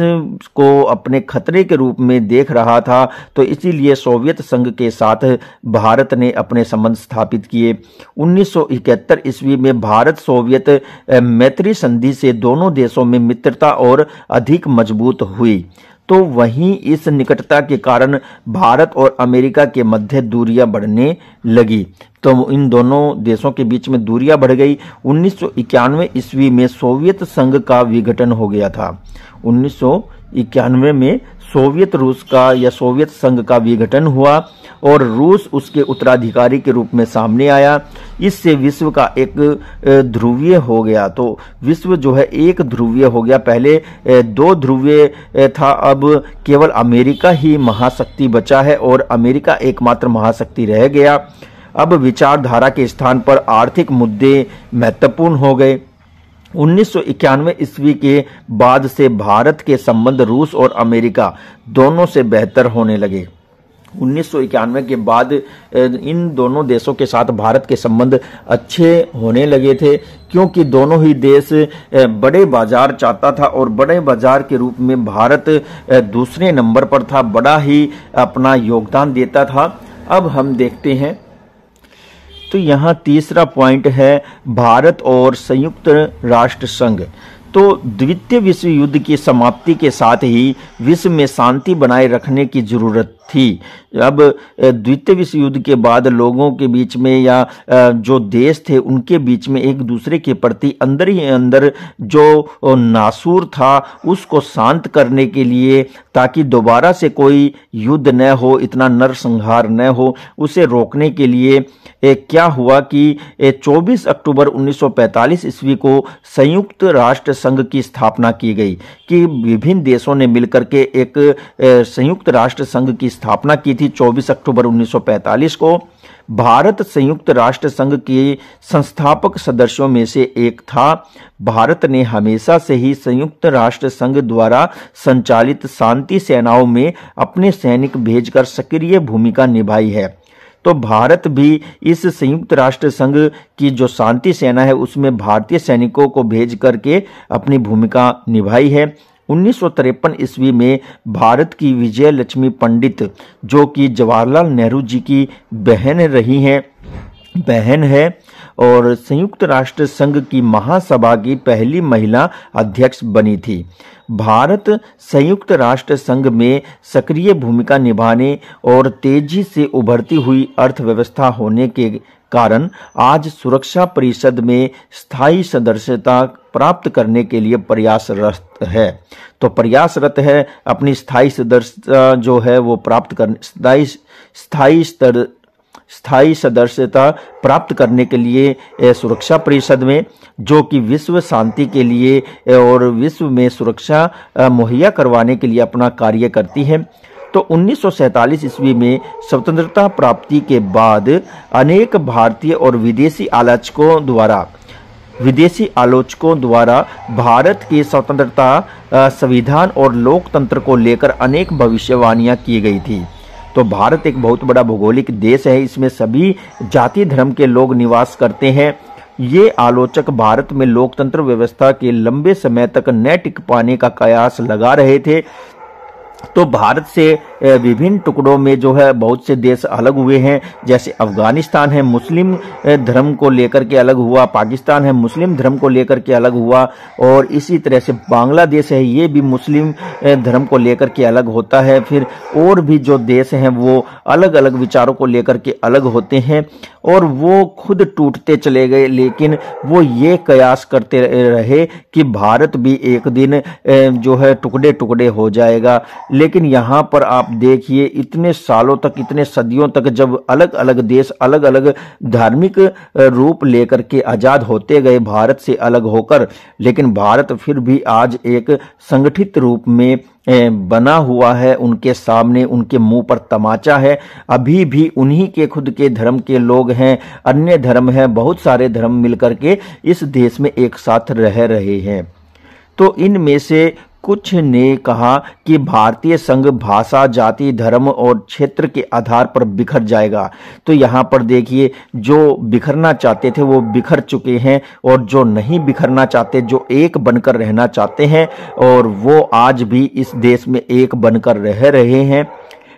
को अपने खतरे के रूप में देख रहा था तो इसीलिए सोवियत संघ के साथ भारत ने अपने संबंध स्थापित किए 1971 ईस्वी में भारत सोवियत मैत्री संधि से दोनों देशों में मित्रता और अधिक मजबूत हुई तो वहीं इस निकटता के कारण भारत और अमेरिका के मध्य दूरियां बढ़ने लगी तो इन दोनों देशों के बीच में दूरियां बढ़ गई उन्नीस ईस्वी में सोवियत संघ का विघटन हो गया था उन्नीस में सोवियत रूस का या सोवियत संघ का विघटन हुआ और रूस उसके उत्तराधिकारी के रूप में सामने आया इससे विश्व का एक ध्रुवीय हो गया तो विश्व जो है एक ध्रुवीय हो गया पहले दो ध्रुवीय था अब केवल अमेरिका ही महाशक्ति बचा है और अमेरिका एकमात्र महाशक्ति रह गया अब विचारधारा के स्थान पर आर्थिक मुद्दे महत्वपूर्ण हो गए उन्नीस ईस्वी के बाद से भारत के संबंध रूस और अमेरिका दोनों से बेहतर होने लगे उन्नीस के बाद इन दोनों देशों के साथ भारत के संबंध अच्छे होने लगे थे क्योंकि दोनों ही देश बड़े बाजार चाहता था और बड़े बाजार के रूप में भारत दूसरे नंबर पर था बड़ा ही अपना योगदान देता था अब हम देखते हैं तो यहाँ तीसरा पॉइंट है भारत और संयुक्त राष्ट्र संघ तो द्वितीय विश्व युद्ध की समाप्ति के साथ ही विश्व में शांति बनाए रखने की जरूरत थी अब द्वितीय विश्व युद्ध के बाद लोगों के बीच में या जो देश थे उनके बीच में एक दूसरे के प्रति अंदर ही अंदर जो नासूर था उसको शांत करने के लिए ताकि दोबारा से कोई युद्ध न हो इतना नरसंहार न हो उसे रोकने के लिए क्या हुआ कि 24 अक्टूबर 1945 ईस्वी को संयुक्त राष्ट्र संघ की स्थापना की गई कि विभिन्न देशों ने मिलकर के एक संयुक्त राष्ट्र संघ की स्थापना की थी 24 अक्टूबर 1945 को भारत संयुक्त राष्ट्र संघ के संस्थापक सदस्यों में से एक था भारत ने हमेशा से ही संयुक्त राष्ट्र संघ द्वारा संचालित शांति सेनाओं में अपने सैनिक भेजकर सक्रिय भूमिका निभाई है तो भारत भी इस संयुक्त राष्ट्र संघ की जो शांति सेना है उसमें भारतीय सैनिकों को भेज करके अपनी भूमिका निभाई है उन्नीस ईस्वी में भारत की विजय लक्ष्मी पंडित जो कि जवाहरलाल नेहरू जी की बहन रही हैं बहन है और संयुक्त राष्ट्र संघ की महासभा की पहली महिला अध्यक्ष बनी थी भारत संयुक्त राष्ट्र संघ में सक्रिय भूमिका निभाने और तेजी से उभरती हुई अर्थव्यवस्था होने के कारण आज सुरक्षा परिषद में स्थायी सदस्यता प्राप्त करने के लिए प्रयासरत है तो प्रयासरत है अपनी स्थायी सदस्यता जो है वो प्राप्त कर स्थायी स्थायी स्तर स्थायी सदस्यता प्राप्त करने के लिए सुरक्षा परिषद में जो कि विश्व शांति के लिए और विश्व में सुरक्षा मुहैया करवाने के लिए अपना कार्य करती है तो उन्नीस ईस्वी में स्वतंत्रता प्राप्ति के बाद अनेक भारतीय और विदेशी आलोचकों द्वारा विदेशी आलोचकों द्वारा भारत की स्वतंत्रता संविधान और लोकतंत्र को लेकर अनेक भविष्यवाणियां की गई थी तो भारत एक बहुत बड़ा भौगोलिक देश है इसमें सभी जाति धर्म के लोग निवास करते हैं ये आलोचक भारत में लोकतंत्र व्यवस्था के लंबे समय तक न टिक पाने का कयास लगा रहे थे तो भारत से विभिन्न टुकड़ों में जो है बहुत से देश अलग हुए हैं जैसे अफगानिस्तान है मुस्लिम धर्म को लेकर के अलग हुआ पाकिस्तान है मुस्लिम धर्म को लेकर के अलग हुआ और इसी तरह से बांग्लादेश है ये भी मुस्लिम धर्म को लेकर के अलग होता है फिर और भी जो देश हैं वो अलग अलग विचारों को लेकर के अलग होते हैं और वो खुद टूटते चले गए लेकिन वो ये कयास करते रहे कि भारत भी एक दिन जो है टुकड़े टुकड़े हो जाएगा लेकिन यहाँ पर आप देखिए इतने सालों तक इतने सदियों तक जब अलग अलग देश अलग अलग धार्मिक रूप लेकर के आज़ाद होते गए भारत से अलग होकर लेकिन भारत फिर भी आज एक संगठित रूप में बना हुआ है उनके सामने उनके मुंह पर तमाचा है अभी भी उन्हीं के खुद के धर्म के लोग हैं अन्य धर्म हैं बहुत सारे धर्म मिलकर के इस देश में एक साथ रह रहे हैं तो इनमें से कुछ ने कहा कि भारतीय संघ भाषा जाति धर्म और क्षेत्र के आधार पर बिखर जाएगा तो यहाँ पर देखिए जो बिखरना चाहते थे वो बिखर चुके हैं और जो नहीं बिखरना चाहते जो एक बनकर रहना चाहते हैं और वो आज भी इस देश में एक बनकर रह रहे हैं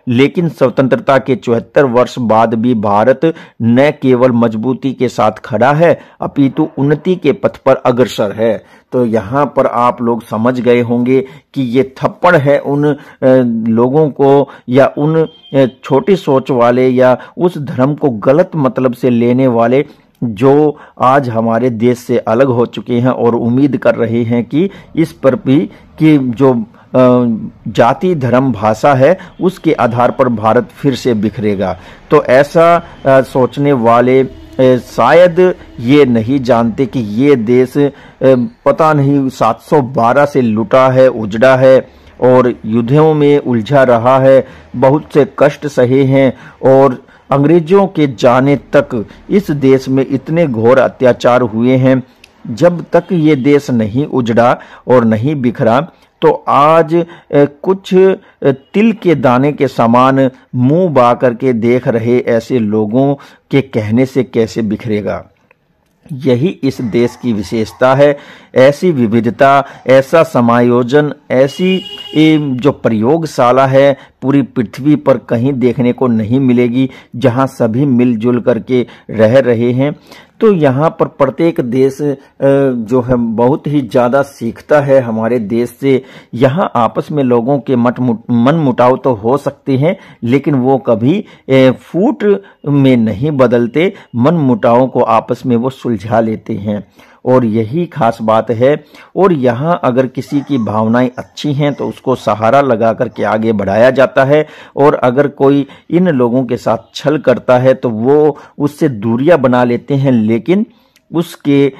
लेकिन स्वतंत्रता के चौहत्तर वर्ष बाद भी भारत न केवल मजबूती के साथ खड़ा है अपितु उन्नति के पथ पर अग्रसर है तो यहाँ पर आप लोग समझ गए होंगे कि ये थप्पड़ है उन लोगों को या उन छोटी सोच वाले या उस धर्म को गलत मतलब से लेने वाले जो आज हमारे देश से अलग हो चुके हैं और उम्मीद कर रहे हैं कि इस पर भी कि जो जाति धर्म भाषा है उसके आधार पर भारत फिर से बिखरेगा तो ऐसा सोचने वाले शायद ये नहीं जानते कि ये देश पता नहीं 712 से लुटा है उजड़ा है और युद्धों में उलझा रहा है बहुत से कष्ट सहे हैं और अंग्रेजों के जाने तक इस देश में इतने घोर अत्याचार हुए हैं जब तक ये देश नहीं उजड़ा और नहीं बिखरा तो आज कुछ तिल के दाने के समान मुंह बा करके देख रहे ऐसे लोगों के कहने से कैसे बिखरेगा यही इस देश की विशेषता है ऐसी विविधता ऐसा समायोजन ऐसी जो प्रयोगशाला है पूरी पृथ्वी पर कहीं देखने को नहीं मिलेगी जहां सभी मिलजुल करके रह रहे हैं तो यहाँ पर प्रत्येक देश जो है बहुत ही ज़्यादा सीखता है हमारे देश से यहाँ आपस में लोगों के मट मन मुटाव तो हो सकते हैं लेकिन वो कभी फूट में नहीं बदलते मन मुटाव को आपस में वो सुलझा लेते हैं और यही खास बात है और यहाँ अगर किसी की भावनाएं अच्छी हैं तो उसको सहारा लगा करके आगे बढ़ाया जाता है और अगर कोई इन लोगों के साथ छल करता है तो वो उससे दूरियां बना लेते हैं लेकिन उसके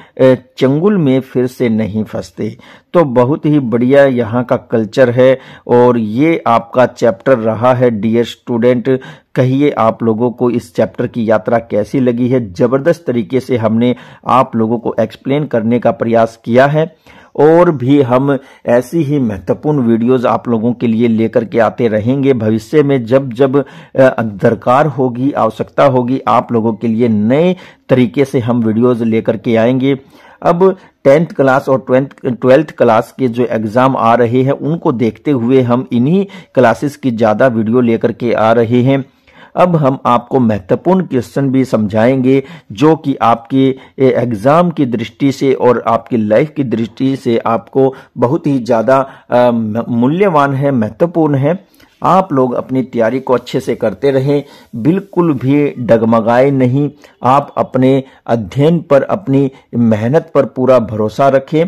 चंगुल में फिर से नहीं फंसते तो बहुत ही बढ़िया यहाँ का कल्चर है और ये आपका चैप्टर रहा है डियर स्टूडेंट कहिए आप लोगों को इस चैप्टर की यात्रा कैसी लगी है ज़बरदस्त तरीके से हमने आप लोगों को एक्सप्लेन करने का प्रयास किया है और भी हम ऐसी ही महत्वपूर्ण वीडियोस आप लोगों के लिए लेकर के आते रहेंगे भविष्य में जब जब दरकार होगी आवश्यकता होगी आप लोगों के लिए नए तरीके से हम वीडियोस लेकर के आएंगे अब टेंथ क्लास और ट्वेंथ ट्वेल्थ क्लास के जो एग्ज़ाम आ रहे हैं उनको देखते हुए हम इन्हीं क्लासेस की ज़्यादा वीडियो लेकर के आ रहे हैं अब हम आपको महत्वपूर्ण क्वेश्चन भी समझाएंगे जो कि आपके एग्ज़ाम की दृष्टि से और आपकी लाइफ की दृष्टि से आपको बहुत ही ज़्यादा मूल्यवान है महत्वपूर्ण है आप लोग अपनी तैयारी को अच्छे से करते रहें बिल्कुल भी डगमगाए नहीं आप अपने अध्ययन पर अपनी मेहनत पर पूरा भरोसा रखें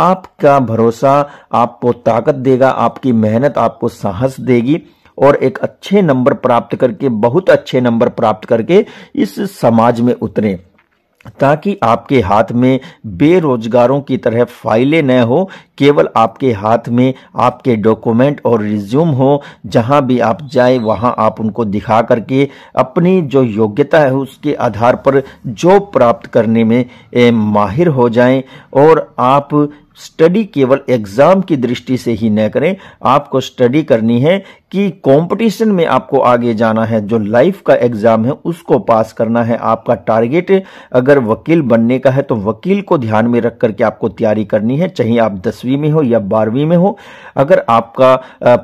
आपका भरोसा आपको ताकत देगा आपकी मेहनत आपको साहस देगी और एक अच्छे नंबर प्राप्त करके बहुत अच्छे नंबर प्राप्त करके इस समाज में उतरें ताकि आपके हाथ में बेरोजगारों की तरह फाइलें न हो केवल आपके हाथ में आपके डॉक्यूमेंट और रिज्यूम हो जहां भी आप जाए वहां आप उनको दिखा करके अपनी जो योग्यता है उसके आधार पर जॉब प्राप्त करने में माहिर हो जाएं और आप स्टडी केवल एग्जाम की दृष्टि से ही न करें आपको स्टडी करनी है कि कंपटीशन में आपको आगे जाना है जो लाइफ का एग्जाम है उसको पास करना है आपका टारगेट अगर वकील बनने का है तो वकील को ध्यान में रख करके आपको तैयारी करनी है चाहे आप दसवीं में हो या बारहवीं में हो अगर आपका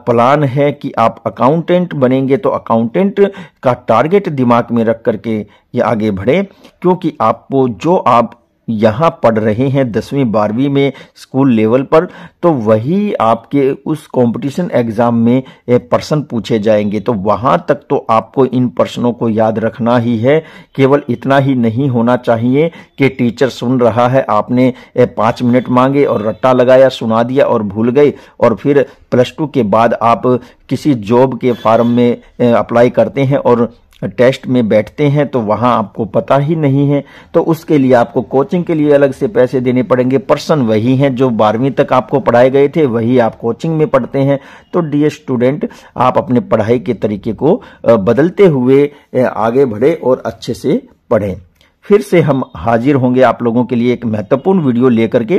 प्लान है कि आप अकाउंटेंट बनेंगे तो अकाउंटेंट का टारगेट दिमाग में रख करके ये आगे बढ़े क्योंकि आपको जो आप यहाँ पढ़ रहे हैं दसवीं बारहवीं में स्कूल लेवल पर तो वही आपके उस कंपटीशन एग्ज़ाम में प्रश्न पूछे जाएंगे तो वहाँ तक तो आपको इन प्रश्नों को याद रखना ही है केवल इतना ही नहीं होना चाहिए कि टीचर सुन रहा है आपने पाँच मिनट मांगे और रट्टा लगाया सुना दिया और भूल गए और फिर प्लस टू के बाद आप किसी जॉब के फार्म में अप्लाई करते हैं और टेस्ट में बैठते हैं तो वहां आपको पता ही नहीं है तो उसके लिए आपको कोचिंग के लिए अलग से पैसे देने पड़ेंगे पर्सन वही हैं जो बारहवीं तक आपको पढ़ाए गए थे वही आप कोचिंग में पढ़ते हैं तो डी स्टूडेंट आप अपने पढ़ाई के तरीके को बदलते हुए आगे बढ़े और अच्छे से पढ़ें फिर से हम हाजिर होंगे आप लोगों के लिए एक महत्वपूर्ण वीडियो लेकर के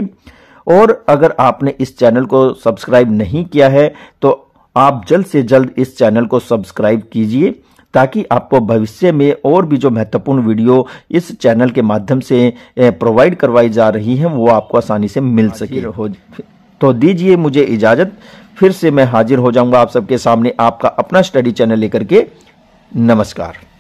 और अगर आपने इस चैनल को सब्सक्राइब नहीं किया है तो आप जल्द से जल्द इस चैनल को सब्सक्राइब कीजिए ताकि आपको भविष्य में और भी जो महत्वपूर्ण वीडियो इस चैनल के माध्यम से प्रोवाइड करवाई जा रही है वो आपको आसानी से मिल सके हो तो दीजिए मुझे इजाज़त फिर से मैं हाजिर हो जाऊंगा आप सबके सामने आपका अपना स्टडी चैनल लेकर के नमस्कार